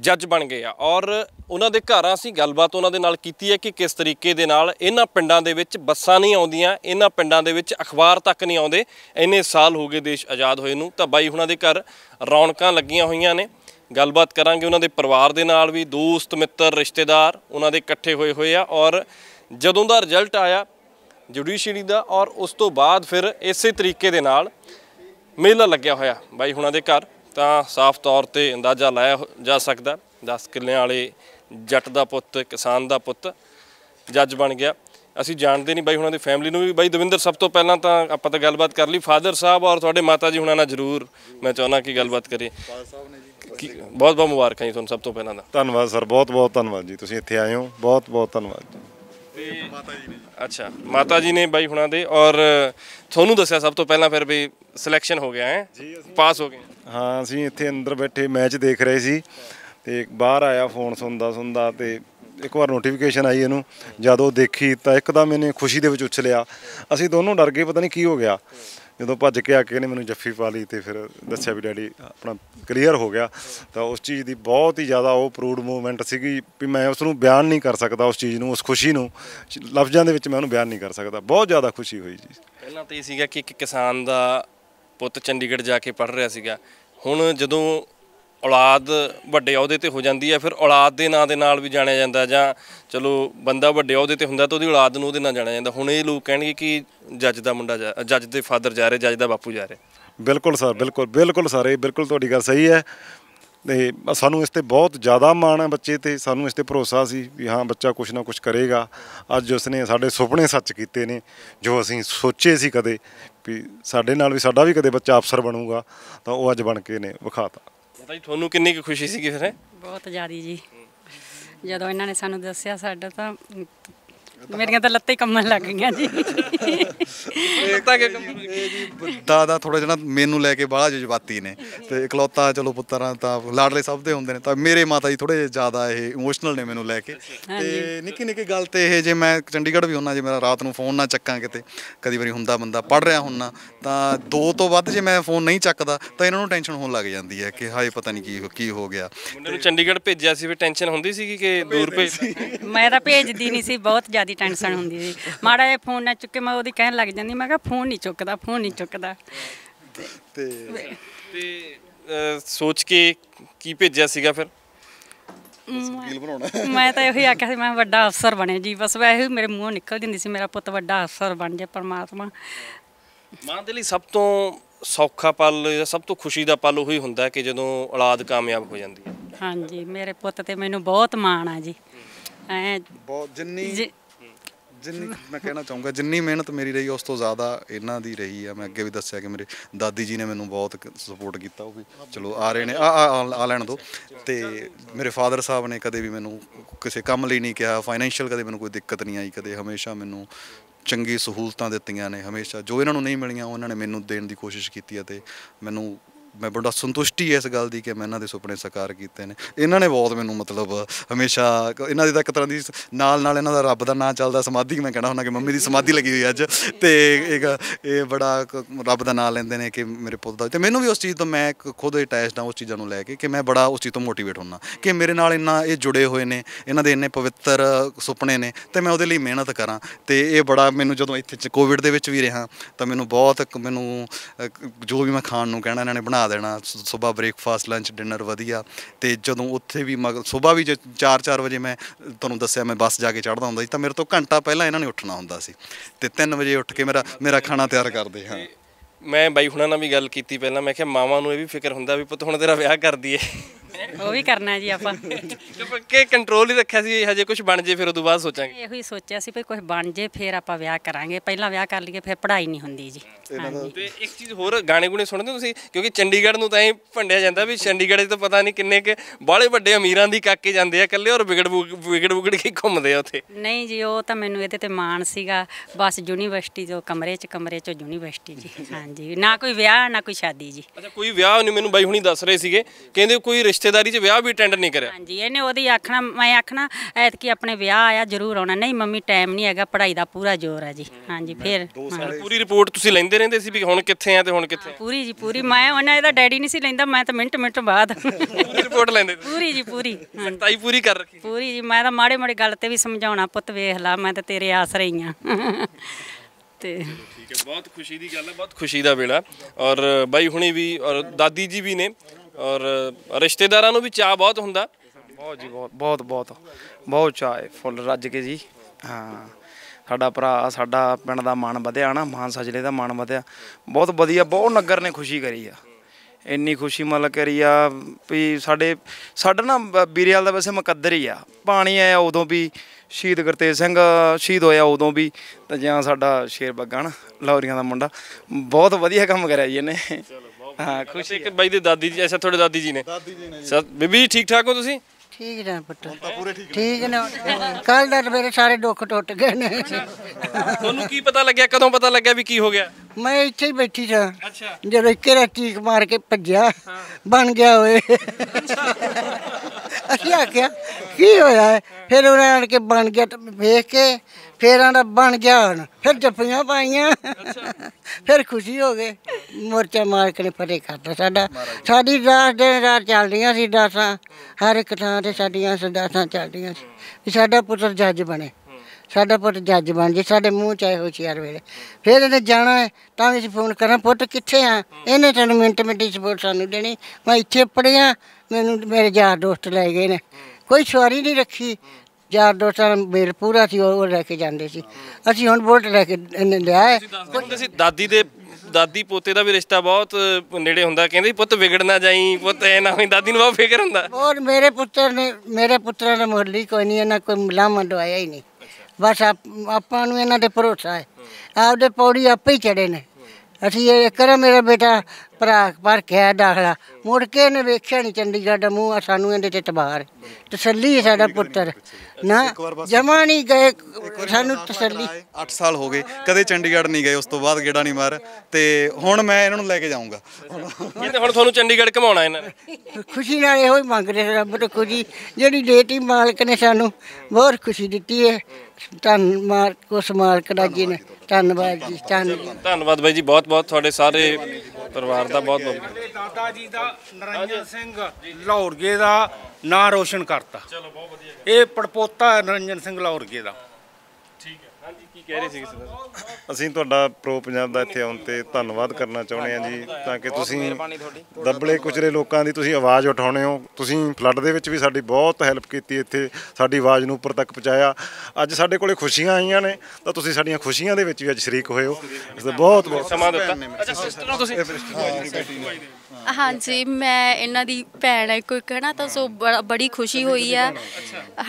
ਜੱਜ ਬਣ ਗਏ ਆ ਔਰ ਉਹਨਾਂ ਦੇ ਘਰਾਂ ਅਸੀਂ ਗੱਲਬਾਤ ਉਹਨਾਂ ਦੇ ਨਾਲ ਕੀਤੀ ਹੈ ਕਿ ਕਿਸ ਤਰੀਕੇ ਦੇ ਨਾਲ ਇਹਨਾਂ ਪਿੰਡਾਂ ਦੇ ਵਿੱਚ ਬੱਸਾਂ ਨਹੀਂ ਆਉਂਦੀਆਂ ਇਹਨਾਂ ਪਿੰਡਾਂ ਦੇ ਵਿੱਚ ਅਖਬਾਰ ਤੱਕ ਨਹੀਂ ਆਉਂਦੇ ਇੰਨੇ ਸਾਲ ਹੋ ਗਏ ਦੇਸ਼ ਆਜ਼ਾਦ ਹੋਏ ਨੂੰ ਤਾਂ ਬਾਈ ਉਹਨਾਂ ਦੇ ਘਰ ਰੌਣਕਾਂ ਲੱਗੀਆਂ ਹੋਈਆਂ ਨੇ ਗੱਲਬਾਤ ਕਰਾਂਗੇ ਉਹਨਾਂ ਦੇ ਪਰਿਵਾਰ ਦੇ ਨਾਲ ਵੀ ਦੋਸਤ ਮਿੱਤਰ ਰਿਸ਼ਤੇਦਾਰ ਉਹਨਾਂ ਦੇ ਇਕੱਠੇ ਹੋਏ ਹੋਏ ਆ ਔਰ ਜਦੋਂ ਦਾ ਰਿਜ਼ਲਟ ਆਇਆ ਜੁਡੀਸ਼ੀਰੀ ਦਾ ਔਰ ਉਸ ਤੋਂ ਬਾਅਦ ਫਿਰ ਇਸੇ ਤਰੀਕੇ ਦੇ ਨਾਲ ਮੇਲਾ ਲੱਗਿਆ ਹੋਇਆ ਬਾਈ ਉਹਨਾਂ ਦੇ ਘਰ ਤਾਂ ਸਾਫ਼ ਤੌਰ ਤੇ ਅੰਦਾਜ਼ਾ ਲਾਇਆ ਜਾ ਸਕਦਾ 10 ਕਿੱਲਿਆਂ ਵਾਲੇ ਜੱਟ ਦਾ ਪੁੱਤ ਕਿਸਾਨ ਦਾ ਪੁੱਤ ਜੱਜ ਬਣ ਗਿਆ ਅਸੀਂ ਜਾਣਦੇ ਨਹੀਂ ਬਾਈ ਹੁਣਾਂ ਦੀ ਫੈਮਿਲੀ ਨੂੰ ਵੀ ਬਾਈ ਦਵਿੰਦਰ ਸਭ ਤੋਂ ਪਹਿਲਾਂ ਤਾਂ ਆਪਾਂ ਤਾਂ ਗੱਲਬਾਤ ਕਰ ਲਈ ਫਾਦਰ ਸਾਹਿਬ ਔਰ ਤੁਹਾਡੇ ਮਾਤਾ ਜੀ ਹੁਣਾਂ ਨਾਲ ਜ਼ਰੂਰ ਮੈਂ ਚਾਹੁੰਦਾ ਕਿ ਗੱਲਬਾਤ ਕਰੀਏ ਬਹੁਤ ਬਹੁਤ ਮੁਬਾਰਕਾਂ ਜੀ ਤੁਹਾਨੂੰ ਸਭ ਤੋਂ ਪਹਿਲਾਂ ਦਾ ਧੰਨਵਾਦ ਸਰ ਬਹੁਤ ਬਹੁਤ ਧੰਨਵਾਦ ਜੀ ਤੁਸੀਂ ਇੱਥੇ ਆਏ ਹੋ ਬਹੁਤ ਬਹੁਤ ਧੰਨਵਾਦ ਤੇ ਮਾਤਾ ਜੀ ਨੇ ਅੱਛਾ ਮਾਤਾ ਜੀ ਨੇ ਬਾਈ ਹੁਣਾਂ ਦੇ ਔਰ ਤੁਹਾਨੂੰ ਦੱਸਿਆ ਸਭ ਤੋਂ ਪਹਿਲਾਂ ਫਿਰ ਵੀ ਸਿਲੈਕਸ਼ਨ ਹੋ ਗਿਆ ਹੈ ਪਾਸ ਹੋ ਗਏ ਹਾਂ ਅਸੀਂ ਇੱਥੇ ਅੰਦਰ ਬੈਠੇ ਮੈਚ ਦੇਖ ਰਹੇ ਸੀ ਤੇ ਬਾਹਰ ਆਇਆ ਫੋਨ ਸੁਣਦਾ ਸੁਣਦਾ ਤੇ ਇੱਕ ਵਾਰ ਨੋਟੀਫਿਕੇਸ਼ਨ ਆਈ ਇਹਨੂੰ ਜਦੋਂ ਦੇਖੀ ਤਾਂ ਇੱਕਦਮ ਇਹਨੇ ਖੁਸ਼ੀ ਦੇ ਵਿੱਚ ਉੱਛਲਿਆ ਅਸੀਂ ਦੋਨੋਂ ਡਰ ਗਏ ਪਤਾ ਨਹੀਂ ਕੀ ਹੋ ਗਿਆ ਜਦੋਂ ਭੱਜ ਕੇ ਆ ਕੇ ਇਹਨੇ ਮੈਨੂੰ ਜੱਫੀ ਪਾ ਲਈ ਤੇ ਫਿਰ ਦੱਸਿਆ ਵੀ ਡੈਡੀ ਆਪਣਾ ਕਲੀਅਰ ਹੋ ਗਿਆ ਤਾਂ ਉਸ ਚੀਜ਼ ਦੀ ਬਹੁਤ ਹੀ ਜ਼ਿਆਦਾ ਉਹ ਪ੍ਰੂਡ ਮੂਵਮੈਂਟ ਸੀਗੀ ਵੀ ਮੈਂ ਉਸ ਨੂੰ ਬਿਆਨ ਨਹੀਂ ਕਰ ਸਕਦਾ ਉਸ ਚੀਜ਼ ਨੂੰ ਉਸ ਖੁਸ਼ੀ ਨੂੰ ਲਫ਼ਜ਼ਾਂ ਦੇ ਵਿੱਚ ਮੈਂ ਉਹਨੂੰ ਬਿਆਨ ਨਹੀਂ ਕਰ ਸਕਦਾ ਬਹੁਤ ਜ਼ਿਆਦਾ ਖੁਸ਼ੀ ਹੋਈ ਜੀ ਪਹਿਲਾਂ ਤਾਂ ਇਹ ਸੀਗਾ ਕਿ ਇੱਕ ਕਿਸਾਨ ਦਾ ਪੁੱਤ ਚੰਡੀਗੜ੍ਹ ਜਾ ਕੇ ਪੜ ਰਿਹਾ ਸੀਗਾ ਹੁਣ ਜਦੋਂ ਔਲਾਦ ਵੱਡੇ ਅਹੁਦੇ ਤੇ ਹੋ ਜਾਂਦੀ ਹੈ ਫਿਰ ਔਲਾਦ ਦੇ ਨਾਂ ਦੇ ਨਾਲ ਵੀ ਜਾਣਿਆ ਜਾਂਦਾ ਜਾਂ ਚਲੋ ਬੰਦਾ ਵੱਡੇ ਅਹੁਦੇ ਤੇ ਹੁੰਦਾ ਤਾਂ ਉਹਦੀ ਔਲਾਦ ਨੂੰ ਉਹਦੇ ਨਾਲ ਜਾਣਿਆ ਜਾਂਦਾ ਹੁਣ ਇਹ ਲੋਕ ਕਹਿਣਗੇ ਕਿ ਜੱਜ ਦਾ ਮੁੰਡਾ ਜੱਜ ਦੇ ਫਾਦਰ ਜਾ ਰਹੇ ਜੱਜ ਦਾ ਬਾਪੂ ਜਾ ਰਹੇ ਬਿਲਕੁਲ ਸਰ ਬਿਲਕੁਲ ਬਿਲਕੁਲ ਸਰ ਇਹ ਬਿਲਕੁਲ ਤੁਹਾਡੀ ਗੱਲ ਸਹੀ ਹੈ ਤੇ ਸਾਨੂੰ ਇਸ ਤੇ ਬਹੁਤ ਜ਼ਿਆਦਾ ਮਾਣ ਹੈ ਬੱਚੇ ਤੇ ਸਾਨੂੰ ਇਸ ਤੇ ਭਰੋਸਾ ਸੀ ਵੀ ਹਾਂ ਬੱਚਾ ਕੁਝ ਨਾ ਕੁਝ ਕਰੇਗਾ ਅੱਜ ਉਸਨੇ ਸਾਡੇ ਸੁਪਨੇ ਸੱਚ ਕੀਤੇ ਨੇ ਜੋ ਅਸੀਂ ਸੋਚੇ ਸੀ ਕਦੇ ਵੀ ਸਾਡੇ ਨਾਲ ਵੀ ਸਾਡਾ ਵੀ ਕਦੇ ਬੱਚਾ ਅਫਸਰ ਬਣੂਗਾ ਤਾਂ ਉਹ ਅੱਜ ਬਣ ਕੇ ਨੇ ਵਿਖਾਤਾ ਪਤਾ ਜੀ ਤੁਹਾਨੂੰ ਕਿੰਨੀ ਕੁ ਖੁਸ਼ੀ ਸੀਗੀ ਫਿਰ ਬਹੁਤ ਜ਼ਿਆਦੀ ਜੀ ਜਦੋਂ ਇਹਨਾਂ ਨੇ ਸਾਨੂੰ ਦੱਸਿਆ ਸਾਡਾ ਤਾਂ ਮੇਰੀਆਂ ਤਾਂ ਲੱਤਾਂ ਹੀ ਕੰਮਣ ਲੱਗ ਗਈਆਂ ਜੀ ਲੱਤਾਂ ਕਿ ਦਾਦਾ ਥੋੜਾ ਜਿਹਾ ਮੈਨੂੰ ਲੈ ਕੇ ਬਾਹਰ ਜਜ਼ਬਾਤੀ ਨੇ ਤੇ ਇਕਲੌਤਾ ਚਲੋ ਪੁੱਤਰਾਂ ਤਾਂ ਲਾਡਲੇ ਸਭ ਦੇ ਹੁੰਦੇ ਨੇ ਤਾਂ ਮੇਰੇ ਮਾਤਾ ਜੀ ਥੋੜੇ ਜਿਆਦਾ ਇਹ ਇਮੋਸ਼ਨਲ ਨੇ ਮੈਨੂੰ ਲੈ ਕੇ ਤੇ ਨਿੱਕੀ ਨਿੱਕੀ ਗੱਲ ਤੇ ਇਹ ਜੇ ਮੈਂ ਚੰਡੀਗੜ੍ਹ ਵੀ ਹੁੰਨਾ ਜੇ ਮੇਰਾ ਰਾਤ ਨੂੰ ਫੋਨ ਨਾ ਚੱਕਾਂ ਕਿਤੇ ਕਦੀ ਵਾਰੀ ਹੁੰਦਾ ਬੰਦਾ ਪੜ ਰਿਹਾ ਹੁੰਨਾ ਤਾਂ ਦੋ ਤੋਂ ਵੱਧ ਜੇ ਮੈਂ ਫੋਨ ਨਹੀਂ ਚੱਕਦਾ ਤਾਂ ਇਹਨਾਂ ਨੂੰ ਟੈਨਸ਼ਨ ਹੋਣ ਲੱਗ ਜਾਂਦੀ ਹੈ ਕਿ ਹਾਏ ਪਤਾ ਨਹੀਂ ਕੀ ਕੀ ਹੋ ਗਿਆ ਮੁੰਡੇ ਨੂੰ ਚੰਡੀਗੜ੍ਹ ਭੇਜਿਆ ਸੀ ਵੀ ਟੈਨਸ਼ਨ ਹੁੰਦੀ ਸੀ ਕਿ ਦੂਰ ਭੇਜ ਮੈਂ ਤਾਂ ਭੇਜਦੀ ਨਹੀਂ ਸੀ ਬਹੁਤ ਜ਼ਿਆਦਾ ਦੀ ਟੈਨਸ਼ਨ ਹੁੰਦੀ ਸੀ ਮਾੜਾ ਜਿਹਾ ਫੋਨ ਨਾ ਚੁੱਕੇ ਮੈਂ ਉਹਦੀ ਕਹਿਣ ਲੱਗ ਜਾਂਦੀ ਮੈਂ ਕਿਹਾ ਫੋਨ ਨਹੀਂ ਚੁੱਕਦਾ ਫੋਨ ਨਹੀਂ ਚੁੱਕਦਾ ਤੇ ਤੇ ਸੋਚ ਕੇ ਕੀ ਭੇਜਿਆ ਸੀਗਾ ਫਿਰ ਵਕੀਲ ਬਣਾਉਣਾ ਮੈਂ ਤਾਂ ਇਹੀ ਆਖਿਆ ਸੀ ਮੈਂ ਵੱਡਾ ਅਫਸਰ ਬਣੇ ਜੀ ਬਸ ਵੈਸੇ ਮੇਰੇ ਮੂੰਹੋਂ ਨਿਕਲ ਜਾਂਦੀ ਸੀ ਮੇਰਾ ਪੁੱਤ ਵੱਡਾ ਅਫਸਰ ਬਣ ਜਾ ਪਰਮਾਤਮਾ ਮਾਂ ਦੇ ਲਈ ਸਭ ਤੋਂ ਸੌਖਾ ਪਲ ਜਾਂ ਸਭ ਤੋਂ ਖੁਸ਼ੀ ਦਾ ਪਲ ਉਹੀ ਹੁੰਦਾ ਕਿ ਜਦੋਂ ਔਲਾਦ ਕਾਮਯਾਬ ਹੋ ਜਾਂਦੀ ਹੈ ਹਾਂਜੀ ਮੇਰੇ ਪੁੱਤ ਤੇ ਮੈਨੂੰ ਬਹੁਤ ਮਾਣ ਆ ਜੀ ਐ ਬਹੁਤ ਜਿੰਨੀ ਜਿੰਨੀ ਮੈਂ ਕਹਿਣਾ ਚਾਹੂੰਗਾ ਜਿੰਨੀ ਮਿਹਨਤ ਮੇਰੀ ਰਹੀ ਉਸ ਤੋਂ ਜ਼ਿਆਦਾ ਇਹਨਾਂ ਦੀ ਰਹੀ ਆ ਮੈਂ ਅੱਗੇ ਵੀ ਦੱਸਿਆ ਕਿ ਮੇਰੇ ਦਾਦੀ ਜੀ ਨੇ ਮੈਨੂੰ ਬਹੁਤ ਸਪੋਰਟ ਕੀਤਾ ਉਹ ਵੀ ਚਲੋ ਆ ਰਹੇ ਨੇ ਆ ਆ ਲੈਣ ਦੋ ਤੇ ਮੇਰੇ ਫਾਦਰ ਸਾਹਿਬ ਨੇ ਕਦੇ ਵੀ ਮੈਨੂੰ ਕਿਸੇ ਕੰਮ ਲਈ ਨਹੀਂ ਕਿਹਾ ਫਾਈਨੈਂਸ਼ੀਅਲ ਕਦੇ ਮੈਨੂੰ ਕੋਈ ਦਿੱਕਤ ਨਹੀਂ ਆਈ ਕਦੇ ਹਮੇਸ਼ਾ ਮੈਨੂੰ ਚੰਗੀ ਸਹੂਲਤਾਂ ਦਿੱਤੀਆਂ ਨੇ ਹਮੇਸ਼ਾ ਜੋ ਇਹਨਾਂ ਨੂੰ ਨਹੀਂ ਮਿਲੀਆਂ ਉਹਨਾਂ ਨੇ ਮੈਨੂੰ ਦੇਣ ਦੀ ਕੋਸ਼ਿਸ਼ ਕੀਤੀ ਹੈ ਤੇ ਮੈਨੂੰ ਮੈਂ ਬੜਾ ਸੰਤੁਸ਼ਟੀ ਇਸ ਗੱਲ ਦੀ ਕਿ ਮੈਂ ਇਹਨਾਂ ਦੇ ਸੁਪਨੇ ਸਾਕਾਰ ਕੀਤੇ ਨੇ ਇਹਨਾਂ ਨੇ ਬਹੁਤ ਮੈਨੂੰ ਮਤਲਬ ਹਮੇਸ਼ਾ ਇਹਨਾਂ ਦੀ ਤਾਂ ਇੱਕ ਤਰ੍ਹਾਂ ਦੀ ਨਾਲ ਨਾਲ ਇਹਨਾਂ ਦਾ ਰੱਬ ਦਾ ਨਾਂ ਚੱਲਦਾ ਸਮਾਧੀ ਮੈਂ ਕਹਿਣਾ ਹੁੰਦਾ ਕਿ ਮੰਮੀ ਦੀ ਸਮਾਧੀ ਲੱਗੀ ਹੋਈ ਅੱਜ ਤੇ ਇੱਕ ਇਹ ਬੜਾ ਰੱਬ ਦਾ ਨਾਂ ਲੈਂਦੇ ਨੇ ਕਿ ਮੇਰੇ ਪੁੱਤ ਦਾ ਤੇ ਮੈਨੂੰ ਵੀ ਉਸ ਚੀਜ਼ ਤੋਂ ਮੈਂ ਖੁਦ ਅਟੈਚਡ ਹਾਂ ਉਸ ਚੀਜ਼ਾਂ ਨੂੰ ਲੈ ਕੇ ਕਿ ਮੈਂ ਬੜਾ ਉਸ ਚੀਜ਼ ਤੋਂ ਮੋਟੀਵੇਟ ਹੁੰਦਾ ਕਿ ਮੇਰੇ ਨਾਲ ਇੰਨਾ ਇਹ ਜੁੜੇ ਹੋਏ ਨੇ ਇਹਨਾਂ ਦੇ ਇੰਨੇ ਪਵਿੱਤਰ ਸੁਪਨੇ ਨੇ ਤੇ ਮੈਂ ਉਹਦੇ ਲਈ ਮਿਹਨਤ ਕਰਾਂ ਤੇ ਇਹ ਬੜਾ ਮੈਨੂੰ ਜਦੋਂ ਇੱਥੇ ਕੋਵਿਡ ਦੇ ਵਿੱਚ ਵੀ ਰਿਹਾ ਤਾਂ ਮੈਨੂੰ ਬਹੁਤ ਮੈਨੂੰ ਜੋ ਵੀ ਮੈਂ ਖਾਣ ਨੂੰ ਕਹਿਣਾ ਇਹਨਾਂ ਨੇ ਬਣਾ ਬਣਾ ਦੇਣਾ ਸਵੇਰ ਬ੍ਰੇਕਫਾਸਟ ਲੰਚ ਡਿਨਰ ਵਧੀਆ ਤੇ ਜਦੋਂ ਉੱਥੇ ਵੀ ਸਵੇਰ ਵੀ ਜੇ 4-4 ਵਜੇ ਮੈਂ ਤੁਹਾਨੂੰ ਦੱਸਿਆ ਮੈਂ ਬੱਸ ਜਾ ਕੇ ਚੜਦਾ ਹੁੰਦਾ ਸੀ ਤਾਂ ਮੇਰੇ ਤੋਂ ਘੰਟਾ ਪਹਿਲਾਂ ਇਹਨਾਂ ਨੇ ਉੱਠਣਾ ਹੁੰਦਾ ਸੀ ਤੇ 3 ਵਜੇ ਉੱਠ ਕੇ ਮੇਰਾ ਮੇਰਾ ਖਾਣਾ ਤਿਆਰ ਕਰਦੇ ਹਾਂ ਮੈਂ ਬਾਈ ਹੁਣਾਂ ਨਾਲ ਵੀ ਗੱਲ ਕੀਤੀ ਪਹਿਲਾਂ ਮੈਂ ਕਿਹਾ ਮਾਵਾਂ ਨੂੰ ਇਹ ਵੀ ਫਿਕਰ ਹੁੰਦਾ ਵੀ ਪੁੱਤ ਹੁਣ ਤੇਰਾ ਵਿਆਹ ਕਰ ਦਈਏ ਉਹ ਵੀ ਕਰਨਾ ਜੀ ਆਪਾਂ ਕਿ ਕੰਟਰੋਲ ਹੀ ਰੱਖਿਆ ਸੀ ਹਜੇ ਕੁਝ ਬਣ ਜੇ ਫਿਰ ਉਦੋਂ ਬਾਅਦ ਸੋਚਾਂਗੇ ਇਹੋ ਹੀ ਸੋਚਿਆ ਸੀ ਵੀ ਕੁਝ ਬਣ ਜੇ ਫਿਰ ਆਪਾਂ ਵਿਆਹ ਕਰਾਂਗੇ ਪਹਿਲਾਂ ਵਿਆਹ ਕਰ ਲਈਏ ਫਿਰ ਪੜ੍ਹਾਈ ਨਹੀਂ ਹੁੰਦੀ ਜੀ ਇਹਨਾਂ ਦਾ ਤੇ ਇੱਕ ਚੀਜ਼ ਹੋਰ ਗਾਣੇ ਗੁਣੇ ਸੁਣਦੇ ਹੋ ਤੁਸੀਂ ਕਿਉਂਕਿ ਚੰਡੀਗੜ੍ਹ ਨੂੰ ਤਾਂ ਐ ਭੰਡਿਆ ਜਾਂਦਾ ਵੀ ਚੰਡੀਗੜ੍ਹ 'ਚ ਤਾਂ ਪਤਾ ਨਹੀਂ ਕਿੰਨੇ ਕ ਬਾਲੇ ਵੱਡੇ ਅਮੀਰਾਂ ਦੀ ਕਾਕੇ ਜਾਂਦੇ ਆ ਇਕੱਲੇ ਔਰ ਵਿਗੜ ਵਿਗੜ ਵਿਗੜ ਕੇ ਘੁੰਮਦੇ ਆ ਉੱਥੇ ਨਹੀਂ ਜੀ ਉਹ ਤਾਂ ਮੈਨੂੰ ਇਹਦੇ ਤੇ ਮਾਣ ਸੀਗਾ ਬਸ ਯੂਨੀਵਰਸਿਟੀ ਜੋ ਕਮਰੇ 'ਚ ਕਮਰੇ 'ਚ ਯੂਨੀਵਰਸਿਟੀ ਜੀ (laughs) ਹਾਂਜੀ ਨਾ ਕੋਈ ਵਿਆਹ ਨਾ ਕੋਈ ਸ਼ਾਦੀ ਜੀ ਅੱਛਾ ਕੋਈ ਵਿਆਹ ਨਹੀਂ ਮੈਨੂੰ ਬਾਈ ਹੁਣੀ ਦੱਸ ਰਹੇ ਸੀਗੇ ਕਹਿੰਦੇ ਕੋਈ ਰਿਸ਼ਤੇਦਾਰੀ 'ਚ ਵਿਆਹ ਵੀ ਅਟੈਂਡ ਨਹੀਂ ਕਰਿਆ ਹਾਂਜੀ ਇਹਨੇ ਉਹਦੀ ਆਖਣਾ ਮੈਂ ਆਖਣਾ ਐਤਕੀ ਆਪਣੇ ਵਿਆਹ ਆਇਆ ਜ਼ਰੂਰ ਆਉਣਾ ਨਹੀਂ ਮੰਮੀ ਟਾਈਮ ਨਹੀਂ ਹੈਗਾ ਪੜ੍ਹਾਈ ਦਾ ਪੂਰਾ ਜ਼ੋਰ ਹੈ ਜੀ ਹਾਂਜੀ ਫਿਰ ਪੂਰੀ ਰਿਪੋਰਟ ਤੁਸੀਂ ਲੈਂਦੇ ਰਹਿੰਦੇ ਸੀ ਵੀ ਹੁਣ ਕਿੱਥੇ ਆ ਤੇ ਹੁਣ ਕਿੱਥੇ ਪੂਰੀ ਜੀ ਪੂਰੀ ਮੈਂ ਉਹਨਾਂ ਇਹਦਾ ਡੈਡੀ ਨਹੀਂ ਸੀ ਲੈਂਦਾ ਮੈਂ ਤਾਂ ਮਿੰਟ ਮਿੰਟ ਬਾਅਦ ਰਿਪੋਰਟ ਲੈਂਦੇ ਪੂਰੀ ਜੀ ਪੂਰੀ ਸਤਾਈ ਪੂਰੀ ਕਰ ਰੱਖੀ ਪੂਰੀ ਜੀ ਮੈਂ ਤਾਂ ਮਾੜੇ ਮਾੜੇ ਗੱਲ ਤੇ ਵੀ ਸਮਝਾਉਣਾ ਪੁੱਤ ਵੇਖ ਲਾ ਮੈਂ ਤਾਂ ਤੇਰੇ ਆਸਰੇ ਰਹੀ ਆ ਤੇ ਠੀਕ ਹੈ ਬਹੁਤ ਖੁਸ਼ੀ ਦੀ ਗੱਲ ਹੈ ਬਹੁਤ ਖੁਸ਼ੀ ਦਾ ਵੇਲਾ ਔਰ ਬਾਈ ਹੁਣੀ ਵੀ ਔਰ ਦਾਦੀ ਜੀ ਵੀ ਨੇ ਔਰ ਰਿਸ਼ਤੇਦਾਰਾਂ ਨੂੰ ਵੀ ਚਾਹ ਬਹੁਤ ਹੁੰਦਾ ਬਹੁਤ ਜੀ ਬਹੁਤ ਬਹੁਤ ਬਹੁਤ ਬਹੁਤ ਚਾਹ ਹੈ ਫੁੱਲ ਰੱਜ ਕੇ ਜੀ ਹਾਂ ਸਾਡਾ ਭਰਾ ਸਾਡਾ ਪਿੰਡ ਦਾ ਮਾਣ ਵਧਿਆ ਨਾ ਮਾਨ ਸਜਲੇ ਦਾ ਮਾਣ ਵਧਿਆ ਬਹੁਤ ਵਧੀਆ ਬਹੁਤ ਨਗਰ ਨੇ ਖੁਸ਼ੀ ਕਰੀ ਆ ਇੰਨੀ ਖੁਸ਼ੀ ਮਲ ਕਰੀ ਆ ਵੀ ਸਾਡੇ ਸਾਡਾ ਨਾ ਬੀਰੀਆਲ ਦਾ ਵੈਸੇ ਮੁਕੱਦਰ ਹੀ ਆ ਪਾਣੀ ਆਇਆ ਉਦੋਂ ਵੀ ਸ਼ਹੀਦ ਗੁਰਤੇਜ ਸਿੰਘ ਸ਼ਹੀਦ ਹੋਇਆ ਉਦੋਂ ਵੀ ਤੇ ਜਿਆ ਸਾਡਾ ਸ਼ੇਰ ਬੱਗਾ ਨਾ ਲੌਰੀਆਂ ਦਾ ਮੁੰਡਾ ਬਹੁਤ ਵਧੀਆ ਕੰਮ ਕਰਿਆ ਜੀ ਇਹਨੇ ਹਾਂ ਖੁਸ਼ੀ ਕਿ ਬਾਈ ਦੇ ਦਾਦੀ ਜੀ ਐਸਾ ਤੁਹਾਡੇ ਦਾਦੀ ਜੀ ਨੇ ਦਾਦੀ ਜੀ ਨੇ ਸਰ ਬੀਬੀ ਜੀ ਠੀਕ ਠਾਕ ਹੋ ਤੁਸੀਂ ਠੀਕ ਨੇ ਪੁੱਤ ਹੁਣ ਤਾਂ ਪੂਰੇ ਠੀਕ ਨੇ ਕੱਲ ਦਾ ਮੇਰੇ ਸਾਰੇ ਦੁੱਖ ਟੁੱਟ ਗਏ ਨੇ ਤੁਹਾਨੂੰ ਕੀ ਪਤਾ ਲੱਗਿਆ ਕਦੋਂ ਪਤਾ ਲੱਗਿਆ ਵੀ ਕੀ ਹੋ ਗਿਆ ਮੈਂ ਇੱਥੇ ਹੀ ਬੈਠੀ ਸਾਂ ਅੱਛਾ ਜਦੋਂ ਇੱਕੇ ਰਾਤੀ ਮਾਰ ਕੇ ਭੱਜਿਆ ਬਣ ਗਿਆ ਓਏ ਅਸੀਂ ਆਖਿਆ ਕੀ ਹੋਇਆ ਹੈ? ਫਿਰ ਉਹਨਾਂ ਆਣ ਕੇ ਬਣ ਗਿਆ ਤੇ ਵੇਖ ਕੇ ਫਿਰ ਆਂਦਾ ਬਣ ਗਿਆ ਫਿਰ ਜੱਫੀਆਂ ਪਾਈਆਂ ਫਿਰ ਖੁਸ਼ੀ ਹੋ ਗਏ ਮੋਰਚਾ ਮਾਰਕ ਨੇ ਫਰੇ ਕਰਤਾ ਸਾਡਾ ਸਾਡੀ ਦਾਸ ਦਿਨ ਰਾਤ ਚੱਲਦੀਆਂ ਸੀ ਦਾਸਾਂ ਹਰ ਇੱਕ ਥਾਂ ਤੇ ਸਾਡੀਆਂ ਸਦਾਸਾਂ ਚੱਲਦੀਆਂ ਸੀ ਸਾਡਾ ਪੁੱਤਰ ਜੱਜ ਬਣੇ ਸਾਡਾ ਪੁੱਤ ਜੱਜ ਬਣ ਜੇ ਸਾਡੇ ਮੂੰਹ ਚ ਇਹੋ ਚਾਰ ਵੇਲੇ ਫਿਰ ਇਹਨੇ ਜਾਣਾ ਹੈ ਤਾਂ ਵੀ ਫੋਨ ਕਰਾਂ ਪੁੱਤ ਕਿੱਥੇ ਆ ਇਹਨੇ ਤੈਨੂੰ ਮਿੰਟ ਮਿੰਟ ਸਪੋਰਟ ਸਾਨੂੰ ਦੇਣੀ ਮੈਂ ਇੱਥੇ ਪੜਿਆ ਮੈਨੂੰ ਮੇਰੇ ਯਾਰ ਦੋਸਤ ਲੈ ਗਏ ਨੇ ਕੋਈ ਸਵਾਰੀ ਨਹੀਂ ਰੱਖੀ ਯਾਰ ਦੋਸਤਾਂ ਦਾ ਪੂਰਾ ਸੀ ਉਹ ਲੈ ਕੇ ਜਾਂਦੇ ਸੀ ਅਸੀਂ ਹੁਣ ਬੋਲਟ ਲੈ ਕੇ ਇਹਨੇ ਲਿਆ ਹੈ ਦਾਦੀ ਦੇ ਦਾਦੀ ਪੋਤੇ ਦਾ ਵੀ ਰਿਸ਼ਤਾ ਬਹੁਤ ਨੇੜੇ ਹੁੰਦਾ ਕਹਿੰਦੇ ਪੁੱਤ ਵਿਗੜ ਨਾ ਜਾਈ ਪੁੱਤ ਐ ਨਾ ਹੋਈ ਦਾਦੀ ਨੂੰ ਬਹੁਤ ਫਿਕਰ ਹੁੰਦਾ ਔਰ ਮੇਰੇ ਪੁੱਤਰ ਨੇ ਮੇਰੇ ਪੁੱਤਰਾਂ ਦਾ ਮੁਹੱਲੀ ਕੋਈ ਨਹੀਂ ਇਹਨਾਂ ਕੋਈ ਮਲਾਮਾ ਦਵਾਇਆ ਹੀ ਨਹੀਂ ਬਸ ਆਪਾਂ ਨੂੰ ਇਹਨਾਂ ਤੇ ਭਰੋਸਾ ਹੈ ਆਪਦੇ ਪੌੜੀ ਆਪੇ ਹੀ ਚੜੇ ਨੇ ਅਸੀਂ ਇਹ ਕਰਾ ਮੇਰਾ ਬੇਟਾ ਭਰਾ ਪਰ ਕਿਆ ਦਾਖਲਾ ਮੁੜ ਕੇ ਨੇ ਵੇਖਿਆ ਨਹੀਂ ਚੰਡੀਗੜ੍ਹ ਦਾ ਮੂੰਹ ਸਾਨੂੰ ਇਹਦੇ ਤੇ ਤਬਾਰ ਤਸੱਲੀ ਹੈ ਸਾਡਾ ਪੁੱਤਰ ਨਾ ਜਮਾ ਨਹੀਂ ਗਏ ਸਾਨੂੰ ਤਸੱਲੀ 8 ਸਾਲ ਹੋ ਗਏ ਕਦੇ ਚੰਡੀਗੜ੍ਹ ਨਹੀਂ ਗਏ ਉਸ ਤੋਂ ਬਾਅਦ ਗੇੜਾ ਨਹੀਂ ਮਾਰ ਤੇ ਹੁਣ ਮੈਂ ਇਹਨਾਂ ਨੂੰ ਲੈ ਕੇ ਜਾਊਂਗਾ ਇਹ ਤਾਂ ਹੁਣ ਤੁਹਾਨੂੰ ਚੰਡੀਗੜ੍ਹ ਘਮਾਉਣਾ ਇਹਨਾਂ ਨੇ ਖੁਸ਼ੀ ਨਾਲ ਇਹੋ ਹੀ ਮੰਗਦੇ ਰੱਬ ਤੋਂ ਖੁਸ਼ੀ ਜਿਹੜੀ ਡੇਟੀ ਮਾਲਕ ਨੇ ਸਾਨੂੰ ਬਹੁਤ ਖੁਸ਼ੀ ਦਿੱਤੀ ਹੈ ਧੰਨਵਾਦ ਮਾਰ ਕੁਸ ਮਾਲਕ ਜੀ ਨੇ ਧੰਨਵਾਦ ਜੀ ਧੰਨਵਾਦ ਧੰਨਵਾਦ ਬਾਈ ਜੀ ਬਹੁਤ ਬਹੁਤ ਤੁਹਾਡੇ ਸਾਰੇ ਪਰਿਵਾਰ ਦਾ ਬਹੁਤ ਬਹੁਤ ਦਾਦਾ ਜੀ ਦਾ ਨਰਿੰਦਰ ਸਿੰਘ ਲਾਹੌਰਗੇ ਦਾ ਨਾਂ ਰੋਸ਼ਨ ਕਰਤਾ ਚਲੋ ਬਹੁਤ ਵਧੀਆ ਇਹ ਪੜਪੋਤਾ ਨਰਿੰਦਰ ਸਿੰਘ ਲਾਹੌਰਗੇ ਦਾ ਕਹਿ ਰਹੇ ਸੀ ਅਸੀਂ ਤੁਹਾਡਾ ਪ੍ਰੋ ਪੰਜਾਬ ਦਾ ਇੱਥੇ ਆਉਣ ਤੇ ਧੰਨਵਾਦ ਕਰਨਾ ਚਾਹੁੰਦੇ ਹਾਂ ਜੀ ਤਾਂ ਕਿ ਤੁਸੀਂ ਦੱਬਲੇ ਕੁਚਰੇ ਲੋਕਾਂ ਦੀ ਤੁਸੀਂ ਆਵਾਜ਼ ਉਠਾਉਣੇ ਹੋ ਤੁਸੀਂ ਫਲੱਡ ਦੇ ਵਿੱਚ ਵੀ ਸਾਡੀ ਬਹੁਤ ਹੈਲਪ ਕੀਤੀ ਇੱਥੇ ਸਾਡੀ ਆਵਾਜ਼ ਨੂੰ ਉੱਪਰ ਤੱਕ ਪਹੁੰਚਾਇਆ ਅੱਜ ਸਾਡੇ ਕੋਲੇ ਖੁਸ਼ੀਆਂ ਆਈਆਂ ਨੇ ਤਾਂ ਤੁਸੀਂ ਸਾਡੀਆਂ ਖੁਸ਼ੀਆਂ ਦੇ ਵਿੱਚ ਵੀ ਅੱਜ ਸ਼ਰੀਕ ਹੋਏ ਹੋ ਬਹੁਤ ਬਹੁਤ ਸਮਾਂ ਦਿੱਤਾ ਅੱਛਾ ਸਿਸਟਰ ਨੂੰ ਤੁਸੀਂ ਹਾਂਜੀ ਮੈਂ ਇਹਨਾਂ ਦੀ ਭੈਣ ਹੈ ਕੋਈ ਕਹਿਣਾ ਤਾਂ ਸੋ ਬੜੀ ਖੁਸ਼ੀ ਹੋਈ ਆ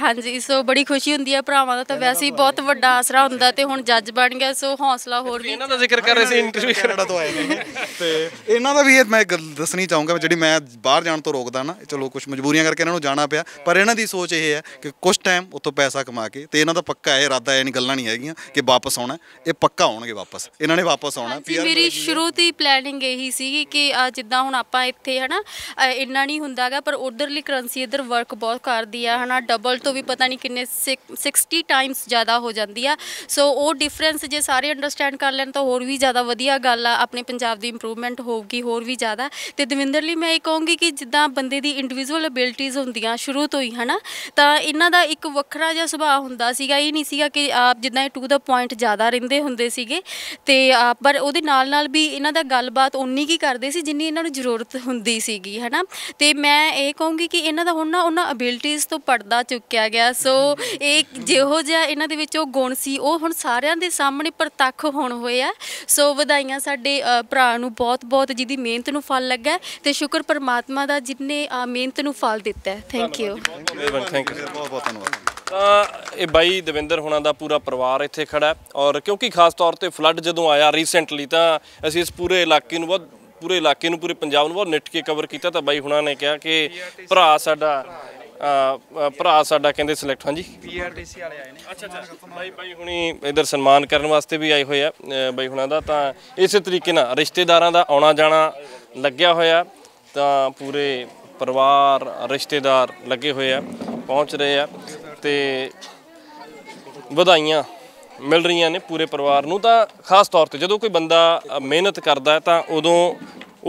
ਹਾਂਜੀ ਸੋ ਬੜੀ ਖੁਸ਼ੀ ਹੁੰਦੀ ਆ ਭਰਾਵਾਂ ਦਾ ਤਾਂ ਵੈਸੇ ਹੀ ਬਹੁਤ ਵੱਡਾ ਆਸਰਾ ਹੁੰਦਾ ਤੇ ਹੁਣ ਜੱਜ ਬਣ ਗਿਆ ਸੋ ਹੌਸਲਾ ਹੋਰ ਵੀ ਇਹਨਾਂ ਦਾ ਜ਼ਿਕਰ ਕਰ ਰਹੇ ਸੀ ਇੰਟਰਵਿਊ ਕਰਾਣਾ ਕੈਨੇਡਾ ਤੋਂ ਆਏ ਨੇ ਤੇ ਇਹਨਾਂ ਦਾ ਵੀ ਇਹ ਮੈਂ ਗੱਲ ਦੱਸਣੀ ਚਾਹੂੰਗਾ ਜਿਹੜੀ ਮੈਂ ਬਾਹਰ ਜਾਣ ਤੋਂ ਰੋਕਦਾ ਨਾ ਚਲੋ ਕੁਝ ਮਜਬੂਰੀਆਂ ਕਰਕੇ ਇਹਨਾਂ ਨੂੰ ਜਾਣਾ ਪਿਆ ਪਰ ਇਹਨਾਂ ਦੀ ਸੋਚ ਇਹ ਹੈ ਕਿ ਕੁਝ ਟਾਈਮ ਉੱਥੋਂ ਪੈਸਾ ਕਮਾ ਕੇ ਤੇ ਇਹਨਾਂ ਦਾ ਪੱਕਾ ਇਹ ਇਰਾਦਾ ਇਹ ਨਹੀਂ ਗੱਲਾਂ ਨਹੀਂ ਹੈਗੀਆਂ ਕਿ ਵਾਪਸ ਆਉਣਾ ਇਹ ਪੱਕਾ ਆਉਣਗੇ ਵਾਪਸ ਇਹਨਾਂ ਨੇ ਵਾਪਸ ਆਉਣਾ ਪੀਆਰ ਮੇਰੀ ਸ਼ੁਰੂ ਤੋਂ ਹੀ ਪਲੈਨਿੰਗ ਇਹੀ ਸੀ ਕਿ ਆ ਜਿੱਦਾਂ ਹੁਣ ਹੁਣ ਆਪਾਂ ਇੱਥੇ ਹਨਾ ਇੰਨਾ ਨਹੀਂ ਹੁੰਦਾਗਾ ਪਰ ਉਧਰਲੀ ਕਰੰਸੀ ਇਧਰ ਵਰਕ ਬਹੁਤ ਕਰਦੀ ਆ ਹਨਾ ਡਬਲ ਤੋਂ ਵੀ ਪਤਾ ਨਹੀਂ ਕਿੰਨੇ 60 ਟਾਈਮਸ ਜ਼ਿਆਦਾ ਹੋ ਜਾਂਦੀ ਆ ਸੋ ਉਹ ਡਿਫਰੈਂਸ ਜੇ ਸਾਰੇ ਅੰਡਰਸਟੈਂਡ ਕਰ ਲੈਣ ਤਾਂ ਹੋਰ ਵੀ ਜ਼ਿਆਦਾ ਵਧੀਆ ਗੱਲ ਆ ਆਪਣੇ ਪੰਜਾਬ ਦੀ ਇੰਪਰੂਵਮੈਂਟ ਹੋਊਗੀ ਹੋਰ ਵੀ ਜ਼ਿਆਦਾ ਤੇ ਦਵਿੰਦਰ ਲਈ ਮੈਂ ਇਹ ਕਹੂੰਗੀ ਕਿ ਜਿੱਦਾਂ ਬੰਦੇ ਦੀ ਇੰਡੀਵਿਜੂਅਲ ਅਬਿਲਿਟੀਜ਼ ਹੁੰਦੀਆਂ ਸ਼ੁਰੂ ਤੋਂ ਹੀ ਹਨਾ ਤਾਂ ਇਹਨਾਂ ਦਾ ਇੱਕ ਵੱਖਰਾ ਜਿਹਾ ਸੁਭਾਅ ਹੁੰਦਾ ਸੀਗਾ ਇਹ ਨਹੀਂ ਸੀਗਾ ਕਿ ਆਪ ਜਿੱਦਾਂ ਟੂ ਦਾ ਪੁਆਇੰਟ ਜ਼ਿਆਦਾ ਰਹਿੰਦੇ ਹੁੰਦੇ ਸੀਗੇ ਤੇ ਆਪ ਪਰ ਉਹਦੇ ਨਾਲ ਨਾਲ ਵੀ ਇਹਨਾਂ ਦਾ ਗੱਲਬਾਤ ਉਨੀ ਕੀ ਕਰਦੇ ਸੀ ਜਿੰਨੀ ਇਹਨਾਂ ਨੂੰ ਜ਼ਰੂਰਤ ਹੁੰਦੀ ਸੀਗੀ ਹਨਾ ਤੇ ਮੈਂ ਇਹ ਕਹੂੰਗੀ ਕਿ ਇਹਨਾਂ ਦਾ ਹੁਣ ਨਾ ਉਹਨਾਂ ਅਬਿਲਿਟੀਜ਼ ਤੋਂ ਪਰਦਾ ਚੁੱਕਿਆ ਗਿਆ ਸੋ ਇਹ ਜਿਹੋ ਜਿਹਾ ਇਹਨਾਂ ਦੇ ਵਿੱਚ ਉਹ ਗੁਣ ਸੀ ਉਹ ਹੁਣ ਸਾਰਿਆਂ ਦੇ ਸਾਹਮਣੇ ਪ੍ਰਤੱਖ ਹੋਣ ਹੋਏ ਆ ਸੋ ਵਧਾਈਆਂ ਸਾਡੇ ਭਰਾ ਨੂੰ ਬਹੁਤ-ਬਹੁਤ ਜਿਹਦੀ ਮਿਹਨਤ ਨੂੰ ਫਲ ਲੱਗਾ ਤੇ ਸ਼ੁਕਰ ਪਰਮਾਤਮਾ ਦਾ ਜਿਨੇ ਮਿਹਨਤ ਨੂੰ ਫਲ ਦਿੱਤਾ ਥੈਂਕ ਯੂ ਥੈਂਕ ਯੂ ਬਹੁਤ-ਬਹੁਤ ਧੰਨਵਾਦ ਤਾਂ ਇਹ ਬਾਈ ਦਵਿੰਦਰ ਹੁਣਾਂ ਦਾ ਪੂਰਾ ਪਰਿਵਾਰ ਇੱਥੇ ਖੜਾ ਔਰ ਕਿਉਂਕਿ ਖਾਸ ਤੌਰ ਤੇ ਫਲੱਡ ਜਦੋਂ ਆਇਆ ਰੀਸੈਂਟਲੀ ਤਾਂ ਅਸੀਂ ਇਸ ਪੂਰੇ ਇਲਾਕੇ ਨੂੰ ਬਹੁਤ ਪੂਰੇ ਇਲਾਕੇ ਨੂੰ ਪੂਰੇ ਪੰਜਾਬ ਨੂੰ ਬਹੁਤ ਨਿੱਟ ਕੇ ਕਵਰ ਕੀਤਾ ਤਾਂ ਬਾਈ ਹੁਣਾਂ ਨੇ ਕਿਹਾ ਕਿ ਭਰਾ ਸਾਡਾ ਭਰਾ ਸਾਡਾ ਕਹਿੰਦੇ ਸਿਲੈਕਟ ਹਾਂਜੀ ਪੀਆਰਟੀਸੀ ਵਾਲੇ ਆਏ ਨੇ ਅੱਛਾ ਅੱਛਾ ਬਾਈ ਬਾਈ ਹੁਣੀ ਇਧਰ ਸਨਮਾਨ ਕਰਨ ਵਾਸਤੇ ਵੀ ਆਏ ਹੋਏ ਆ ਬਾਈ ਹੁਣਾਂ ਦਾ ਤਾਂ ਇਸੇ ਤਰੀਕੇ ਨਾਲ ਰਿਸ਼ਤੇਦਾਰਾਂ ਦਾ ਆਉਣਾ ਜਾਣਾ ਲੱਗਿਆ ਹੋਇਆ ਤਾਂ ਪੂਰੇ ਪਰਿਵਾਰ ਰਿਸ਼ਤੇਦਾਰ ਲੱਗੇ ਹੋਏ ਆ ਪਹੁੰਚ ਰਹੇ ਆ ਤੇ ਵਧਾਈਆਂ ਮਿਲ ਰਹੀਆਂ ਨੇ ਪੂਰੇ ਪਰਿਵਾਰ ਨੂੰ ਤਾਂ ਖਾਸ ਤੌਰ ਤੇ ਜਦੋਂ ਕੋਈ ਬੰਦਾ ਮਿਹਨਤ ਕਰਦਾ ਤਾਂ ਉਦੋਂ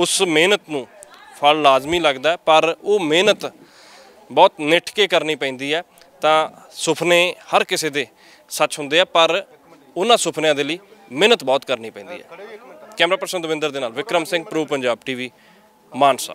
ਉਸ ਮਿਹਨਤ ਨੂੰ ਫਲ ਲਾਜ਼ਮੀ ਲੱਗਦਾ ਪਰ ਉਹ ਮਿਹਨਤ ਬਹੁਤ ਨਿੱਠ ਕੇ ਕਰਨੀ ਪੈਂਦੀ ਹੈ ਤਾਂ ਸੁਪਨੇ ਹਰ ਕਿਸੇ ਦੇ ਸੱਚ ਹੁੰਦੇ ਆ ਪਰ ਉਹਨਾਂ ਸੁਪਨਿਆਂ ਦੇ ਲਈ ਮਿਹਨਤ ਬਹੁਤ ਕਰਨੀ ਪੈਂਦੀ ਹੈ ਕੈਮਰਾ ਪਰਸਨ ਦਵਿੰਦਰ ਦੇ ਨਾਲ ਵਿਕਰਮ ਸਿੰਘ ਪ੍ਰੋ ਪੰਜਾਬ ਟੀਵੀ ਮਾਨਸਾ